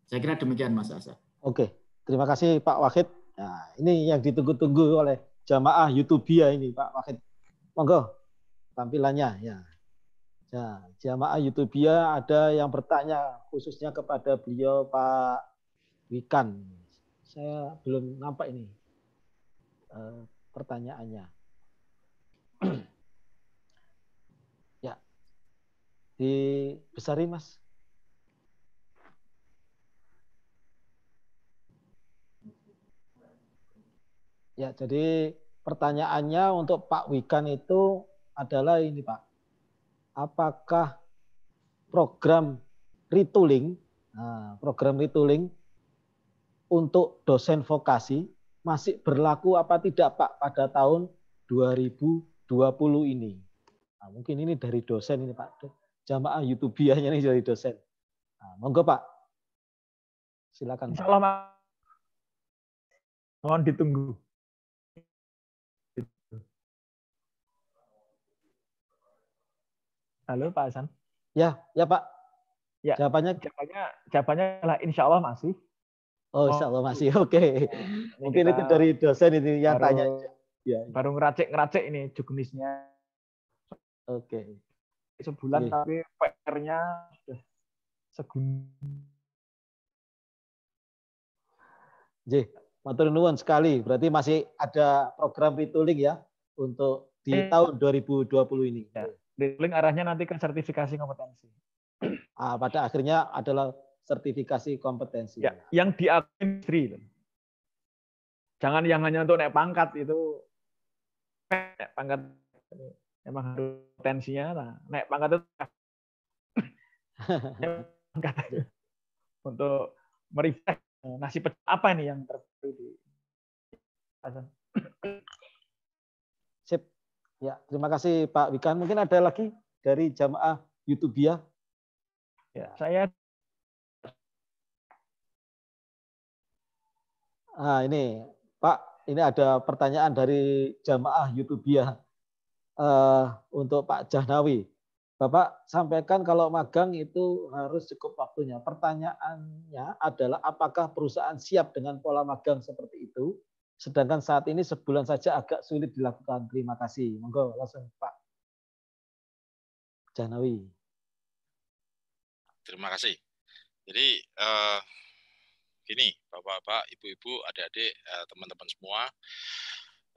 Saya kira demikian Mas Asa. Oke. Okay. Terima kasih Pak Wahid. Nah, ini yang ditunggu-tunggu oleh jamaah YouTube ya ini Pak Wahid. Monggo tampilannya ya. Ya, jamaah ya ada yang bertanya khususnya kepada beliau Pak Wikan. Saya belum nampak ini e, pertanyaannya. ya, dibesarin Mas. Ya, jadi pertanyaannya untuk Pak Wikan itu adalah ini Pak. Apakah program retooling, nah, program retooling untuk dosen vokasi masih berlaku apa tidak Pak pada tahun 2020 ini? Nah, mungkin ini dari dosen ini Pak. Jamaah YouTube-nya ini dari dosen. Nah, monggo Pak. Silakan. Pak. Insya Allah, Pak. Mohon ditunggu. Halo Pak Hasan. Ya, ya Pak. Ya. Jawabannya jawabannya jawabannya lah insya Allah masih. Oh, oh. insya Allah masih. Oke. Okay. Mungkin itu dari dosen itu yang baru, tanya. Ya. Baru ngeracik-ngeracik ini juknisnya. Oke. Okay. Sebulan okay. tapi PR-nya sudah segunung. J, matur nuwun sekali. Berarti masih ada program retooling ya untuk di eh. tahun 2020 ini. Ya link arahnya nanti ke sertifikasi kompetensi. Ah, pada akhirnya adalah sertifikasi kompetensi. Ya, yang diakui industri. Jangan yang hanya untuk naik pangkat itu naik pangkat emang harus potensinya nah, naik pangkat itu ya. pangkat untuk merefresh eh, pecah apa ini yang terbaru di Ya, terima kasih Pak Wikan. Mungkin ada lagi dari jamaah YouTube ya. Ya, saya Nah, ini Pak, ini ada pertanyaan dari jamaah YouTube ya uh, eh, untuk Pak Jahnawi. Bapak sampaikan kalau magang itu harus cukup waktunya. Pertanyaannya adalah apakah perusahaan siap dengan pola magang seperti itu? Sedangkan saat ini sebulan saja agak sulit dilakukan. Terima kasih. Monggo langsung Pak Janawi. Terima kasih. Jadi uh, gini, bapak-bapak, ibu-ibu, adik-adik, uh, teman-teman semua,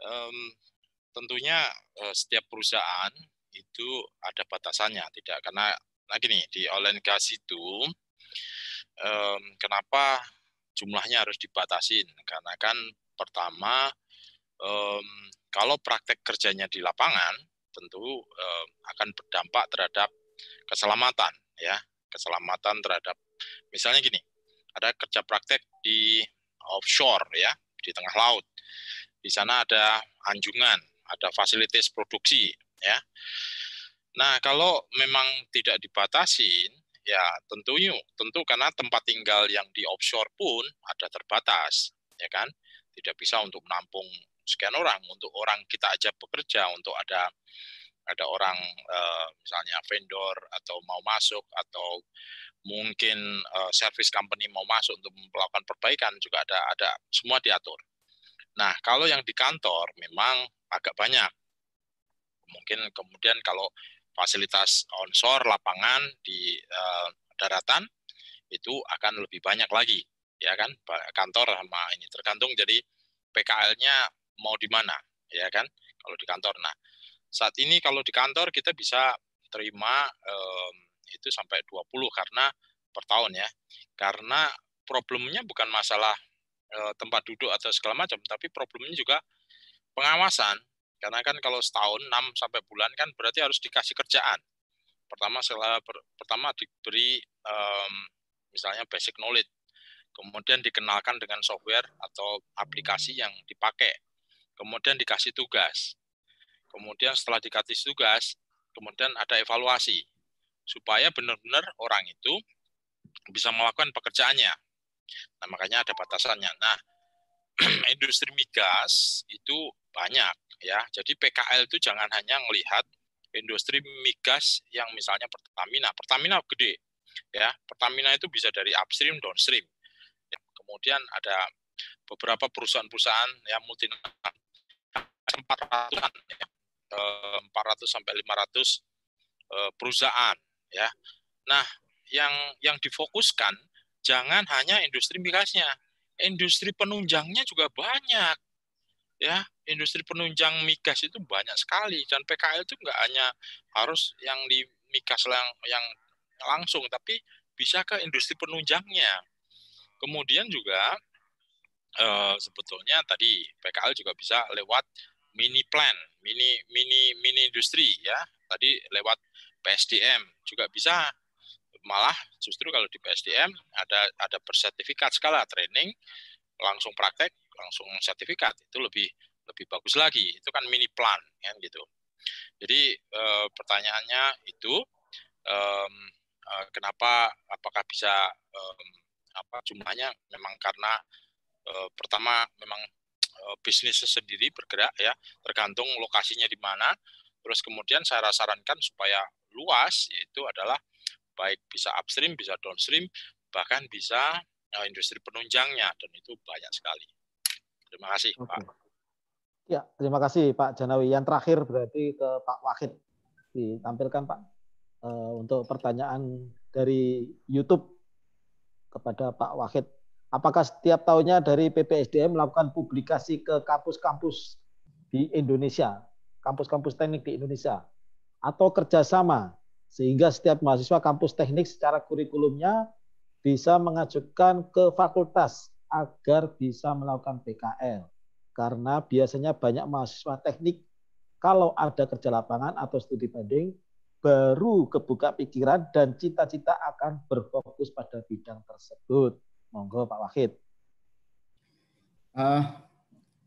um, tentunya uh, setiap perusahaan itu ada batasannya, tidak karena nah nih di online gas itu um, kenapa jumlahnya harus dibatasin karena kan Pertama, um, kalau praktek kerjanya di lapangan, tentu um, akan berdampak terhadap keselamatan, ya, keselamatan terhadap misalnya gini, ada kerja praktek di offshore, ya, di tengah laut. Di sana ada anjungan, ada fasilitas produksi, ya. Nah, kalau memang tidak dibatasi ya tentunya tentu karena tempat tinggal yang di offshore pun ada terbatas, ya kan? tidak bisa untuk menampung sekian orang untuk orang kita aja bekerja untuk ada ada orang eh, misalnya vendor atau mau masuk atau mungkin eh, service company mau masuk untuk melakukan perbaikan juga ada ada semua diatur. Nah, kalau yang di kantor memang agak banyak. Mungkin kemudian kalau fasilitas onshore lapangan di eh, daratan itu akan lebih banyak lagi ya kan kantor sama ini tergantung jadi PKL-nya mau di mana ya kan kalau di kantor nah saat ini kalau di kantor kita bisa terima um, itu sampai 20 karena per tahun ya karena problemnya bukan masalah uh, tempat duduk atau segala macam tapi problemnya juga pengawasan karena kan kalau setahun 6 sampai bulan kan berarti harus dikasih kerjaan pertama setelah pertama diberi um, misalnya basic knowledge kemudian dikenalkan dengan software atau aplikasi yang dipakai, kemudian dikasih tugas, kemudian setelah dikasih tugas, kemudian ada evaluasi supaya benar-benar orang itu bisa melakukan pekerjaannya. Nah, makanya ada batasannya. Nah, industri migas itu banyak ya. Jadi PKL itu jangan hanya melihat industri migas yang misalnya Pertamina. Pertamina gede ya. Pertamina itu bisa dari upstream, downstream kemudian ada beberapa perusahaan-perusahaan yang multinasional 400 ya. ratus 400 sampai 500 eh, perusahaan ya. Nah, yang yang difokuskan jangan hanya industri migasnya. Industri penunjangnya juga banyak. Ya, industri penunjang migas itu banyak sekali dan PKL itu enggak hanya harus yang di migas yang yang langsung tapi bisa ke industri penunjangnya. Kemudian juga uh, sebetulnya tadi PKL juga bisa lewat mini plan, mini mini mini industri ya. Tadi lewat PSDM juga bisa malah justru kalau di PSDM ada ada bersertifikat skala training langsung praktek langsung sertifikat itu lebih lebih bagus lagi itu kan mini plan kan gitu jadi e, pertanyaannya itu e, kenapa apakah bisa e, apa jumlahnya memang karena e, pertama memang e, bisnisnya sendiri bergerak ya tergantung lokasinya di mana terus kemudian saya sarankan supaya luas yaitu adalah baik bisa upstream bisa downstream bahkan bisa e, industri penunjangnya dan itu banyak sekali terima kasih okay. Pak Ya, terima kasih Pak Janawi. Yang terakhir berarti ke Pak Wahid. Ditampilkan Pak untuk pertanyaan dari YouTube kepada Pak Wahid. Apakah setiap tahunnya dari PPSDM melakukan publikasi ke kampus-kampus di Indonesia, kampus-kampus teknik di Indonesia, atau kerjasama sehingga setiap mahasiswa kampus teknik secara kurikulumnya bisa mengajukan ke fakultas agar bisa melakukan PKL. Karena biasanya banyak mahasiswa teknik kalau ada kerja lapangan atau studi banding baru kebuka pikiran dan cita-cita akan berfokus pada bidang tersebut. Monggo Pak Wahid. Uh,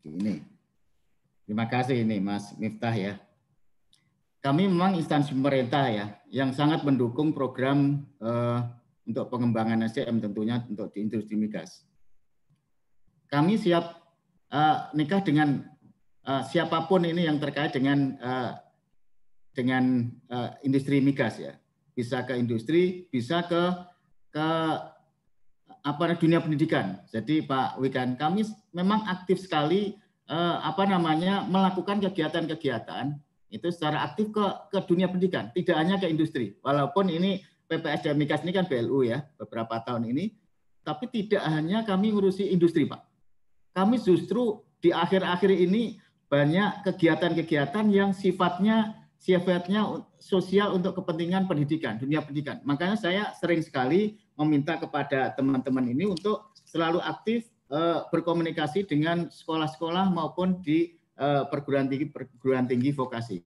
ini terima kasih ini Mas Miftah ya. Kami memang instansi pemerintah ya yang sangat mendukung program uh, untuk pengembangan SDM tentunya untuk di industri migas. Kami siap uh, nikah dengan uh, siapapun ini yang terkait dengan uh, dengan uh, industri migas ya. Bisa ke industri, bisa ke ke apa dunia pendidikan. Jadi Pak Wikan, kami memang aktif sekali uh, apa namanya melakukan kegiatan-kegiatan itu secara aktif ke ke dunia pendidikan, tidak hanya ke industri. Walaupun ini PPS dan Migas ini kan BLU ya beberapa tahun ini, tapi tidak hanya kami ngurusi industri Pak. Kami justru di akhir-akhir ini banyak kegiatan-kegiatan yang sifatnya sifatnya sosial untuk kepentingan pendidikan, dunia pendidikan. Makanya saya sering sekali meminta kepada teman-teman ini untuk selalu aktif uh, berkomunikasi dengan sekolah-sekolah maupun di uh, perguruan tinggi perguruan tinggi vokasi.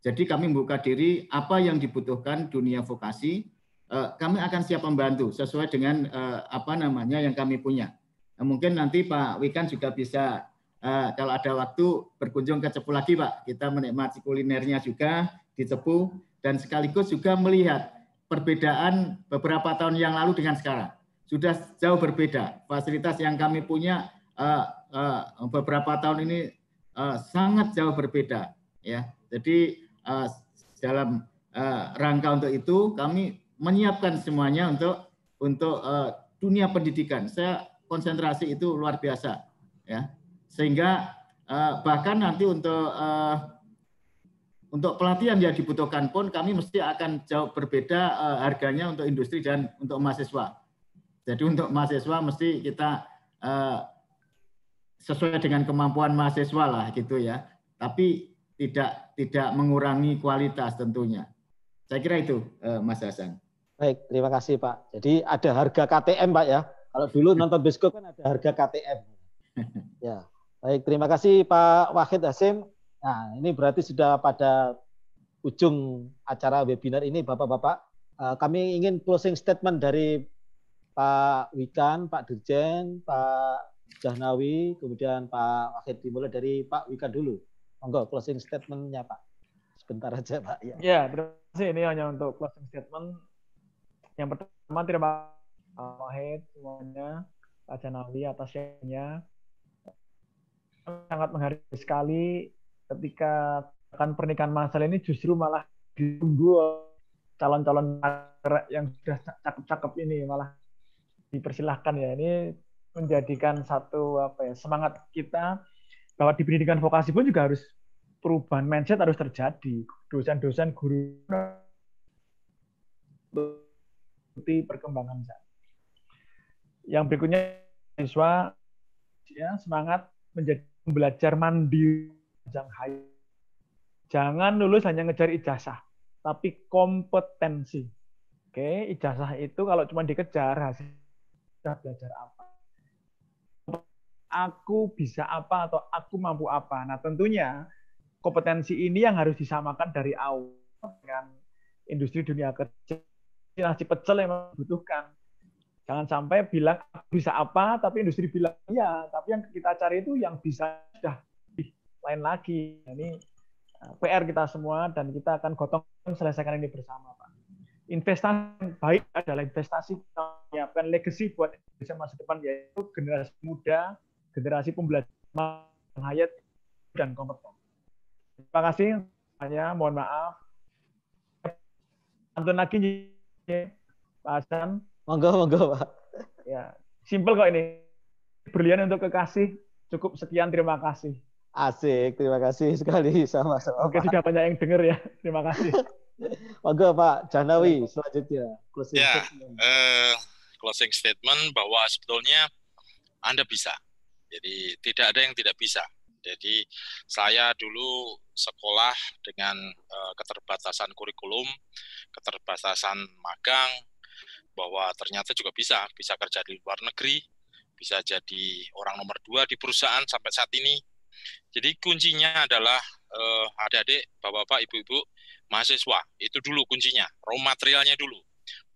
Jadi kami membuka diri apa yang dibutuhkan dunia vokasi, uh, kami akan siap membantu sesuai dengan apa namanya yang kami punya. Nah, mungkin nanti Pak Wikan juga bisa uh, kalau ada waktu berkunjung ke Cepu lagi Pak. Kita menikmati kulinernya juga di Cepu dan sekaligus juga melihat perbedaan beberapa tahun yang lalu dengan sekarang. Sudah jauh berbeda. Fasilitas yang kami punya uh, uh, beberapa tahun ini uh, sangat jauh berbeda ya. Jadi uh, dalam uh, rangka untuk itu kami menyiapkan semuanya untuk untuk uh, dunia pendidikan. Saya konsentrasi itu luar biasa ya sehingga uh, bahkan nanti untuk uh, untuk pelatihan yang dibutuhkan pun kami mesti akan jauh berbeda uh, harganya untuk industri dan untuk mahasiswa. Jadi untuk mahasiswa mesti kita uh, sesuai dengan kemampuan mahasiswa lah gitu ya. Tapi tidak tidak mengurangi kualitas tentunya. Saya kira itu uh, Mas Hasan. Baik, terima kasih Pak. Jadi ada harga KTM Pak ya. Kalau dulu nonton bioskop kan ada harga KTM. Ya. Baik, terima kasih Pak Wahid Hasim. Nah, ini berarti sudah pada ujung acara webinar ini, Bapak-Bapak. Eh, kami ingin closing statement dari Pak Wikan, Pak Dirjen, Pak Jahnawi, kemudian Pak Wahid dimulai dari Pak Wikan dulu. Monggo closing statementnya Pak. Sebentar aja Pak. Ya. ya, terima kasih. Ini hanya untuk closing statement. Yang pertama, terima kasih Pak Wahid semuanya, Pak Jahnawi atasnya sangat menghargai sekali ketika akan pernikahan masal ini justru malah ditunggu calon-calon yang sudah cakep-cakep ini malah dipersilahkan ya ini menjadikan satu apa ya semangat kita bahwa di pendidikan vokasi pun juga harus perubahan mindset harus terjadi dosen-dosen guru mengikuti perkembangan saya. Yang berikutnya siswa ya semangat menjadi belajar mandiri Jangan lulus hanya ngejar ijazah, tapi kompetensi. Oke, ijazah itu kalau cuma dikejar hasil belajar apa. Aku bisa apa atau aku mampu apa. Nah, tentunya kompetensi ini yang harus disamakan dari awal dengan industri dunia kerja. Nasi pecel yang membutuhkan Jangan sampai bilang bisa apa, tapi industri bilang iya, tapi yang kita cari itu yang bisa sudah lain lagi. Ini eh, PR kita semua dan kita akan gotong selesaikan ini bersama, Pak. Investasi baik adalah investasi kita menyiapkan legacy buat Indonesia masa depan yaitu generasi muda, generasi pembelajaran hayat dan kompeten. Terima kasih hanya mohon maaf. Antun lagi Pak Hasan. Monggo, monggo, Pak. Ya, simpel kok ini. Berlian untuk kekasih. Cukup sekian, terima kasih. Asik, terima kasih sekali sama-sama. Oke, Pak. sudah banyak yang dengar ya. Terima kasih. Monggo Pak Janawi selanjutnya closing ya, statement. Eh, closing statement bahwa sebetulnya Anda bisa. Jadi tidak ada yang tidak bisa. Jadi saya dulu sekolah dengan uh, keterbatasan kurikulum, keterbatasan magang, bahwa ternyata juga bisa bisa kerja di luar negeri bisa jadi orang nomor dua di perusahaan sampai saat ini jadi kuncinya adalah eh, adik-adik bapak-bapak ibu-ibu mahasiswa itu dulu kuncinya raw materialnya dulu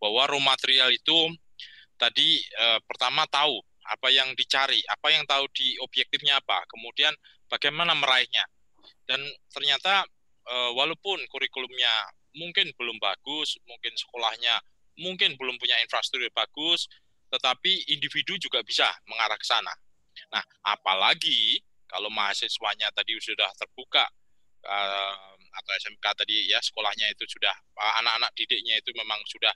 bahwa raw material itu tadi eh, pertama tahu apa yang dicari apa yang tahu di objektifnya apa kemudian bagaimana meraihnya dan ternyata eh, walaupun kurikulumnya mungkin belum bagus mungkin sekolahnya mungkin belum punya infrastruktur yang bagus, tetapi individu juga bisa mengarah ke sana. Nah, apalagi kalau mahasiswanya tadi sudah terbuka eh, atau SMK tadi ya sekolahnya itu sudah anak-anak didiknya itu memang sudah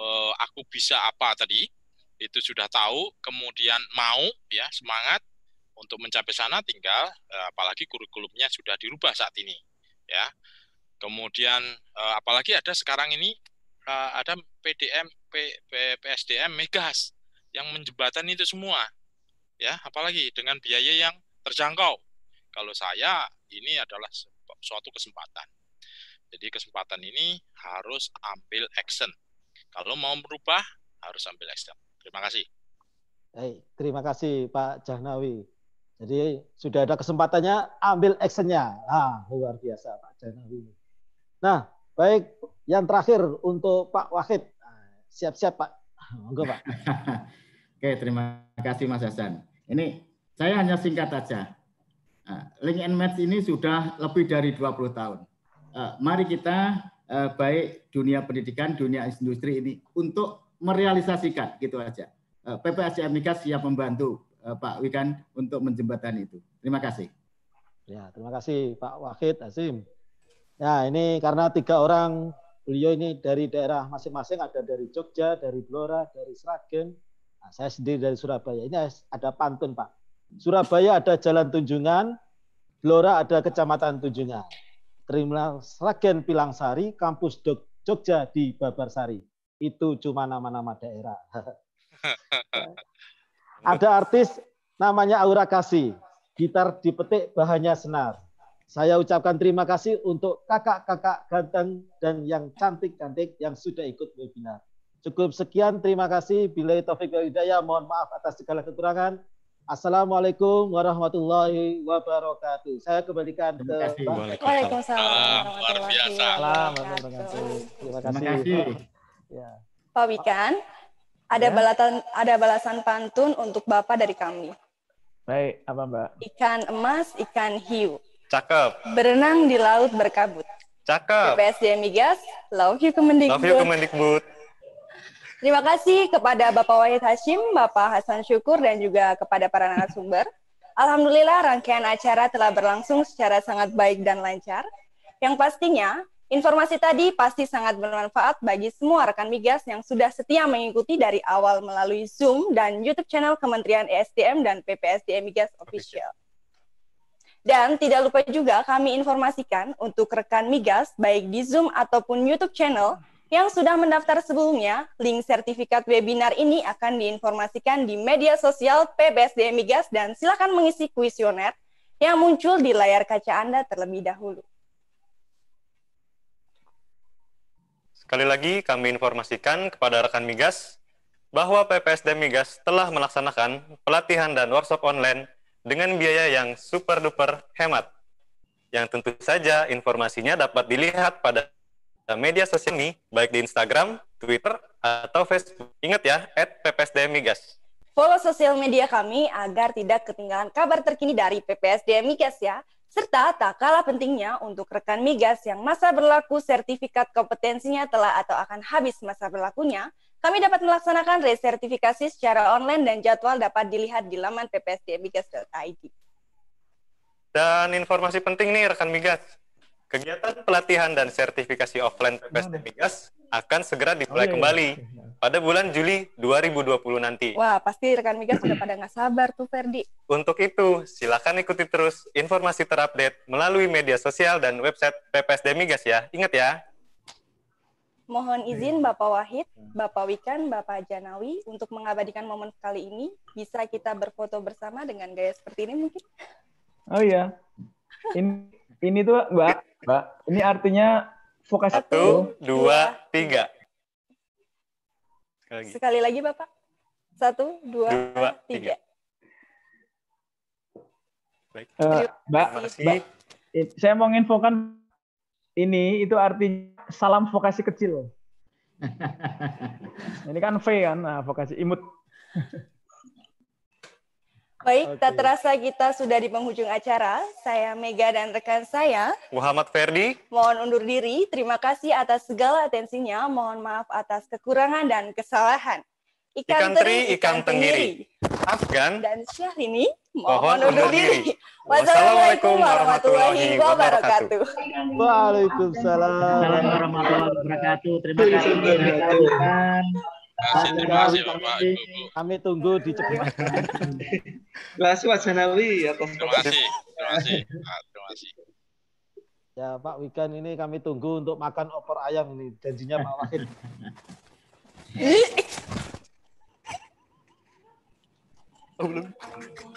eh, aku bisa apa tadi itu sudah tahu kemudian mau ya semangat untuk mencapai sana tinggal eh, apalagi kurikulumnya sudah dirubah saat ini ya kemudian apalagi ada sekarang ini uh, ada PDM, P, P, PSDM, Megas yang menjembatan itu semua. Ya, apalagi dengan biaya yang terjangkau. Kalau saya ini adalah suatu kesempatan. Jadi kesempatan ini harus ambil action. Kalau mau merubah harus ambil action. Terima kasih. Baik, terima kasih Pak Jahnawi. Jadi sudah ada kesempatannya, ambil actionnya. Ah, luar biasa Pak Jahnawi. Nah, baik yang terakhir untuk Pak Wahid. Siap-siap Pak. Monggo Pak. Oke, terima kasih Mas Hasan. Ini saya hanya singkat saja. Ah, Link and Match ini sudah lebih dari 20 tahun. Ah, mari kita eh, baik dunia pendidikan, dunia industri ini untuk merealisasikan gitu aja. Eh, PPSDM Migas siap membantu eh, Pak Wikan untuk menjembatani itu. Terima kasih. Ya, terima kasih Pak Wahid Azim. Ya, ini karena tiga orang Beliau ini dari daerah masing-masing ada dari Jogja, dari Blora, dari Sragen. Nah, saya sendiri dari Surabaya. Ini ada pantun Pak. Surabaya ada Jalan Tunjungan, Blora ada Kecamatan Tunjungan. Terminal Sragen Pilangsari, kampus Jogja di Babarsari. Itu cuma nama-nama daerah. ada artis namanya Aura Kasih. Gitar dipetik bahannya senar saya ucapkan terima kasih untuk kakak-kakak ganteng dan yang cantik-cantik yang sudah ikut webinar. Cukup sekian, terima kasih. Bila Taufik Hidayah, mohon maaf atas segala kekurangan. Assalamualaikum warahmatullahi wabarakatuh. Saya kembalikan ke Waalaikumsalam. Waalaikumsalam. Selamat biasa. Terima kasih. Terima kasih. Ya. Pak Wikan, ada ya? balatan, ada balasan pantun untuk Bapak dari kami. Baik, apa Mbak? Ikan emas, ikan hiu. Cakep. Berenang di laut berkabut. Cakep. BPSD Migas, love you Kemendikbud. Love you Kemendikbud. Terima kasih kepada Bapak Wahid Hashim, Bapak Hasan Syukur, dan juga kepada para narasumber. Alhamdulillah rangkaian acara telah berlangsung secara sangat baik dan lancar. Yang pastinya, informasi tadi pasti sangat bermanfaat bagi semua rekan migas yang sudah setia mengikuti dari awal melalui Zoom dan YouTube channel Kementerian ESDM dan PPSDM Migas Official. Dan tidak lupa juga kami informasikan untuk rekan Migas baik di Zoom ataupun YouTube channel yang sudah mendaftar sebelumnya, link sertifikat webinar ini akan diinformasikan di media sosial PBSD Migas dan silakan mengisi kuesioner yang muncul di layar kaca Anda terlebih dahulu. Sekali lagi kami informasikan kepada rekan Migas bahwa PPSD Migas telah melaksanakan pelatihan dan workshop online dengan biaya yang super duper hemat. Yang tentu saja informasinya dapat dilihat pada media sosial ini, baik di Instagram, Twitter, atau Facebook. Ingat ya, at PPSDMIGAS. Follow sosial media kami agar tidak ketinggalan kabar terkini dari PPSDMigas ya. Serta tak kalah pentingnya untuk rekan migas yang masa berlaku sertifikat kompetensinya telah atau akan habis masa berlakunya, kami dapat melaksanakan resertifikasi secara online dan jadwal dapat dilihat di laman ppsdmigas.id. Dan informasi penting nih rekan Migas, kegiatan pelatihan dan sertifikasi offline ppstmigas akan segera oh, dimulai iya, iya. kembali pada bulan Juli 2020 nanti. Wah, pasti rekan Migas sudah pada nggak sabar tuh, Ferdi. Untuk itu, silakan ikuti terus informasi terupdate melalui media sosial dan website PPSD Migas ya. Ingat ya, Mohon iya. izin Bapak Wahid, ya. Bapak Wikan, Bapak Janawi untuk mengabadikan momen kali ini. Bisa kita berfoto bersama dengan gaya seperti ini mungkin? Oh iya. Ini ini tuh Mbak, Mbak. Ini artinya vokasi satu, dua, iya. tiga. Sekali lagi. Sekali lagi Bapak. Satu, dua, dua tiga. tiga. Eh, Baik. Uh, Mbak, Mbak, saya mau nginfokan ini itu artinya salam vokasi kecil. Ini kan V kan, nah, vokasi imut. Baik, okay. tak terasa kita sudah di penghujung acara. Saya Mega dan rekan saya Muhammad Ferdi. Mohon undur diri. Terima kasih atas segala atensinya. Mohon maaf atas kekurangan dan kesalahan. Ikan, ikan teri, ikan tenggiri. Afgan dan Syahrini mohon undur diri. Wassalamualaikum warahmatullahi wabarakatuh. Waalaikumsalam warahmatullahi wabarakatuh. Terima kasih. Terima kasih Bapak Ibu. Kami tunggu di Jepang. Terima kasih Pak Janawi Terima kasih. Terima kasih. Ah, terima kasih. Ya Pak Wikan ini kami tunggu untuk makan opor ayam ini janjinya Pak Wahid. 哦。